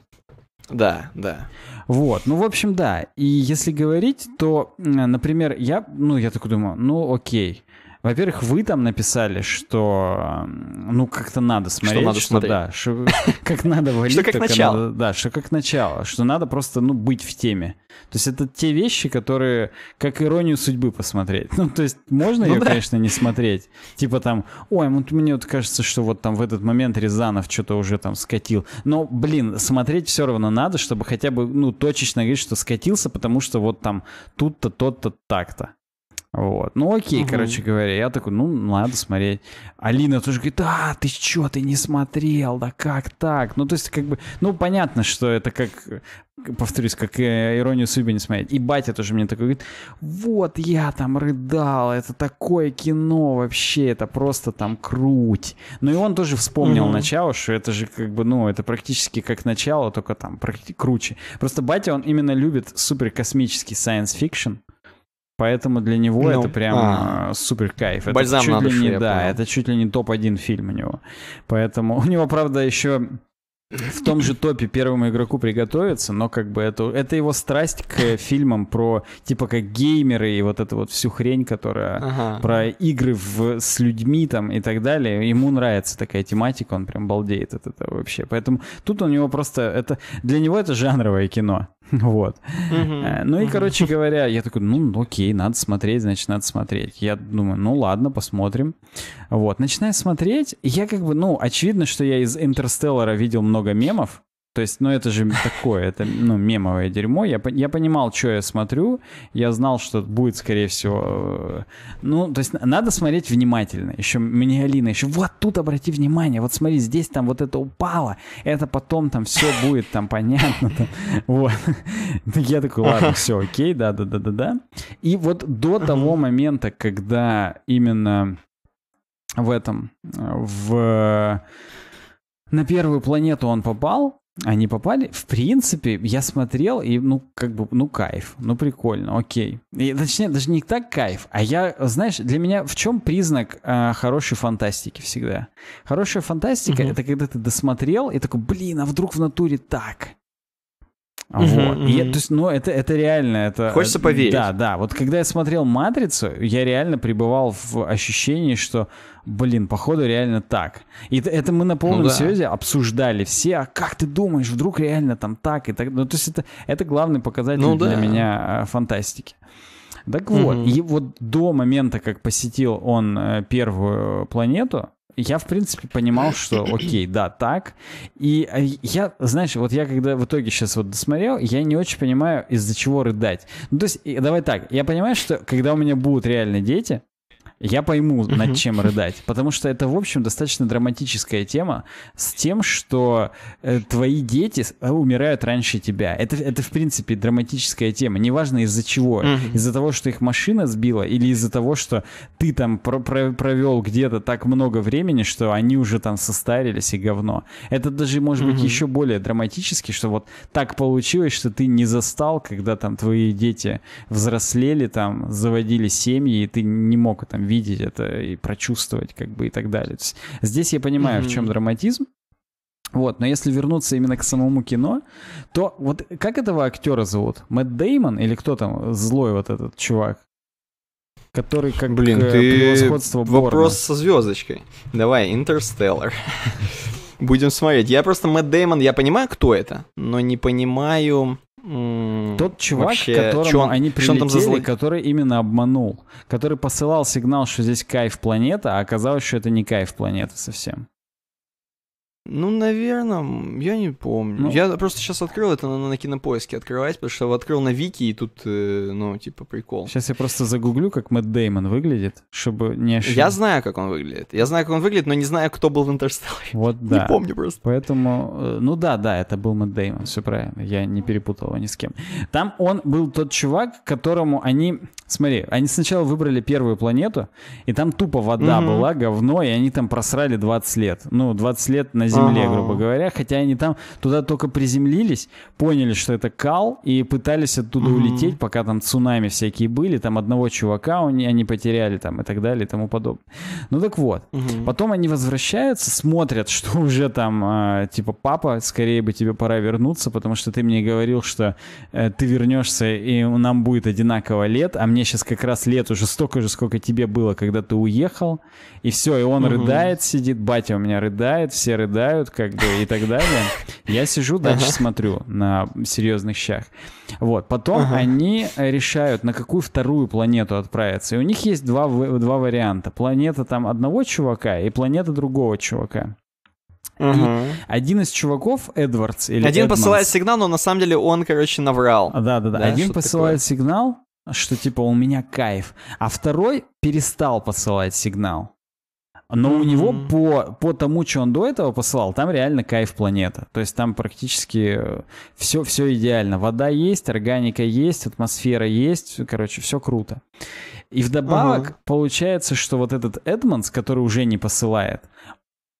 Да, да. Вот, ну, в общем, да. И если говорить, то, например, я, ну, я такой думаю, ну, окей, во-первых, вы там написали, что ну как-то надо смотреть, что, надо что смотреть. да, что, как надо валить, что как начало, надо, да, что как начало, что надо просто ну быть в теме. То есть это те вещи, которые как иронию судьбы посмотреть. Ну то есть можно ну, ее, да. конечно, не смотреть. Типа там, ой, вот мне вот кажется, что вот там в этот момент Рязанов что-то уже там скатил. Но блин, смотреть все равно надо, чтобы хотя бы ну точечно говорить, что скатился, потому что вот там тут-то, тот-то, так-то. Вот. Ну окей, угу. короче говоря, я такой, ну надо смотреть. Алина тоже говорит, а, ты что, ты не смотрел, да как так? Ну то есть как бы, ну понятно, что это как, повторюсь, как э, иронию судьбы не смотреть. И батя тоже мне такой говорит, вот я там рыдал, это такое кино вообще, это просто там круть. Ну и он тоже вспомнил угу. начало, что это же как бы, ну это практически как начало, только там круче. Просто батя, он именно любит супер космический science fiction. Поэтому для него ну, это прям а, а супер кайф. Бальзам это чуть на душу, ли не, да, понял. это чуть ли не топ-1 фильм у него. Поэтому у него, правда, еще в том же топе первому игроку приготовиться, но как бы это, это его страсть к фильмам про типа как геймеры и вот эту вот всю хрень, которая ага. про игры в, с людьми там и так далее. Ему нравится такая тематика, он прям балдеет от этого вообще. Поэтому тут у него просто это для него это жанровое кино. Вот. Э, ну и, короче говоря, я такой, ну окей, надо смотреть, значит, надо смотреть. Я думаю, ну ладно, посмотрим. Вот, начинаю смотреть, я как бы, ну, очевидно, что я из Интерстеллара видел много мемов, то есть, ну это же такое, это ну, мемовое дерьмо. Я, я понимал, что я смотрю, я знал, что будет, скорее всего... Э, ну, то есть надо смотреть внимательно. Еще мне Алина, еще вот тут обрати внимание, вот смотри, здесь там вот это упало, это потом там все будет там понятно. Там, вот. Я такой, ладно, все, окей, да-да-да-да-да. И вот до того момента, когда именно в этом, э, в... Э, на первую планету он попал, они попали. В принципе, я смотрел, и, ну, как бы, ну, кайф, ну, прикольно, окей. И, точнее, даже не так кайф, а я, знаешь, для меня в чем признак э, хорошей фантастики всегда? Хорошая фантастика угу. — это когда ты досмотрел и такой, блин, а вдруг в натуре так? Угу, вот. угу. Я, то есть, ну, это, это реально. Это, э, Хочется поверить. Да, да. Вот когда я смотрел «Матрицу», я реально пребывал в ощущении, что, блин, походу реально так. И это, мы на полном ну, да. серьезе обсуждали все, а как ты думаешь, вдруг реально там так и так. Ну, то есть это, это главный показатель ну, да. для меня э, фантастики. Так вот, угу. и вот до момента, как посетил он э, первую планету, я, в принципе, понимал, что окей, да, так. И э, я, знаешь, вот я когда в итоге сейчас вот досмотрел, я не очень понимаю, из-за чего рыдать. Ну, то есть, давай так, я понимаю, что когда у меня будут реально дети, я пойму, над чем рыдать. Потому что это, в общем, достаточно драматическая тема с тем, что э, твои дети э, умирают раньше тебя. Это, это, в принципе, драматическая тема. Неважно из-за чего. Из-за того, что их машина сбила, или из-за того, что ты там про про провел где-то так много времени, что они уже там состарились и говно. Это даже, может быть, еще более драматически, что вот так получилось, что ты не застал, когда там твои дети взрослели, там заводили семьи, и ты не мог там видеть это и прочувствовать, как бы и так далее. Есть, здесь я понимаю, mm-hmm. в чем драматизм. Вот, но если вернуться именно к самому кино, то вот как этого актера зовут? Мэтт Деймон или кто там злой вот этот чувак? который как Блин, э, ты... превосходство Борна. Вопрос со звездочкой. Давай, Интерстеллар. Будем смотреть. Я просто Мэтт Деймон, я понимаю, кто это, но не понимаю... Тот чувак, Вообще, которому чё они прилетели, там зазл... который именно обманул, который посылал сигнал, что здесь кайф планета, а оказалось, что это не кайф планета совсем. Ну, наверное, я не помню. Ну, я просто сейчас открыл это на, на кинопоиске открывать, потому что открыл на Вики, и тут, э, ну, типа, прикол. Сейчас я просто загуглю, как Мэтт Деймон выглядит, чтобы не ошибиться. Я знаю, как он выглядит. Я знаю, как он выглядит, но не знаю, кто был в Интерстелларе. Вот да. Не помню просто. Поэтому, э, ну да, да, это был Мэтт Деймон, все правильно. Я не перепутал его ни с кем. Там он был тот чувак, которому они... Смотри, они сначала выбрали первую планету, и там тупо вода угу. была, говно, и они там просрали 20 лет. Ну, 20 лет на Земле земле, ага. грубо говоря. Хотя они там туда только приземлились, поняли, что это кал, и пытались оттуда угу. улететь, пока там цунами всякие были, там одного чувака они, потеряли там и так далее и тому подобное. Ну так вот. Угу. Потом они возвращаются, смотрят, что уже там, э, типа, папа, скорее бы тебе пора вернуться, потому что ты мне говорил, что э, ты вернешься, и нам будет одинаково лет, а мне сейчас как раз лет уже столько же, сколько тебе было, когда ты уехал. И все, и он угу. рыдает, сидит, батя у меня рыдает, все рыдают обсуждают, как бы, и так далее. Я сижу, дальше смотрю на серьезных щах. Вот, потом они решают, на какую вторую планету отправиться. И у них есть два, два варианта. Планета там одного чувака и планета другого чувака. Угу. Один из чуваков, Эдвардс или Один Эдманс, посылает сигнал, но на самом деле он, короче, наврал. Да-да-да, один посылает такое? сигнал, что типа у меня кайф, а второй перестал посылать сигнал. Но mm-hmm. у него по, по тому, что он до этого посылал, там реально кайф планета. То есть там практически все, э, все идеально. Вода есть, органика есть, атмосфера есть. Короче, все круто. И вдобавок uh-huh. получается, что вот этот Эдмонс, который уже не посылает,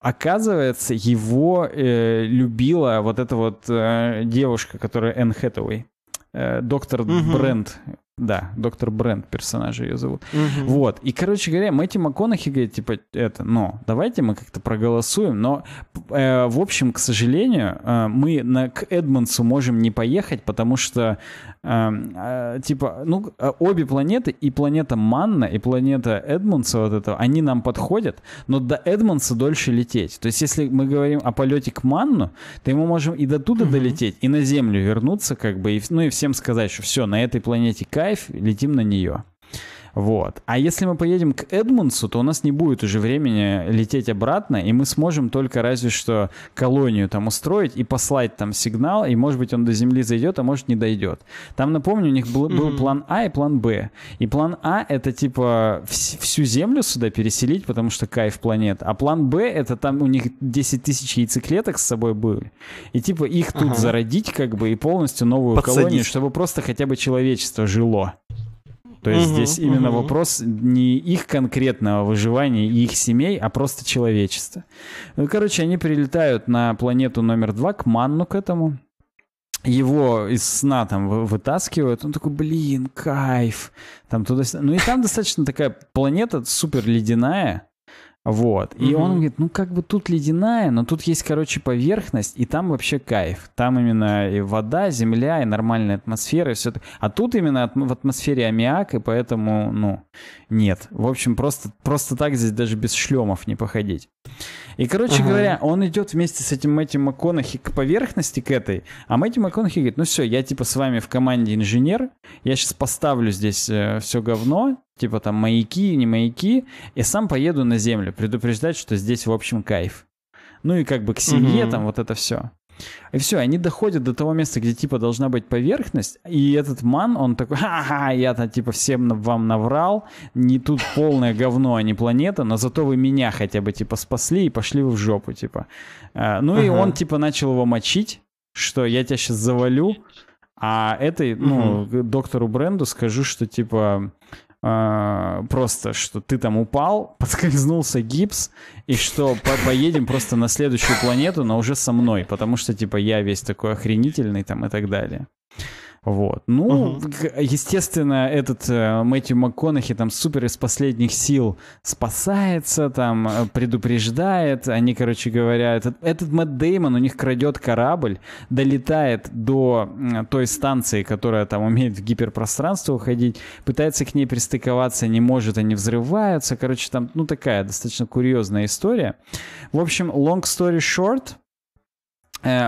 оказывается, его э, любила вот эта вот э, девушка, которая Энн Хэтэуэй. Э, доктор uh-huh. Брент, да, доктор Бренд персонажа ее зовут. Угу. Вот. И, короче говоря, Мэтти МакКонахи говорит, типа, это, но давайте мы как-то проголосуем. Но, э, в общем, к сожалению, э, мы на, к Эдмонсу можем не поехать, потому что Эм, э, типа, ну, э, обе планеты, и планета Манна, и планета Эдмонса вот этого, они нам подходят, но до Эдмонса дольше лететь. То есть, если мы говорим о полете к Манну, то мы можем и до туда долететь, и на Землю вернуться, как бы, и, ну, и всем сказать, что все, на этой планете кайф, летим на нее. Вот. А если мы поедем к Эдмонсу, то у нас не будет уже времени лететь обратно, и мы сможем только разве что колонию там устроить и послать там сигнал, и может быть он до земли зайдет, а может не дойдет. Там, напомню, у них был, был план А и план Б. И план А это типа вс- всю землю сюда переселить, потому что кайф планет. А план Б это там у них 10 тысяч яйцеклеток с собой были. И типа их тут ага. зародить как бы и полностью новую Подсадить. колонию, чтобы просто хотя бы человечество жило. То есть угу, здесь именно угу. вопрос не их конкретного выживания и их семей, а просто человечества. Ну, короче, они прилетают на планету номер два, к Манну к этому. Его из сна там вытаскивают. Он такой, блин, кайф. Там туда Ну и там достаточно такая планета супер ледяная. Вот. И угу. он говорит, ну как бы тут ледяная, но тут есть, короче, поверхность, и там вообще кайф. Там именно и вода, земля, и нормальная атмосфера, и все. А тут именно в атмосфере аммиак, и поэтому, ну, нет. В общем, просто, просто так здесь даже без шлемов не походить. И, короче ага. говоря, он идет вместе с этим Мэтти МакКонахи к поверхности, к этой. А Мэтти МакКонахи говорит, ну все, я типа с вами в команде инженер, я сейчас поставлю здесь э, все говно, типа там маяки, не маяки, и сам поеду на землю, предупреждать, что здесь, в общем, кайф. Ну и как бы к семье угу. там вот это все. И все, они доходят до того места, где типа должна быть поверхность, и этот ман, он такой, ха-ха, я-то типа всем вам наврал, не тут полное говно, а не планета, но зато вы меня хотя бы типа спасли и пошли вы в жопу, типа. А, ну и он типа начал его мочить, что я тебя сейчас завалю, а этой, ну, доктору Бренду скажу, что типа а, просто, что ты там упал, подскользнулся гипс, и что по поедем просто на следующую планету, но уже со мной, потому что, типа, я весь такой охренительный там и так далее. Вот. Ну, угу. естественно, этот э, Мэтью МакКонахи там супер из последних сил спасается, там э, предупреждает. Они, короче говоря, этот, этот Мэтт Деймон у них крадет корабль, долетает до э, той станции, которая там умеет в гиперпространство уходить, пытается к ней пристыковаться, не может, они взрываются. Короче, там, ну, такая достаточно курьезная история. В общем, long story short —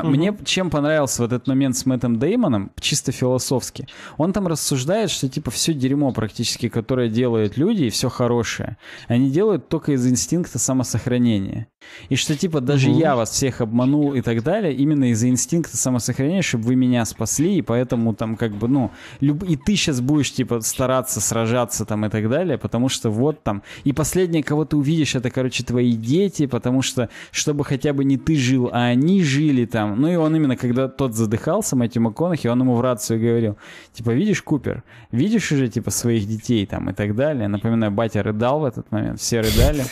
Угу. Мне чем понравился вот этот момент с Мэттом Деймоном, чисто философски, он там рассуждает, что типа все дерьмо практически, которое делают люди, и все хорошее, они делают только из инстинкта самосохранения. И что типа даже угу. я вас всех обманул и так далее, именно из-за инстинкта самосохранения, чтобы вы меня спасли, и поэтому там как бы, ну, люб... и ты сейчас будешь типа стараться сражаться там и так далее, потому что вот там. И последнее, кого ты увидишь, это, короче, твои дети, потому что чтобы хотя бы не ты жил, а они жили, там. Ну и он именно, когда тот задыхался, Мэтью МакКонахи, он ему в рацию говорил, типа, видишь, Купер, видишь уже, типа, своих детей там и так далее. Напоминаю, батя рыдал в этот момент, все рыдали.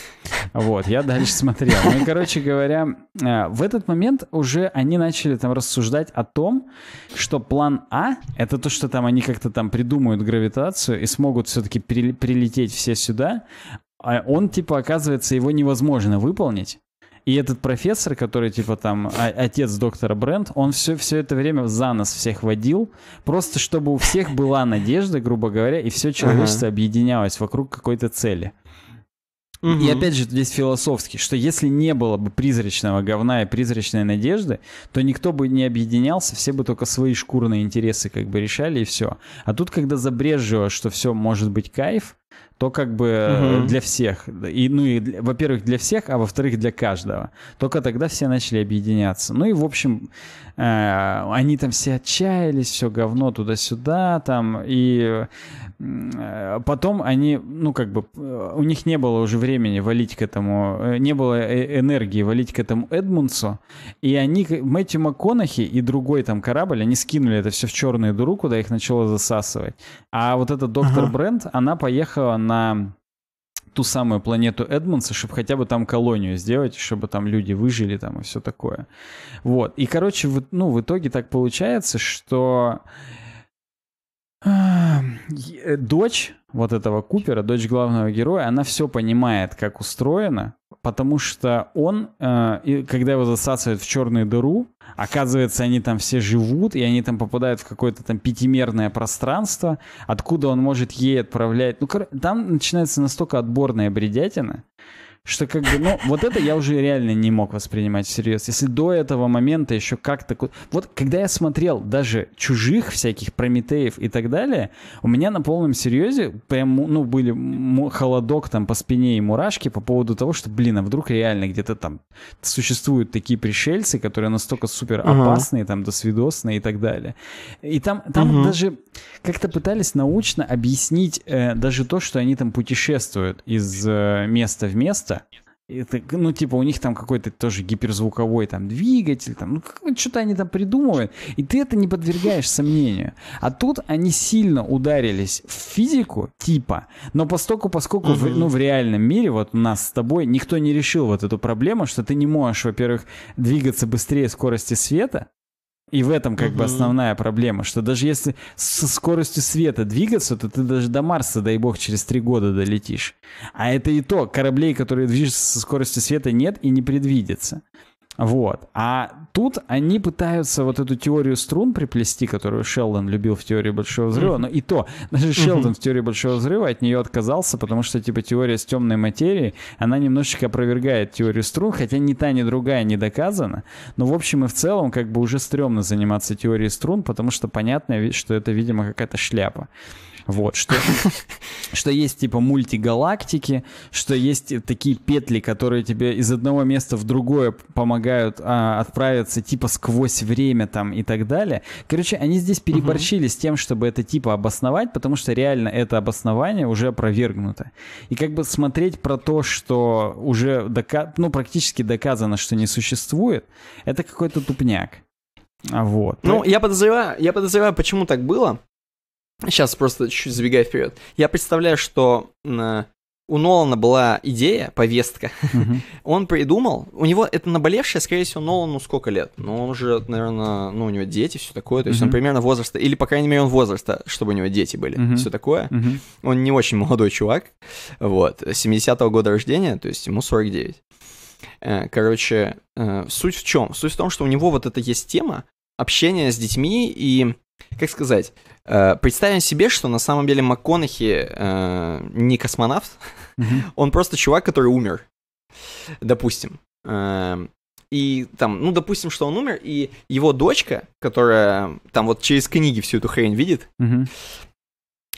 Вот, я дальше смотрел. Ну и, короче говоря, э, в этот момент уже они начали там рассуждать о том, что план А — это то, что там они как-то там придумают гравитацию и смогут все-таки прилететь все сюда, а он, типа, оказывается, его невозможно выполнить. И этот профессор, который типа там а, отец доктора Брент, он все, все это время за нас всех водил, просто чтобы у всех была надежда, грубо говоря, и все человечество ага. объединялось вокруг какой-то цели. Угу. И опять же, здесь философски, что если не было бы призрачного говна и призрачной надежды, то никто бы не объединялся, все бы только свои шкурные интересы как бы решали и все. А тут, когда забрежило, что все может быть кайф, то как бы угу. для всех. И, ну и, во-первых, для всех, а во-вторых, для каждого. Только тогда все начали объединяться. Ну и, в общем, Э, они там все отчаялись, все говно туда-сюда, там, и э, потом они, ну, как бы, э, у них не было уже времени валить к этому, не было энергии валить к этому Эдмунсу, и они, Мэтью МакКонахи и другой там корабль, они скинули это все в черную дыру, куда их начало засасывать. А вот этот доктор ага. Брент, она поехала на ту самую планету Эдмонса, чтобы хотя бы там колонию сделать, чтобы там люди выжили там и все такое. Вот. И, короче, в, ну, в итоге так получается, что а, э, дочь вот этого Купера, дочь главного героя, она все понимает, как устроено, потому что он, э, и когда его засасывает в черную дыру, Оказывается, они там все живут, и они там попадают в какое-то там пятимерное пространство, откуда он может ей отправлять. Ну, кор там начинается настолько отборная бредятина, что как бы, ну, вот это я уже реально не мог воспринимать всерьез. Если до этого момента еще как-то... Вот когда я смотрел даже чужих всяких Прометеев и так далее, у меня на полном серьезе прям, ну, были холодок там по спине и мурашки по поводу того, что, блин, а вдруг реально где-то там существуют такие пришельцы, которые настолько супер опасные, ага. там, досвидосные и так далее. И там, там угу. даже как-то пытались научно объяснить э, даже то, что они там путешествуют из э, места в место, места. Это, ну, типа, у них там какой-то тоже гиперзвуковой там двигатель, там, ну, что-то они там придумывают, и ты это не подвергаешь сомнению. А тут они сильно ударились в физику, типа, но постоку, поскольку, в, ну, в реальном мире, вот у нас с тобой, никто не решил вот эту проблему, что ты не можешь, во-первых, двигаться быстрее скорости света, и в этом как угу. бы основная проблема, что даже если со скоростью света двигаться, то ты даже до Марса, дай бог, через три года долетишь. А это и то, кораблей, которые движутся со скоростью света нет и не предвидится. Вот. А тут они пытаются вот эту теорию струн приплести, которую Шелдон любил в теории Большого Взрыва, mm-hmm. но и то, даже Шелдон mm-hmm. в теории Большого Взрыва от нее отказался, потому что, типа, теория с темной материей, она немножечко опровергает теорию струн, хотя ни та, ни другая не доказана. Но, в общем и в целом, как бы уже стрёмно заниматься теорией струн, потому что понятно, что это, видимо, какая-то шляпа. Вот, что, что есть типа мультигалактики, что есть такие петли, которые тебе из одного места в другое помогают а, отправиться типа сквозь время там и так далее. Короче, они здесь переборщили угу. с тем, чтобы это типа обосновать, потому что реально это обоснование уже опровергнуто. И как бы смотреть про то, что уже дока... ну, практически доказано, что не существует, это какой-то тупняк. А вот. Ну, я подозреваю, я подозреваю, почему так было. Сейчас просто чуть-чуть забегая вперед. Я представляю, что э, у Нолана была идея, повестка. Угу. он придумал. У него это наболевшее, скорее всего, Нолану сколько лет? Ну, он уже, наверное, ну, у него дети, все такое. То есть угу. он примерно возраста, или, по крайней мере, он возраста, чтобы у него дети были. Угу. Все такое. Угу. Он не очень молодой чувак. Вот. 70-го года рождения, то есть ему 49. Э, короче, э, суть в чем? Суть в том, что у него вот это есть тема общения с детьми и как сказать? Э, представим себе, что на самом деле МакКонахи э, не космонавт, он просто чувак, который умер, допустим. Э, и там, ну, допустим, что он умер, и его дочка, которая там вот через книги всю эту хрень видит, mm-hmm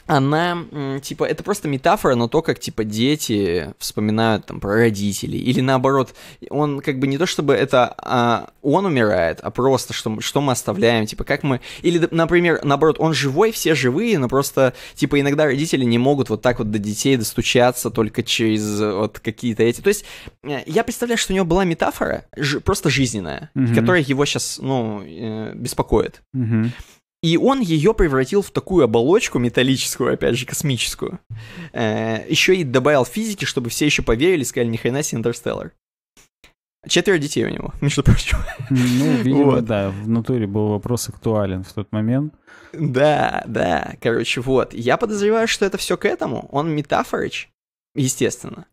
она, типа, это просто метафора, на то, как, типа, дети вспоминают, там, про родителей. Или наоборот, он, как бы, не то чтобы это а, он умирает, а просто, что, что мы оставляем, типа, как мы... Или, например, наоборот, он живой, все живые, но просто, типа, иногда родители не могут вот так вот до детей достучаться только через вот какие-то эти... То есть, э, я представляю, что у него была метафора, ж... просто жизненная, mm-hmm. которая его сейчас, ну, э, беспокоит. Mm-hmm. И он ее превратил в такую оболочку металлическую, опять же, космическую. Э, еще и добавил физики, чтобы все еще поверили, сказали, ни хрена себе Интерстеллар. Четверо детей у него, между прочим. Ну, видимо, вот. да, в натуре был вопрос актуален в тот момент. Да, да, короче, вот. Я подозреваю, что это все к этому. Он метафорич, естественно.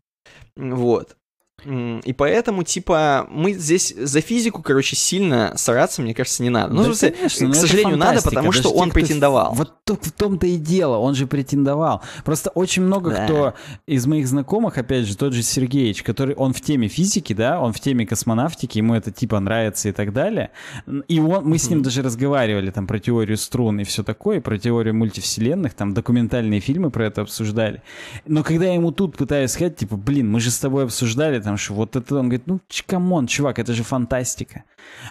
Вот. И поэтому, типа, мы здесь за физику, короче, сильно сраться, мне кажется, не надо. Ну, да, смысле, конечно, к сожалению, надо, потому Даже что он претендовал. Вот тут в том-то и дело, он же претендовал. Просто очень много да. кто из моих знакомых, опять же, тот же Сергеевич, который, он в теме физики, да, он в теме космонавтики, ему это, типа, нравится и так далее. И он, мы с ним даже разговаривали там про теорию струн и все такое, про теорию мультивселенных, там документальные фильмы про это обсуждали. Но когда я ему тут пытаюсь сказать, типа, блин, мы же с тобой обсуждали потому что вот это, он говорит, ну, камон, чувак, это же фантастика.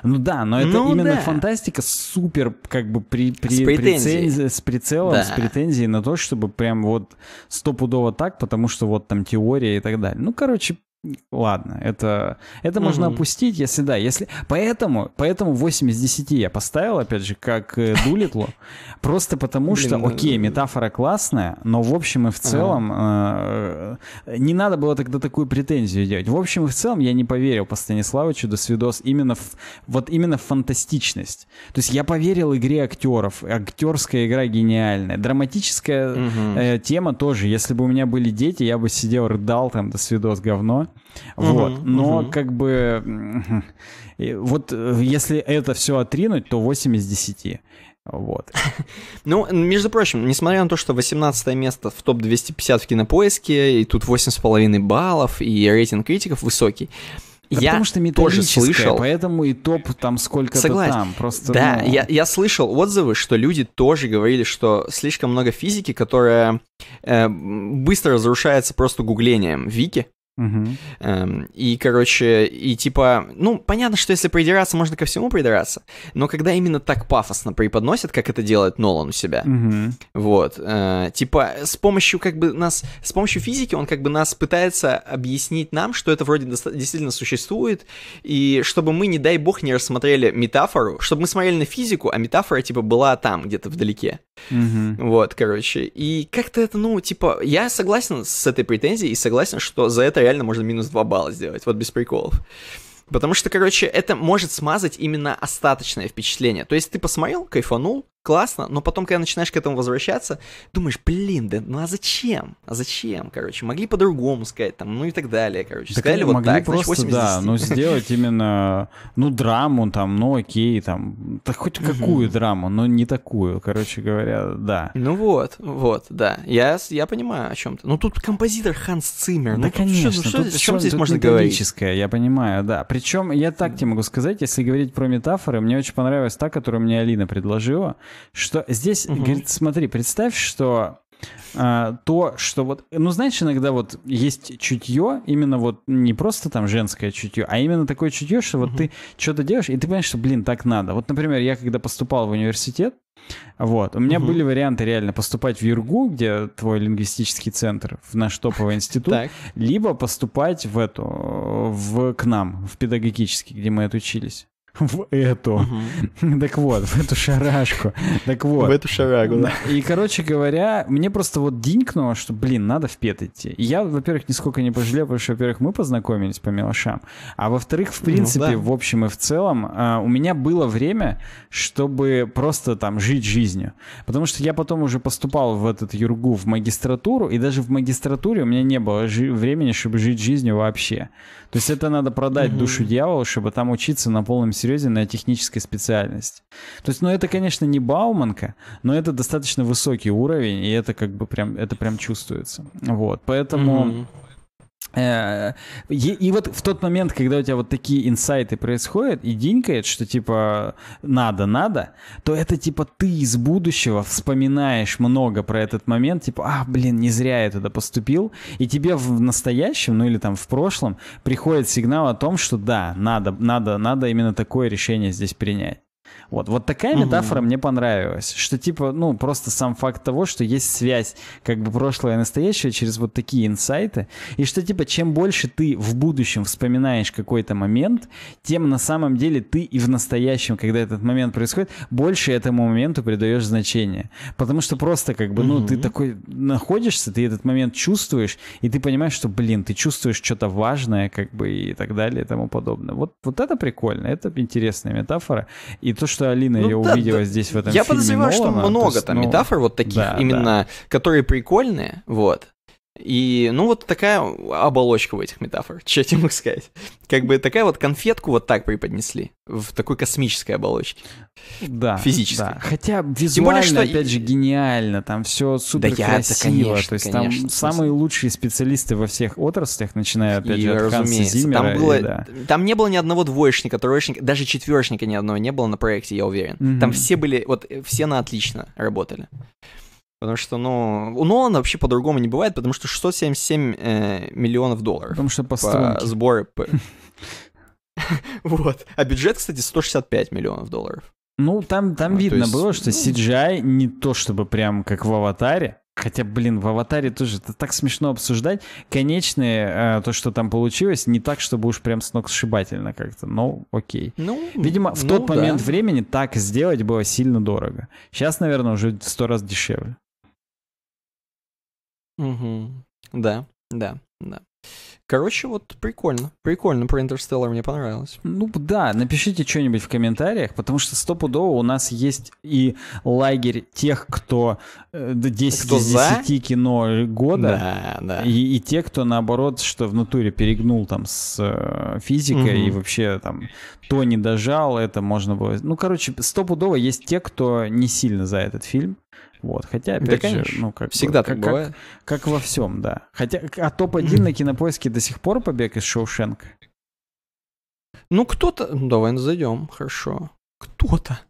Ну да, но это ну, именно да. фантастика супер, как бы, при, при, с, преценз... с прицелом, да. с претензией на то, чтобы прям вот стопудово так, потому что вот там теория и так далее. Ну, короче, Ладно, это, это угу. можно опустить, если да, если... Поэтому, поэтому 8 из 10 я поставил, опять же, как э, Дулитлу, просто потому что, ну, окей, метафора классная, но в общем и в целом э, не надо было тогда такую претензию делать. В общем и в целом я не поверил по Станиславовичу до свидос именно в, вот именно в фантастичность. То есть я поверил игре актеров, актерская игра гениальная, драматическая э, тема тоже. Если бы у меня были дети, я бы сидел, рыдал там до свидос говно, этого. Угу, вот. Но угу. как бы вот э, если это все отринуть, то 8 из 10. Вот. Ну, между прочим, несмотря на то, что 18 место в топ-250 в кинопоиске, и тут 8,5 баллов, и рейтинг критиков высокий, да я потому что тоже слышал. поэтому и топ там сколько-то Согласен. там. Просто, да, ну... я, я слышал отзывы, что люди тоже говорили, что слишком много физики, которая э, быстро разрушается просто гуглением вики. Эм, и, короче, и типа, ну, понятно, что если придираться, можно ко всему придираться, но когда именно так пафосно преподносят, как это делает Нолан у себя, вот, э, типа, с помощью как бы нас, с помощью физики он как бы нас пытается объяснить нам, что это вроде действительно существует, и чтобы мы, не дай бог, не рассмотрели метафору, чтобы мы смотрели на физику, а метафора, типа, была там, где-то вдалеке mm Вот, короче. И как-то это, ну, типа, я согласен с этой претензией и согласен, что за это реально можно минус 2 балла сделать, вот без приколов. Потому что, короче, это может смазать именно остаточное впечатление. То есть ты посмотрел, кайфанул, классно, но потом, когда начинаешь к этому возвращаться, думаешь, блин, да ну а зачем? А зачем, короче? Могли по-другому сказать там, ну и так далее, короче. Так Сказали вот так, просто, значит, 80 Да, но ну, сделать именно, ну, драму там, ну окей, там, да хоть какую драму, но не такую, короче говоря, да. Ну вот, вот, да, я, я понимаю о чем ты. Ну тут композитор Ханс Циммер, ну конечно, ну, что, о чем здесь можно говорить? я понимаю, да. Причем я так тебе могу сказать, если говорить про метафоры, мне очень понравилась та, которую мне Алина предложила. Что здесь, угу. говорит, смотри, представь, что а, то, что вот, ну, знаешь, иногда вот есть чутье, именно вот не просто там женское чутье, а именно такое чутье, что вот угу. ты что-то делаешь, и ты понимаешь, что, блин, так надо. Вот, например, я когда поступал в университет, вот, у меня угу. были варианты реально поступать в Юргу, где твой лингвистический центр, в наш топовый институт, либо поступать в эту, в к нам, в педагогический, где мы отучились в эту. Так вот, в эту шарашку. Так вот. В эту шарагу, да. И, короче говоря, мне просто вот динькнуло, что, блин, надо в пет идти. я, во-первых, нисколько не пожалел, потому что, во-первых, мы познакомились по мелочам, а во-вторых, в ну принципе, в общем и в целом, а, у меня было время, чтобы просто там жить жизнью. Потому что я потом уже поступал в этот Юргу в магистратуру, и даже в магистратуре у меня не было времени, чтобы жить жизнью вообще. То есть это надо продать угу. душу дьяволу, чтобы там учиться на полном серьезе на технической специальности. То есть, ну это, конечно, не Бауманка, но это достаточно высокий уровень, и это как бы прям, это прям чувствуется. Вот, поэтому... Угу. Э, и, и вот в тот момент, когда у тебя вот такие инсайты происходят, и динькает, что типа надо, надо, то это типа ты из будущего вспоминаешь много про этот момент, типа, а, блин, не зря я туда поступил, и тебе в настоящем, ну или там в прошлом, приходит сигнал о том, что да, надо, надо, надо именно такое решение здесь принять. Вот, вот такая угу. метафора мне понравилась, что типа, ну, просто сам факт того, что есть связь как бы прошлое и настоящее через вот такие инсайты, и что типа, чем больше ты в будущем вспоминаешь какой-то момент, тем на самом деле ты и в настоящем, когда этот момент происходит, больше этому моменту придаешь значение. Потому что просто как бы, ну, угу. ты такой находишься, ты этот момент чувствуешь, и ты понимаешь, что, блин, ты чувствуешь что-то важное, как бы, и так далее, и тому подобное. Вот, вот это прикольно, это интересная метафора. И то, что что Алина ну, ее да, увидела да. здесь в этом я фильме. Я подозреваю, Нолана, что много есть, там ну, метафор вот таких да, именно, да. которые прикольные, вот. И, ну, вот такая оболочка в этих метафор, что я тебе могу сказать. Как бы такая вот конфетку вот так преподнесли, в такой космической оболочке. Да. Физически. Да. Хотя визуально, Тем более, что... опять же, гениально, там все супер да красиво. Я, да, конечно, То есть конечно, там конечно. самые лучшие специалисты во всех отраслях, начиная, опять и, же, от Ханса Зиммера. Там, было... и, да. там не было ни одного двоечника, троечника, даже четверочника ни одного не было на проекте, я уверен. Угу. Там все были, вот все на отлично работали. Потому что, ну, у ну, Нолана вообще по-другому не бывает, потому что 677 э, миллионов долларов. Потому что по, по сборы. Вот. А бюджет, кстати, 165 миллионов долларов. Ну, там, там а, видно было, что CGI ну, не то чтобы прям как в «Аватаре», Хотя, блин, в «Аватаре» тоже это так смешно обсуждать. Конечное, э, то, что там получилось, не так, чтобы уж прям сногсшибательно как-то. Но окей. Ну, Видимо, в ну, тот да. момент времени так сделать было сильно дорого. Сейчас, наверное, уже в сто раз дешевле. Мгм. Да, да, да. Короче, вот прикольно. Прикольно про Интерстеллар, мне понравилось. Ну да, напишите что-нибудь в комментариях, потому что стопудово у нас есть и лагерь тех, кто э, д- 10 Кто из за? кино года, Да, да. и, и те, кто наоборот, что в натуре перегнул там с э, физикой Мгм. и вообще там то не дожал, это можно было... Ну короче, стопудово есть те, кто не сильно за этот фильм. Вот, хотя, опять так же, ну как всегда бы, так как, бывает. Как, как во всем, да. Хотя, а топ-1 на кинопоиске до сих пор побег из Шоушенка. Ну, кто-то... Ну, давай зайдем, хорошо. Кто-то.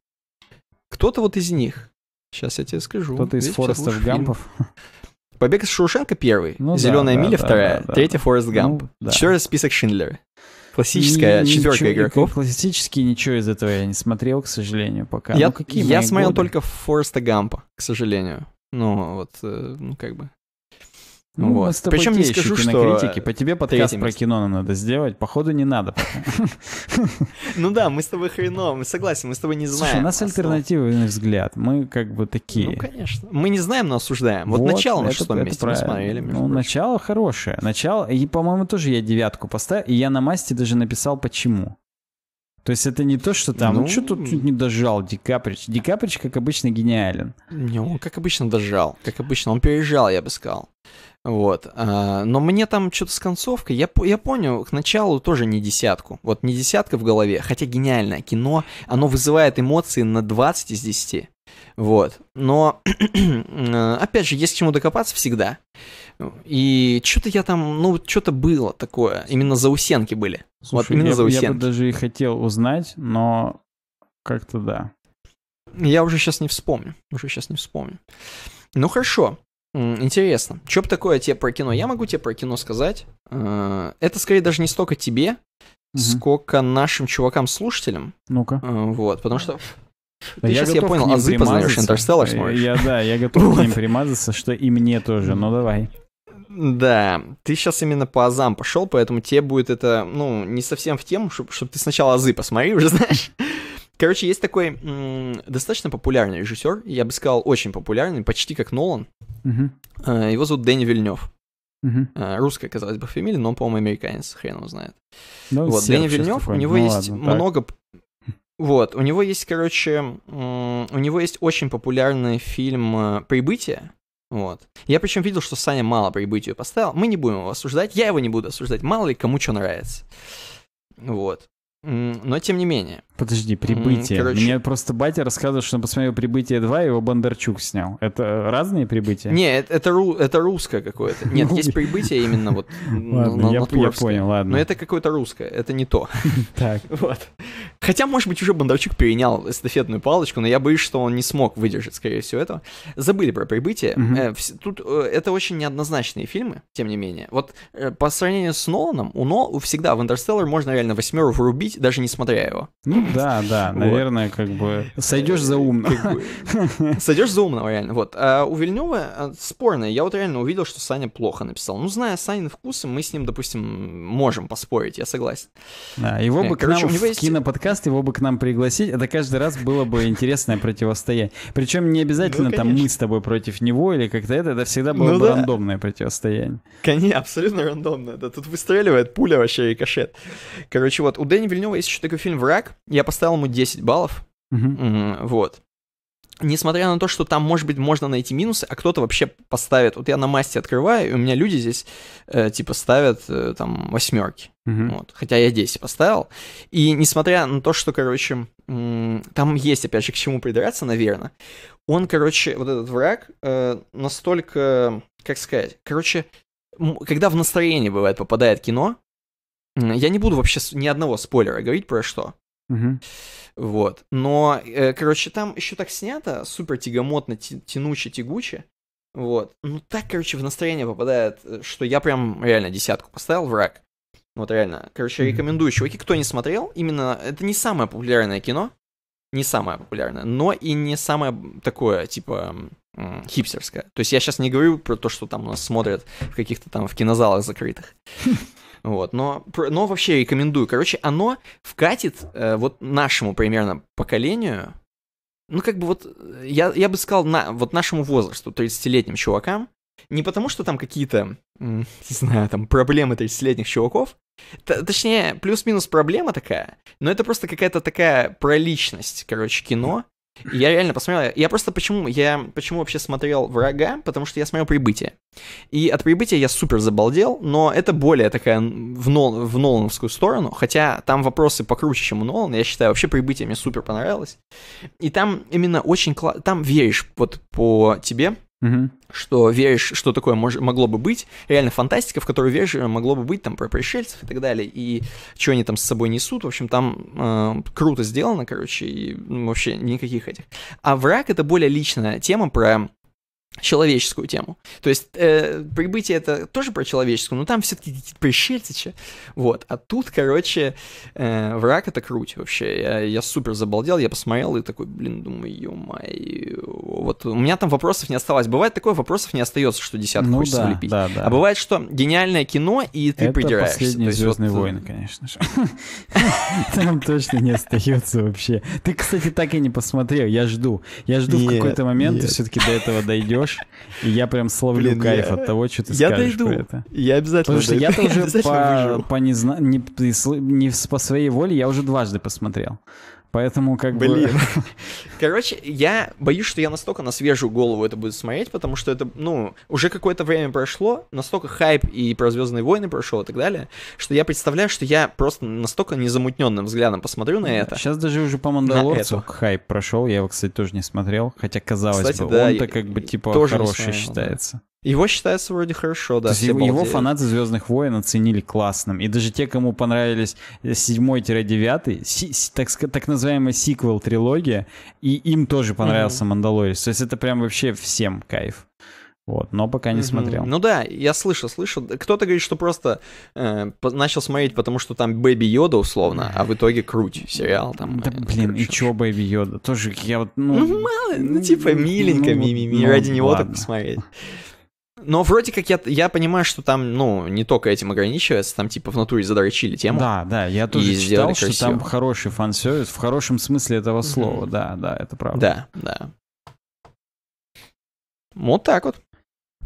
Кто-то вот из них. Сейчас я тебе скажу. Кто-то из Форестов Гампов. Побег из Шоушенка первый, ну, Зеленая да, миля да, вторая, да, да, третья Форест ну Гамп, ну, да. четвертый список Шиндлера. Классическая ни, четверка ничего, игроков. Классически ничего из этого я не смотрел, к сожалению, пока. Я, ну, какие я смотрел годы? только Фореста Гампа, к сожалению. Ну, вот, э, ну, как бы. Ну, вот. Причем есть скажу, еще кинокритики. Что... По тебе подкаст про место. кино надо сделать. Походу, не надо. Ну да, мы с тобой хреново, мы согласен, мы с тобой не знаем. у нас альтернативный взгляд. Мы как бы такие. Ну, конечно. Мы не знаем, но осуждаем. Вот начало на шестом месте мы смотрели. Ну, начало хорошее. Начало, и, по-моему, тоже я девятку поставил. И я на масте даже написал, почему. То есть это не то, что там, ну, ну что тут, тут не дожал Ди Каприч. Ди Каприч, как обычно, гениален. Не, он как обычно дожал. Как обычно, он переезжал, я бы сказал. Вот. А, но мне там что-то с концовкой, я, я понял, к началу тоже не десятку. Вот не десятка в голове, хотя гениальное кино, оно вызывает эмоции на 20 из 10. Вот. Но, э, опять же, есть к чему докопаться всегда. Ну. И что-то я там, ну, что-то было такое. Именно заусенки были. Слушай, вот именно я, заусенки. я бы даже и хотел узнать, но как-то да. Я уже сейчас не вспомню. Уже сейчас не вспомню. Ну хорошо. Интересно. Что бы такое тебе про кино? Я могу тебе про кино сказать. Э, это скорее даже не столько тебе, угу. сколько нашим чувакам-слушателям. Ну-ка. Э, вот, потому что а Ты я сейчас я понял, азы познаешь, Интерстеллар смотришь. Я, да, я готов к ним примазаться, что и мне тоже, ну давай. Да, ты сейчас именно по азам пошел, поэтому тебе будет это, ну, не совсем в тему, чтобы чтоб ты сначала азы посмотри уже, знаешь. Короче, есть такой м- достаточно популярный режиссер, я бы сказал, очень популярный, почти как Нолан. Угу. Его зовут Дэнни Вильнев. Угу. Э, русская, казалось бы, фамилия, но он, по-моему, американец, хрен его знает. Ну, вот, Дэнни Вильнев, у него ну, есть ладно, много... Так. Вот, у него есть, короче, у него есть очень популярный фильм э, «Прибытие», вот. Я причем видел, что Саня мало прибытию поставил. Мы не будем его осуждать. Я его не буду осуждать. Мало ли кому что нравится. Вот. Но тем не менее. Подожди, прибытие. Короче... Мне просто батя рассказывал, что он посмотрел прибытие 2, его Бондарчук снял. Это разные прибытия? Не, это, это, ру, это русское какое-то. Нет, есть прибытие именно вот ладно, я, я понял, ладно. Но это какое-то русское, это не то. Так. Вот. Хотя, может быть, уже Бондарчук перенял эстафетную палочку, но я боюсь, что он не смог выдержать, скорее всего, этого. Забыли про прибытие. Э, тут э, это очень неоднозначные фильмы, тем не менее. Вот э, по сравнению с Ноланом, у Но всегда в Interstellar можно реально восьмеру врубить, даже не смотря его. Ну Да, да, наверное, как бы сойдешь за умного. Сойдешь за умного, реально. Вот. А у Вильнева э, спорное. Я вот реально увидел, что Саня плохо написал. Ну, зная Санин вкусы, мы с ним, допустим, можем поспорить, я согласен. Да, его бы к нам в киноподкаст, его бы к нам пригласить. Это каждый раз было бы интересное противостояние. Причем не обязательно ну, там мы с тобой против него или как-то это. Это всегда было ну бы рандомное противостояние. Конечно, абсолютно рандомное. Да, тут выстреливает пуля вообще и кошет. Короче, вот у Дэни Вильнева есть еще такой фильм «Враг». Я поставил ему 10 баллов. Угу. Вот. Несмотря на то, что там, может быть, можно найти минусы, а кто-то вообще поставит. Вот я на масте открываю, и у меня люди здесь, э, типа, ставят э, там восьмерки. Угу. Вот. Хотя я 10 поставил. И несмотря на то, что, короче, там есть, опять же, к чему придраться, наверное, он, короче, вот этот враг э, настолько, как сказать, короче, когда в настроение бывает попадает кино, я не буду вообще ни одного спойлера говорить про что. Угу. Вот. Но, э, короче, там еще так снято, супер тягомотно, тянуче, тягуче. Вот. Ну так, короче, в настроение попадает, э, что я прям реально десятку поставил, враг. Вот реально. Короче, mm рекомендую. Чуваки, кто не смотрел, именно это не самое популярное кино. Не самое популярное, но и не самое такое, типа, хипстерское. То есть я сейчас не говорю про то, что там у нас смотрят в каких-то там в кинозалах закрытых. Вот, но, но вообще рекомендую. Короче, оно вкатит э, вот нашему примерно поколению, ну, как бы вот, э, я, я бы сказал, на, вот нашему возрасту, 30-летним чувакам, не потому что там какие-то, не знаю, там проблемы 30-летних чуваков, т- точнее, плюс-минус проблема такая, но это просто какая-то такая проличность, короче, кино, я реально посмотрел, я просто почему, я почему вообще смотрел «Врага», потому что я смотрел «Прибытие». И от «Прибытия» я супер забалдел, но это более такая в, Нол, в Нолановскую сторону, хотя там вопросы покруче, чем у Нолана, я считаю, вообще «Прибытие» мне супер понравилось. И там именно очень классно, там веришь вот по тебе, Угу. Что веришь, что такое мож- могло бы быть. Реально фантастика, в которую веришь, э, могло бы быть там про пришельцев и так далее. И что они там с собой несут. В общем, там э, круто сделано, короче, и ну, вообще никаких этих. А враг это более личная тема про человеческую тему. То есть э, прибытие это тоже про человеческую, но там все-таки какие-то пришельцы. Вот. А тут, короче, э, враг это круть вообще. Я, я супер забалдел, я посмотрел и такой, блин, думаю, ё-моё. Вот у меня там вопросов не осталось. Бывает такое, вопросов не остается, что десятку ну, хочется да, влепить. Да, да. А бывает, что гениальное кино, и ты это придираешься. последние «Звездные вот... войны», конечно же. Там точно не остается вообще. Ты, кстати, так и не посмотрел, я жду. Я жду в какой-то момент, ты все-таки до этого дойдешь даешь, и я прям словлю Блин, кайф я... от того, что ты я скажешь дойду. про это. Я обязательно Потому что я-то уже по, по не, зна... не, не по своей воле, я уже дважды посмотрел. Поэтому как Блин. бы... Короче, я боюсь, что я настолько на свежую голову это буду смотреть, потому что это, ну, уже какое-то время прошло, настолько хайп и про Звездные войны прошел и так далее, что я представляю, что я просто настолько незамутненным взглядом посмотрю на это. Сейчас даже уже по Мандалорцу хайп прошел, я его, кстати, тоже не смотрел, хотя казалось кстати, бы, да, он-то как бы типа тоже хороший смотрел, считается. Да. Его считается вроде хорошо, да. То есть его, его фанаты Звездных войн оценили классным. И даже те, кому понравились 7-9, так, так называемая сиквел-трилогия, и им тоже понравился mm-hmm. Мандалорец. То есть это прям вообще всем кайф. Вот, но пока не mm-hmm. смотрел. Ну да, я слышал, слышал. Кто-то говорит, что просто э, начал смотреть, потому что там Бэби Йода условно, а в итоге круть сериал там. Да э, блин, и чё Бэби Йода? Тоже я вот, ну... Ну мало, ну типа миленько, ну, мимими, ну, ну, ради ну, него ладно. так посмотреть но вроде как я, я понимаю, что там, ну, не только этим ограничивается, там типа в натуре задрочили тему. Да, да, я тоже считал, что красиво. там хороший фан-сервис, в хорошем смысле этого слова, mm-hmm. да, да, это правда. Да, да. Вот так вот.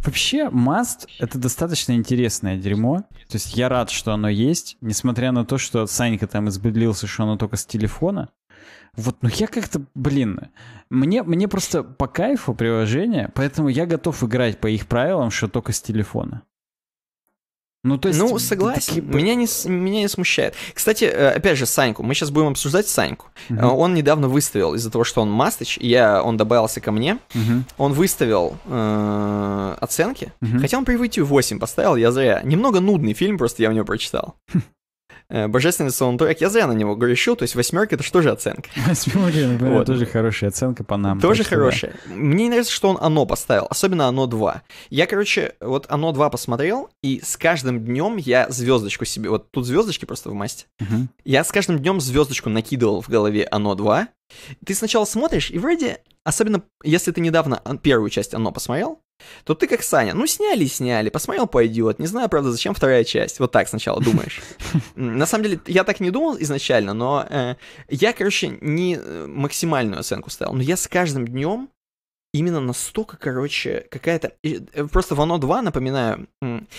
Вообще, Must — это достаточно интересное дерьмо. То есть я рад, что оно есть, несмотря на то, что Санька там избедлился, что оно только с телефона. Вот, ну я как-то, блин, мне, мне просто по кайфу приложение, поэтому я готов играть по их правилам, что только с телефона. Ну, то есть... Ну, согласен. Такие... Меня, не, меня не смущает. Кстати, э, опять же, Саньку. Мы сейчас будем обсуждать Саньку. Uh -huh. Э, он недавно выставил, из-за того, что он мастыч, я, он добавился ко мне, Uh -huh. он выставил э, оценки. Uh -huh. Хотя он при выйти 8 поставил, я зря. Немного нудный фильм, просто я в него прочитал. Э, божественный саундтрек. Я зря на него грещу, то есть восьмерки это что же оценка. Восьмерки, например, ну, вот. тоже хорошая оценка по нам. Тоже хорошая. Да. Мне нравится, что он оно поставил, особенно оно 2. Я, короче, вот оно 2 посмотрел, и с каждым днем я звездочку себе, вот тут звездочки просто в масте, угу. я с каждым днем звездочку накидывал в голове оно 2. Ты сначала смотришь, и вроде, особенно если ты недавно первую часть оно посмотрел, то ты как Саня, ну сняли и сняли, посмотрел, по идиот, Не знаю, правда, зачем вторая часть. Вот так сначала думаешь. На самом деле, я так не думал изначально, но э, я, короче, не э, максимальную оценку ставил. Но я с каждым днем именно настолько, короче, какая-то... Э, э, просто в «Оно 2», напоминаю,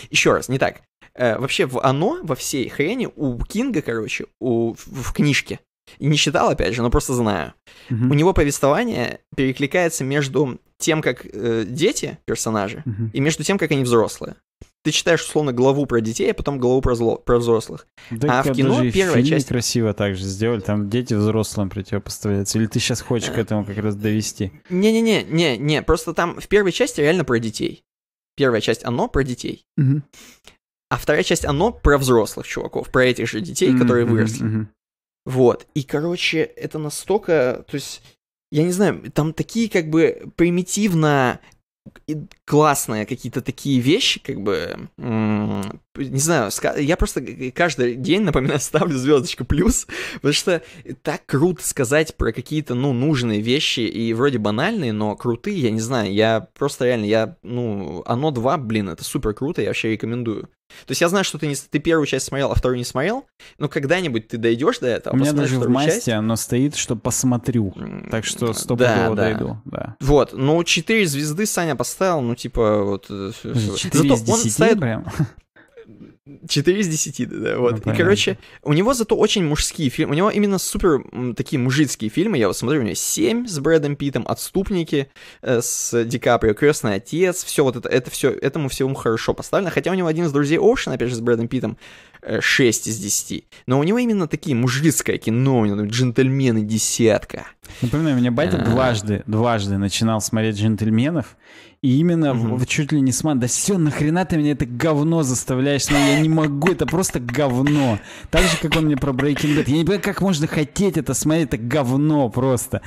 еще раз, не так. Э, вообще в «Оно», во всей хрени, у Кинга, короче, у, в, в книжке, не считал опять же, но просто знаю. Угу. У него повествование перекликается между тем, как э, дети, персонажи, угу. и между тем, как они взрослые. Ты читаешь, условно, главу про детей, а потом главу про, зло, про взрослых. Да а в кино даже первая часть... красиво так же сделали, там дети взрослым противопоставляются. Или ты сейчас хочешь к э. этому как раз довести? Не-не-не, не-не, просто там в первой части реально про детей. Первая часть «Оно» про детей. Угу. А вторая часть, оно про взрослых чуваков, про этих же детей, которые выросли. Mm-hmm. Вот. И, короче, это настолько... То есть, я не знаю, там такие как бы примитивно классные какие-то такие вещи, как бы, не знаю, я просто каждый день, напоминаю, ставлю звездочку плюс, потому что так круто сказать про какие-то, ну, нужные вещи и вроде банальные, но крутые, я не знаю, я просто реально, я, ну, оно 2, блин, это супер круто, я вообще рекомендую. То есть я знаю, что ты, не, ты первую часть смотрел, а вторую не смотрел, но когда-нибудь ты дойдешь до этого. У меня даже в масте часть. оно стоит, что посмотрю, так что стоп да, да. дойду. Да. Вот, ну 4 звезды Саня поставил, ну типа вот... 4 э, зато из 10 он ставит... прям? 4 из 10, да, вот. Ну, и, короче, у него зато очень мужские фильмы. У него именно супер такие мужицкие фильмы. Я вот смотрю, у него 7 с Брэдом Питом, Отступники э, с Ди Каприо, Крестный отец, все вот это, это все, этому всему хорошо поставлено. Хотя у него один из друзей Оушен, опять же, с Брэдом Питом, 6 э, из 10. Но у него именно такие мужицкое кино, у него джентльмены десятка. Напоминаю, меня батя а. дважды, дважды начинал смотреть джентльменов, и именно угу. в, чуть ли не сман. Да все, нахрена ты меня это говно заставляешь? Ну, я не могу, это просто говно. Так же, как он мне про Breaking Bad. Я не понимаю, как можно хотеть это смотреть, это говно просто.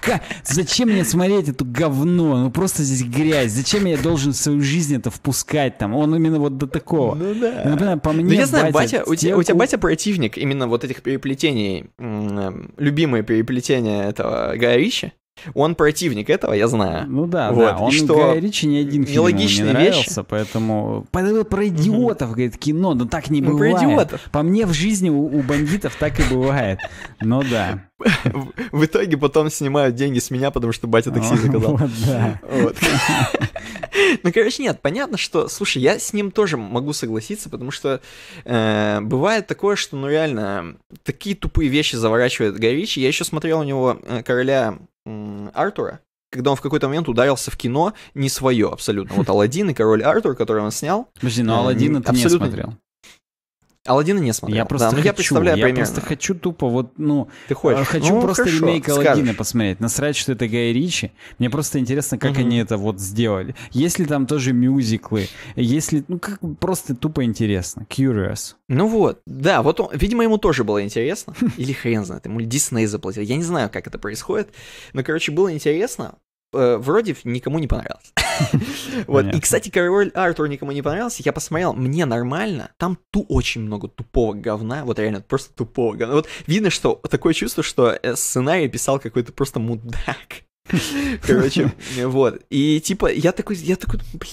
Как? Зачем мне смотреть это говно? Ну просто здесь грязь. Зачем я должен в свою жизнь это впускать там? Он именно вот до такого. Ну да. Ну, например, по ну, мне. Ну, я знаю, батя, батя у, тебя, у тебя батя противник именно вот этих переплетений, любимые переплетения этого Гая Ричи. Он противник этого, я знаю. Ну да, вот. да. Он что... Гай Ричи ни один фильм Нелогичная не нравился, вещь. поэтому... Про идиотов, говорит, кино, но ну так не ну, бывает. Про идиотов. По мне в жизни у, у бандитов так и бывает. Ну да. В итоге потом снимают деньги с меня, потому что батя такси заказал. Вот, да. Вот. Ну, короче, нет, понятно, что, слушай, я с ним тоже могу согласиться, потому что э, бывает такое, что, ну, реально, такие тупые вещи заворачивает Гай Ричи. Я еще смотрел у него э, «Короля Артура, когда он в какой-то момент ударился в кино не свое абсолютно. Вот Алладин и Король Артур, который он снял. Подожди, но ну Алладин ты не смотрел. Алладина не смотрел. Я просто да, ну, хочу, я, представляю я примерно. просто хочу тупо вот, ну... Ты хочешь? Э, хочу ну, просто хорошо, ремейк Алладина посмотреть. Насрать, что это Гай Ричи. Мне просто интересно, как угу. они это вот сделали. Если там тоже мюзиклы, если... Ну, как просто тупо интересно. Curious. Ну вот, да, вот он, видимо, ему тоже было интересно. Или хрен знает, ему Дисней заплатил. Я не знаю, как это происходит. Но, короче, было интересно э, вроде никому не понравилось. вот. И, кстати, король Артур никому не понравился. Я посмотрел, мне нормально. Там ту очень много тупого говна. Вот реально, просто тупого говна. Вот видно, что такое чувство, что э, сценарий писал какой-то просто мудак. Короче, вот. И типа, я такой, я такой, блин,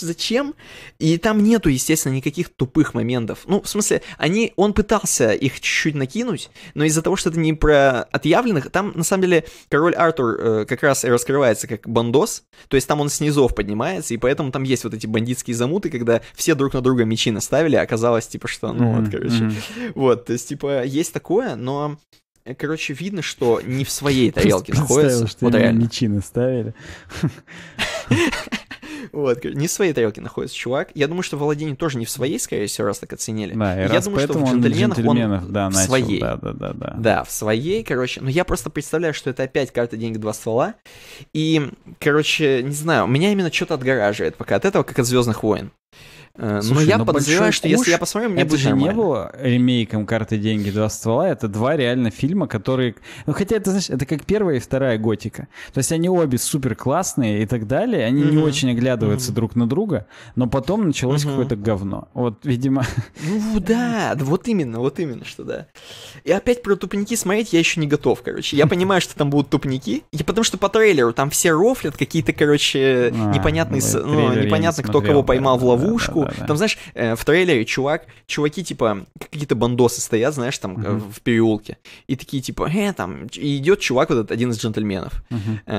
зачем? И там нету, естественно, никаких тупых моментов. Ну, в смысле, они, он пытался их чуть-чуть накинуть, но из-за того, что это не про отъявленных, там, на самом деле, король Артур э, как раз и раскрывается как бандос, то есть там он снизов поднимается, и поэтому там есть вот эти бандитские замуты, когда все друг на друга мечи наставили, а оказалось, типа, что, ну, mm-hmm. вот, короче, mm-hmm. вот, то есть, типа, есть такое, но э, короче, видно, что не в своей тарелке находится. что вот реально. мечи наставили. Вот, не в своей тарелке находится чувак. Я думаю, что Володин тоже не в своей, скорее всего, раз так оценили. Да, и Я думаю, что в джентльменах, джентльменах он да, в начал, своей. Да, да, да, да. Да, в своей, короче. Но я просто представляю, что это опять карта «Деньги, два ствола». И, короче, не знаю, меня именно что-то отгораживает пока от этого, как от «Звездных войн». Э, Слушай, но я но подозреваю, что куш, если я посмотрю, мне это будет же нормально. не было ремейком «Карты, деньги, два ствола». Это два реально фильма, которые... Ну, хотя это, знаешь, это как первая и вторая «Готика». То есть они обе супер классные и так далее. Они mm-hmm. не очень оглядываются mm-hmm. друг на друга, но потом началось mm-hmm. какое-то говно. Вот, видимо... Ну, да, вот именно, вот именно, что да. И опять про тупники смотреть я еще не готов, короче. Я понимаю, что там будут тупники, и потому что по трейлеру там все рофлят какие-то, короче, а, непонятные... Ну, ну непонятно, кто кого поймал в ловушку, да, Там, знаешь, э, в трейлере чувак, чуваки, типа, какие-то бандосы стоят, знаешь, там, угу. в переулке, и такие, типа, э, там, и идет чувак, вот этот один из джентльменов. Угу.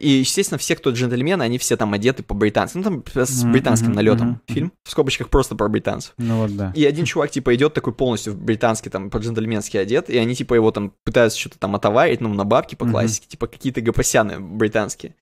И, естественно, все, кто джентльмены, они все там одеты по-британски. Ну, там с британским налетом фильм. В скобочках просто про британцев. Ну вот, да. И один чувак, типа, идет такой полностью в британский, там, по-джентльменски одет, и они, типа, его там пытаются что-то там отоварить, ну, на бабки по классике, типа, какие-то гапосяны британские.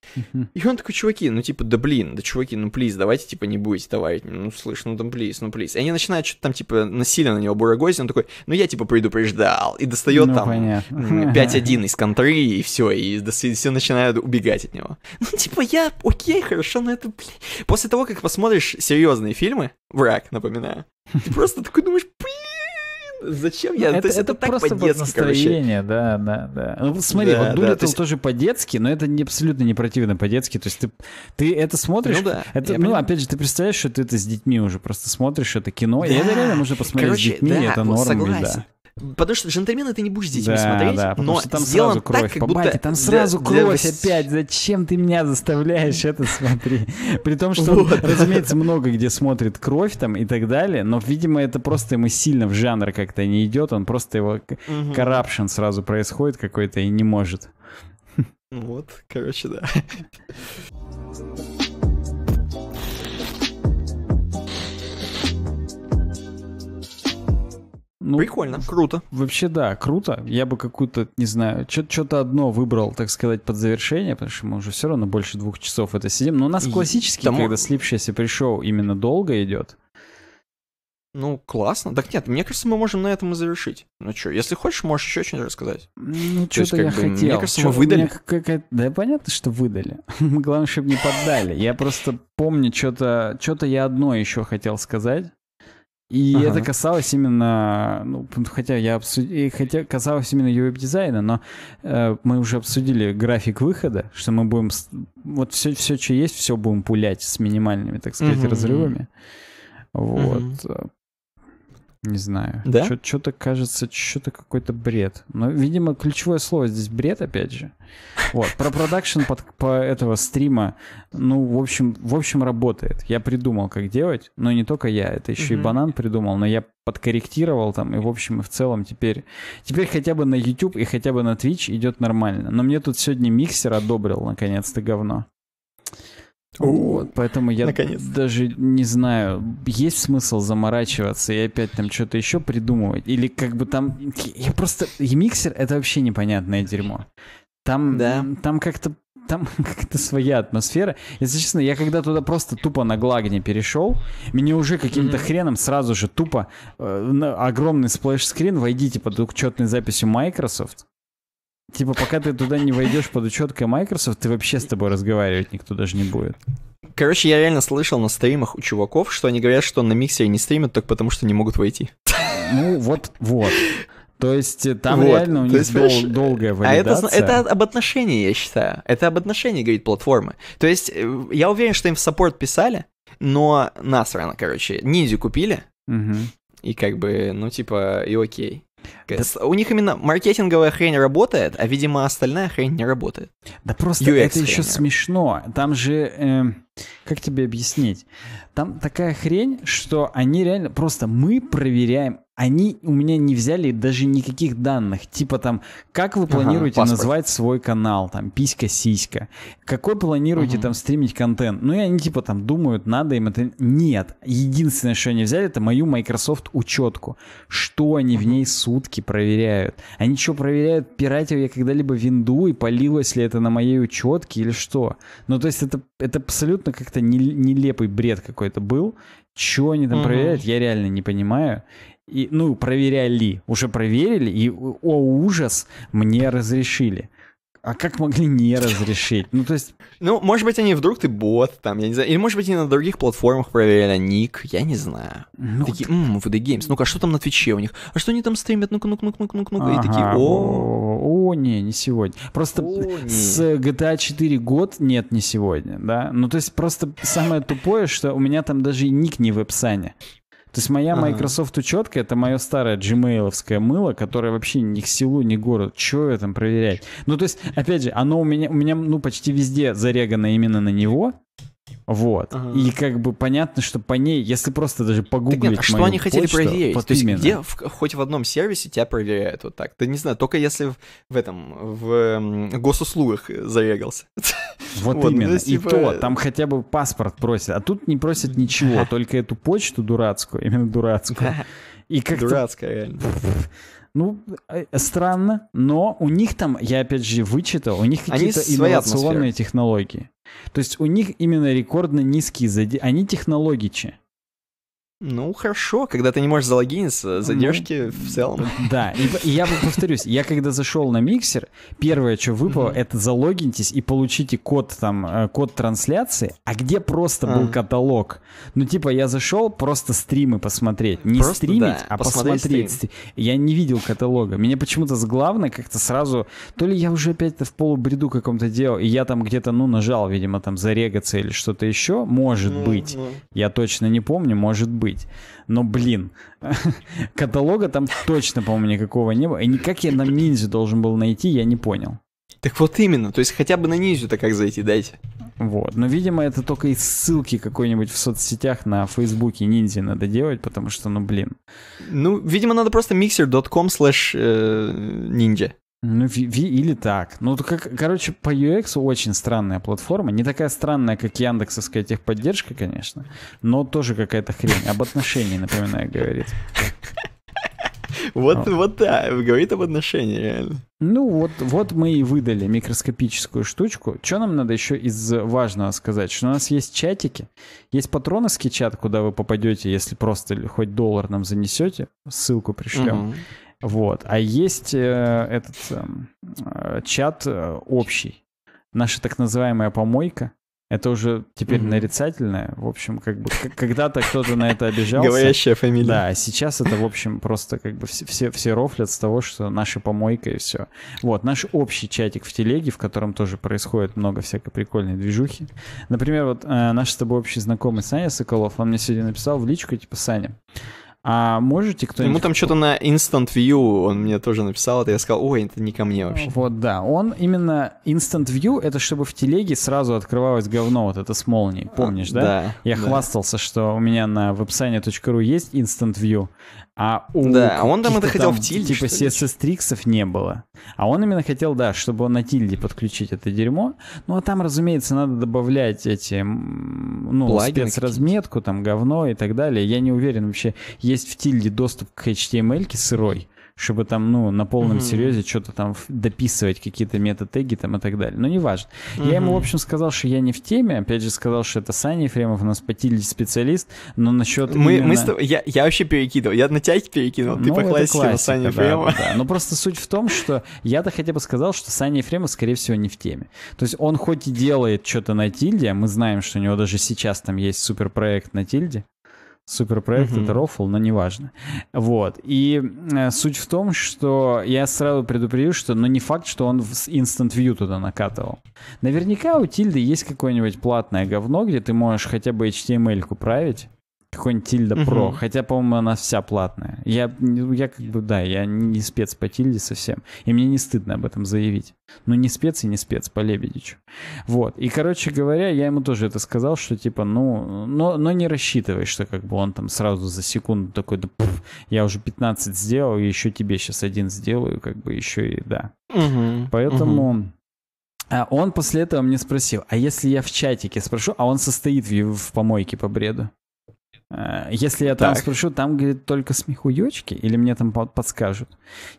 И он такой, чуваки, ну, типа, да блин, да чуваки, ну, плиз, давайте, типа, не будете товарить. Ну, слышь, делаешь, ну там плиз, ну плиз. И они начинают что-то там, типа, насильно на него бурагозить, он такой, ну я, типа, предупреждал, и достает ну, там понятно. 5-1 из контры, и все, и все начинают убегать от него. Ну, типа, я, окей, хорошо, но это, блин. После того, как посмотришь серьезные фильмы, враг, напоминаю, ты просто такой думаешь, блин, Зачем я? Это, есть, это, это просто по-детски, настроение, да, да, да. Ну, смотри, да, вот Дулитл да, то есть... тоже по-детски, но это не, абсолютно не противно по-детски. То есть ты, ты это смотришь, ну, да, это, ну опять же, ты представляешь, что ты это с детьми уже просто смотришь, это кино, да. и это реально можно посмотреть короче, с детьми, да, это вот норм, согласен. да. Потому что джентльмены ты не будешь с детьми да, смотреть, да, но что там сделан сразу кровь. так, как по будто... Бате, там сразу для, кровь для... опять, зачем ты меня заставляешь это смотреть? При том, что, вот. он, разумеется, много где смотрит кровь там и так далее, но, видимо, это просто ему сильно в жанр как-то не идет, он просто его угу. сразу происходит какой-то и не может. Вот, короче, да. Ну, Прикольно. Круто. Вообще, да, круто. Я бы какую-то, не знаю, что-то одно выбрал, так сказать, под завершение, потому что мы уже все равно больше двух часов это сидим. Но у нас классический, тому... когда слипшееся пришел, именно долго идет. Ну, классно. Так нет, мне кажется, мы можем на этом и завершить. Ну что, если хочешь, можешь еще что-нибудь рассказать. Ну, что-то я бы, хотел. Мне кажется, что мы выдали. Да понятно, что выдали. Главное, чтобы не поддали. Я просто помню, что-то что я одно еще хотел сказать. И ага. это касалось именно, ну, хотя я обсудил, хотя касалось именно веб-дизайна, но э, мы уже обсудили график выхода, что мы будем вот все, все, что есть, все будем пулять с минимальными, так сказать, угу. разрывами. Вот. Угу. Не знаю. Да? Что-то кажется, что-то какой-то бред. Но, видимо, ключевое слово здесь бред, опять же. Вот. Про продакшн под, по этого стрима, ну, в общем, в общем, работает. Я придумал, как делать, но не только я, это еще mm-hmm. и банан придумал, но я подкорректировал там, и в общем, и в целом теперь, теперь хотя бы на YouTube и хотя бы на Twitch идет нормально. Но мне тут сегодня миксер одобрил, наконец-то, говно. Вот, поэтому я даже не знаю, есть смысл заморачиваться и опять там что-то еще придумывать. Или как бы там... Я просто... миксер – это вообще непонятное дерьмо. Там, да. там как-то там как-то своя атмосфера. Если честно, я когда туда просто тупо на глагне перешел, меня уже каким-то mm-hmm. хреном сразу же тупо э, огромный сплэш-скрин, войдите под учетной записью Microsoft, Типа, пока ты туда не войдешь под учеткой Microsoft, ты вообще с тобой разговаривать никто даже не будет. Короче, я реально слышал на стримах у чуваков, что они говорят, что на миксере не стримят только потому, что не могут войти. Ну, вот, вот. То есть э, там вот. реально у них есть, дол- долгая валидация. А это, это об отношении, я считаю. Это об отношении, говорит, платформы. То есть э, я уверен, что им в саппорт писали, но насрано, короче. Ниндзю купили, угу. и как бы, ну типа, и окей. Да. У них именно маркетинговая хрень работает, а, видимо, остальная хрень не работает. Да просто UX это хрень. еще смешно. Там же... Э как тебе объяснить? Там такая хрень, что они реально просто мы проверяем. Они у меня не взяли даже никаких данных. Типа там, как вы планируете ага, назвать свой канал, там, писька-сиська. Какой планируете ага. там стримить контент? Ну и они типа там думают, надо им это... Нет. Единственное, что они взяли, это мою Microsoft учетку. Что они ага. в ней сутки проверяют? Они что проверяют, пиратил я когда-либо винду и полилось ли это на моей учетке или что? Ну то есть это, это абсолютно абсолютно как-то нелепый бред какой-то был. Чего они там угу. проверяют, я реально не понимаю. И, ну, проверяли, уже проверили, и, о ужас, мне разрешили. А как могли не разрешить? Ну, то есть... Ну, может быть, они вдруг ты бот, там, я не знаю. Или, может быть, они на других платформах проверяли а ник, я не знаю. Ну, такие, ммм, VD Games, ну-ка, а что там на Твиче у них? А что они там стримят? Ну-ка, ну-ка, ну-ка, ну-ка, ну-ка. Ага, и такие, о О, не, не сегодня. Просто о, с GTA 4 год нет, не сегодня, да? Ну, то есть просто самое тупое, что у меня там даже ник не в описании. То есть моя ага. Microsoft учетка это мое старое Gmailовское мыло, которое вообще ни к селу, ни к городу. Че я там проверять? Ну, то есть, опять же, оно у меня, у меня ну, почти везде зарегано именно на него. Вот. Ага. И как бы понятно, что по ней, если просто даже погуглить так нет, а что мою они хотели почту, проверить? Вот То есть где, в, хоть в одном сервисе тебя проверяют вот так? Ты не знаю, только если в, в этом, в эм, госуслугах э, зарегался. Вот, вот ну, именно. Ну, типа... И то, там хотя бы паспорт просят. А тут не просят ничего, только эту почту дурацкую, именно дурацкую. И как Дурацкая, реально. Ну, э, странно, но у них там, я опять же вычитал, у них какие-то инновационные технологии. То есть у них именно рекордно низкие задержки. Они технологичи. Ну, хорошо, когда ты не можешь залогиниться, ну, задержки ну, в целом. Да, и, и я повторюсь, я когда зашел на миксер, первое, что выпало, mm это залогиньтесь и получите код там, э, код трансляции, а где просто а. был каталог. Ну, типа, я зашел просто стримы посмотреть. Не просто, стримить, да, а посмотреть. Стрим. Я не видел каталога. Меня почему-то с главной как-то сразу... То ли я уже опять-то в полубреду каком-то делал, и я там где-то, ну, нажал, видимо, там зарегаться или что-то еще. Может ну, быть. Ну. Я точно не помню, может быть быть. Но, блин, каталога там точно, по-моему, никакого не было. И никак я на ниндзя должен был найти, я не понял. Так вот именно, то есть хотя бы на ниндзю-то как зайти дайте. Вот, но, видимо, это только из ссылки какой-нибудь в соцсетях на Фейсбуке ниндзя надо делать, потому что, ну, блин. Ну, видимо, надо просто mixer.com slash ninja. Э, ну, v, или так. Ну, как, короче, по UX очень странная платформа. Не такая странная, как яндексовская техподдержка, конечно, но тоже какая-то хрень. Об отношении, напоминаю, говорит. Вот, ну. вот да, говорит об отношении, реально. Ну, вот, вот мы и выдали микроскопическую штучку. Что нам надо еще из важного сказать? Что у нас есть чатики, есть патроновский чат, куда вы попадете, если просто хоть доллар нам занесете, ссылку пришлем. Угу. Вот. А есть э, этот эм, э, чат э, общий. Наша так называемая помойка. Это уже теперь mm-hmm. нарицательное. В общем, как бы когда-то кто-то на это обижался. Говорящая фамилия. Да, сейчас это, в общем, просто как бы все, все, все рофлят с того, что наша помойка и все. Вот, наш общий чатик в телеге, в котором тоже происходит много всякой прикольной движухи. Например, вот э, наш с тобой общий знакомый Саня Соколов, он мне сегодня написал в личку, типа, Саня, а можете кто-нибудь... Ему там что-то на Instant View, он мне тоже написал это, я сказал, ой, это не ко мне вообще. Вот, да, он именно Instant View, это чтобы в телеге сразу открывалось говно вот это с молнией, а, помнишь, а, да? Да. Я да. хвастался, что у меня на website.ru есть Instant View, а у... Да, а он там это хотел там, в тильде, Типа CSS-триксов не было. А он именно хотел, да, чтобы он на тильде подключить это дерьмо. Ну, а там, разумеется, надо добавлять эти, ну, Плагины спецразметку, там, говно и так далее. Я не уверен вообще, есть в тильде доступ к HTML ке сырой чтобы там, ну, на полном mm-hmm. серьезе что-то там дописывать, какие-то мета-теги там и так далее. Но ну, неважно. Mm-hmm. Я ему, в общем, сказал, что я не в теме. Опять же, сказал, что это Саня Ефремов, у нас потилить специалист, но насчет мы, именно... мы с... я, я вообще перекидывал, я на тебя перекинул, ну, ты по классике классика, Саня Ефремова. Да, да, да. Ну, но просто суть в том, что я-то хотя бы сказал, что Саня Ефремов, скорее всего, не в теме. То есть он хоть и делает что-то на Тильде, а мы знаем, что у него даже сейчас там есть суперпроект на Тильде, суперпроект, mm-hmm. это рофл, но неважно. Вот. И э, суть в том, что я сразу предупредил, что ну не факт, что он в Instant View туда накатывал. Наверняка у Тильды есть какое-нибудь платное говно, где ты можешь хотя бы HTML-ку править, какой-нибудь Тильда угу. Про. Хотя, по-моему, она вся платная. Я, я как бы, да, я не спец по Тильде совсем. И мне не стыдно об этом заявить. Но ну, не спец и не спец по Лебедичу. Вот. И, короче говоря, я ему тоже это сказал, что типа, ну, но, но не рассчитывай, что как бы он там сразу за секунду такой, да, пфф, я уже 15 сделал, и еще тебе сейчас один сделаю, как бы еще и да. Угу. Поэтому... Угу. А он после этого мне спросил, а если я в чатике спрошу, а он состоит в, в помойке по бреду? Э, если я там так. спрошу, там, говорит, только смехуёчки, или мне там подскажут?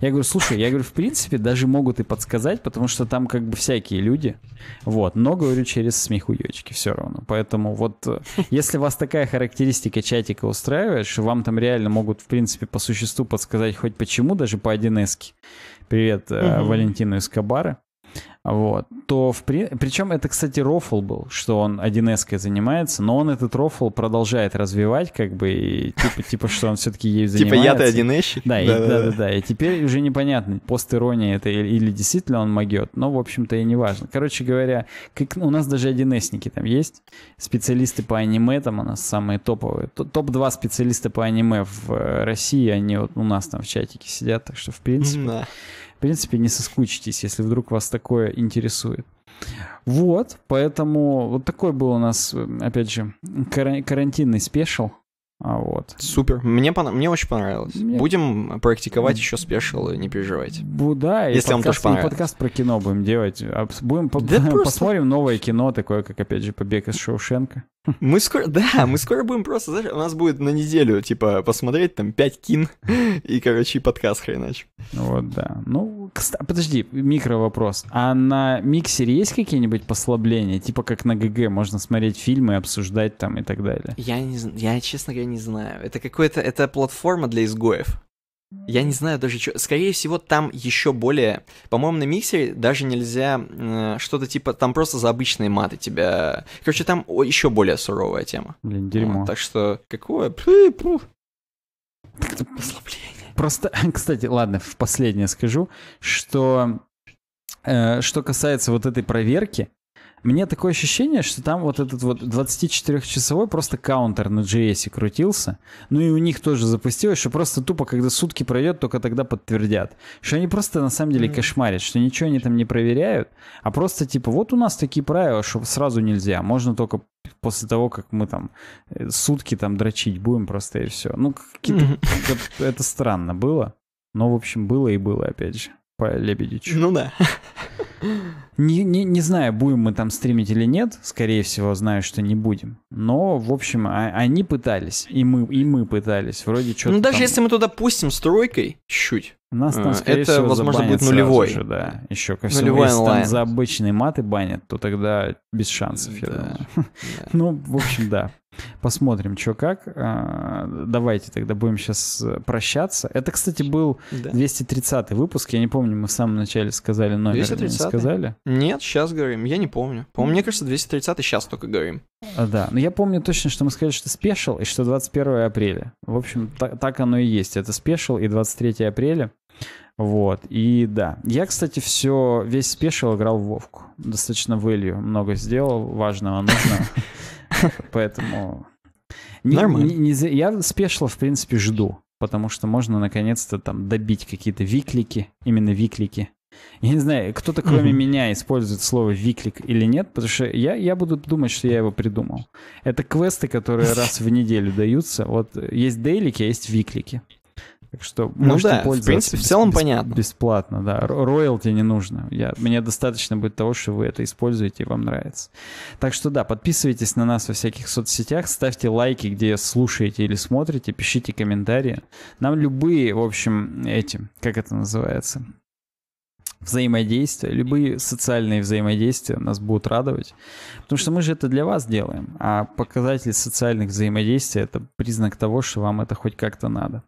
Я говорю, слушай, я говорю, в принципе, даже могут и подсказать, потому что там как бы всякие люди, вот, но, говорю, через смехуёчки все равно. Поэтому вот, э, если вас такая характеристика чатика устраивает, что вам там реально могут, в принципе, по существу подсказать хоть почему, даже по 1 Привет угу. Валентину из Кабары вот, то в при... причем это, кстати, рофл был, что он 1С занимается, но он этот рофл продолжает развивать, как бы, и, типа, типа, что он все-таки ей занимается. Типа я-то 1С? Да, да-да-да, и теперь уже непонятно, пост-ирония это или, или действительно он могет, но, в общем-то, и не важно. Короче говоря, как ну, у нас даже 1 там есть, специалисты по аниме там у нас самые топовые, топ-2 специалиста по аниме в э, России, они вот у нас там в чатике сидят, так что, в принципе... Да в принципе, не соскучитесь, если вдруг вас такое интересует. Вот, поэтому вот такой был у нас, э, опять же, карантинный спешл. А вот. Супер. Мне, пон... мне очень понравилось. Мне... Будем практиковать еще спешл, не переживайте. Бу, да, и, Если подкаст, вам тоже понравилось. и подкаст про кино будем делать. Будем да по... просто... посмотрим новое кино, такое как, опять же, «Побег из Шоушенка». Мы скоро, да, мы скоро будем просто, знаешь, у нас будет на неделю, типа, посмотреть там 5 кин и, короче, и подкаст хренач. Вот, да. Ну, кстати, подожди, микро вопрос. А на миксере есть какие-нибудь послабления? Типа, как на ГГ можно смотреть фильмы, обсуждать там и так далее? Я, не, я честно говоря, не знаю. Это какое-то, это платформа для изгоев. Я не знаю даже, что... Скорее всего, там еще более... По-моему, на миксере даже нельзя э, что-то типа... Там просто за обычные маты тебя... Короче, там о, еще более суровая тема. Блин, дерьмо. Вот, так что какое... Послабление. Просто, кстати, ладно, в последнее скажу, что... Э, что касается вот этой проверки, мне такое ощущение, что там вот этот вот 24-часовой просто каунтер на JS крутился. Ну и у них тоже запустилось, что просто тупо, когда сутки пройдет, только тогда подтвердят. Что они просто на самом деле кошмарят, что ничего они там не проверяют, а просто типа вот у нас такие правила, что сразу нельзя, можно только после того, как мы там э, сутки там дрочить будем просто и все. Ну, это странно было. Но, в общем, было и было, опять же по Лебедичу. Ну да. Не, не, не знаю, будем мы там стримить или нет. Скорее всего, знаю, что не будем. Но, в общем, а, они пытались. И мы, и мы пытались. Вроде что-то Ну, даже там... если мы туда пустим стройкой тройкой, чуть. Нас там, э, скорее это, всего, возможно, будет нулевой. Же, да, еще ко всему. Нулевой Если онлайн. там за обычные маты банят, то тогда без шансов, я думаю. Да. Ну, в общем, да. Посмотрим, что как. А, давайте тогда будем сейчас э, прощаться. Это, кстати, был да. 230 выпуск. Я не помню, мы в самом начале сказали номер. 230 не сказали? Нет, сейчас говорим. Я не помню. по мне кажется, 230 сейчас только говорим. А, да, но я помню точно, что мы сказали, что спешл и что 21 апреля. В общем, так, так оно и есть. Это спешл и 23 апреля. Вот, и да. Я, кстати, все, весь спешил играл в Вовку. Достаточно вылью много сделал, важного, нужного. Поэтому... я спешил, в принципе, жду, потому что можно наконец-то там добить какие-то виклики, именно виклики. Я не знаю, кто-то кроме mm-hmm. меня использует слово виклик или нет, потому что я, я буду думать, что я его придумал. Это квесты, которые раз в неделю даются. Вот э, есть дейлики, а есть виклики. Так что ну можете да, пользоваться. В принципе, в целом бесп- понятно. Бесплатно, да. Роялти не нужно. Я, мне достаточно будет того, что вы это используете и вам нравится. Так что да, подписывайтесь на нас во всяких соцсетях, ставьте лайки, где слушаете или смотрите, пишите комментарии. Нам любые, в общем, эти, как это называется, взаимодействия, любые социальные взаимодействия нас будут радовать, потому что мы же это для вас делаем, а показатель социальных взаимодействий — это признак того, что вам это хоть как-то надо.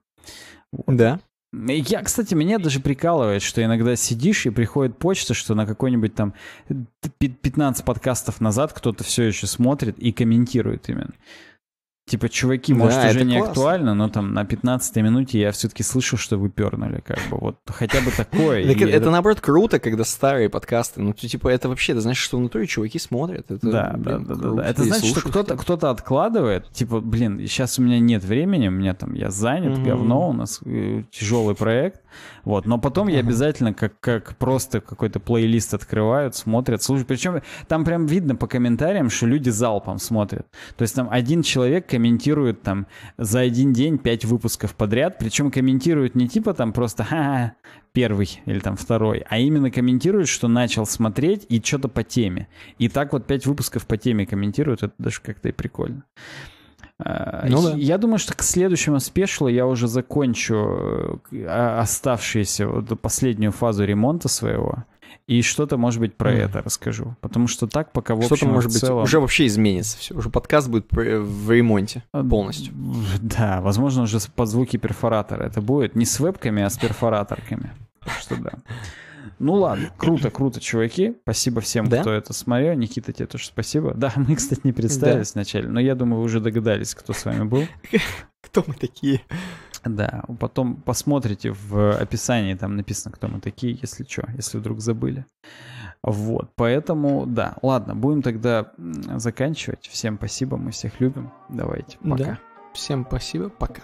Да. Я, кстати, меня даже прикалывает, что иногда сидишь и приходит почта, что на какой-нибудь там 15 подкастов назад кто-то все еще смотрит и комментирует именно. Типа, чуваки, да, может, уже не классно. актуально, но там на 15-й минуте я все-таки слышу, что вы пернули, как бы, вот хотя бы такое. Это, наоборот, круто, когда старые подкасты, ну, типа, это вообще, это значит, что внутри чуваки смотрят. Да, да, да, да. Это значит, что кто-то кто-то откладывает, типа, блин, сейчас у меня нет времени, у меня там, я занят, говно, у нас э, тяжелый проект, вот, но потом я обязательно как как просто какой-то плейлист открывают, смотрят, слушают, причем там прям видно по комментариям, что люди залпом смотрят, то есть там один человек комментирует там за один день пять выпусков подряд, причем комментирует не типа там просто ха, -ха первый или там второй, а именно комментирует, что начал смотреть и что-то по теме. И так вот пять выпусков по теме комментирует, это даже как-то и прикольно. А, ну, да. Я думаю, что к следующему спешлу я уже закончу э, оставшуюся, вот, последнюю фазу ремонта своего. И что-то, может быть, про mm. это расскажу. Потому что так пока в общем Что-то, может быть, целом... уже вообще изменится. Все, уже подкаст будет э, в ремонте э, полностью. Да, возможно, уже под звуки перфоратора это будет. Не с вебками, а с перфораторками. Так что да. Ну ладно, круто, круто, чуваки. Спасибо всем, да? кто это смотрел. Никита, тебе тоже спасибо. Да, мы, кстати, не представились да. вначале, но я думаю, вы уже догадались, кто с вами был. Кто мы такие? Да, потом посмотрите в описании, там написано, кто мы такие, если что, если вдруг забыли. Вот, поэтому, да, ладно, будем тогда заканчивать. Всем спасибо, мы всех любим. Давайте, пока. Да. Всем спасибо, пока.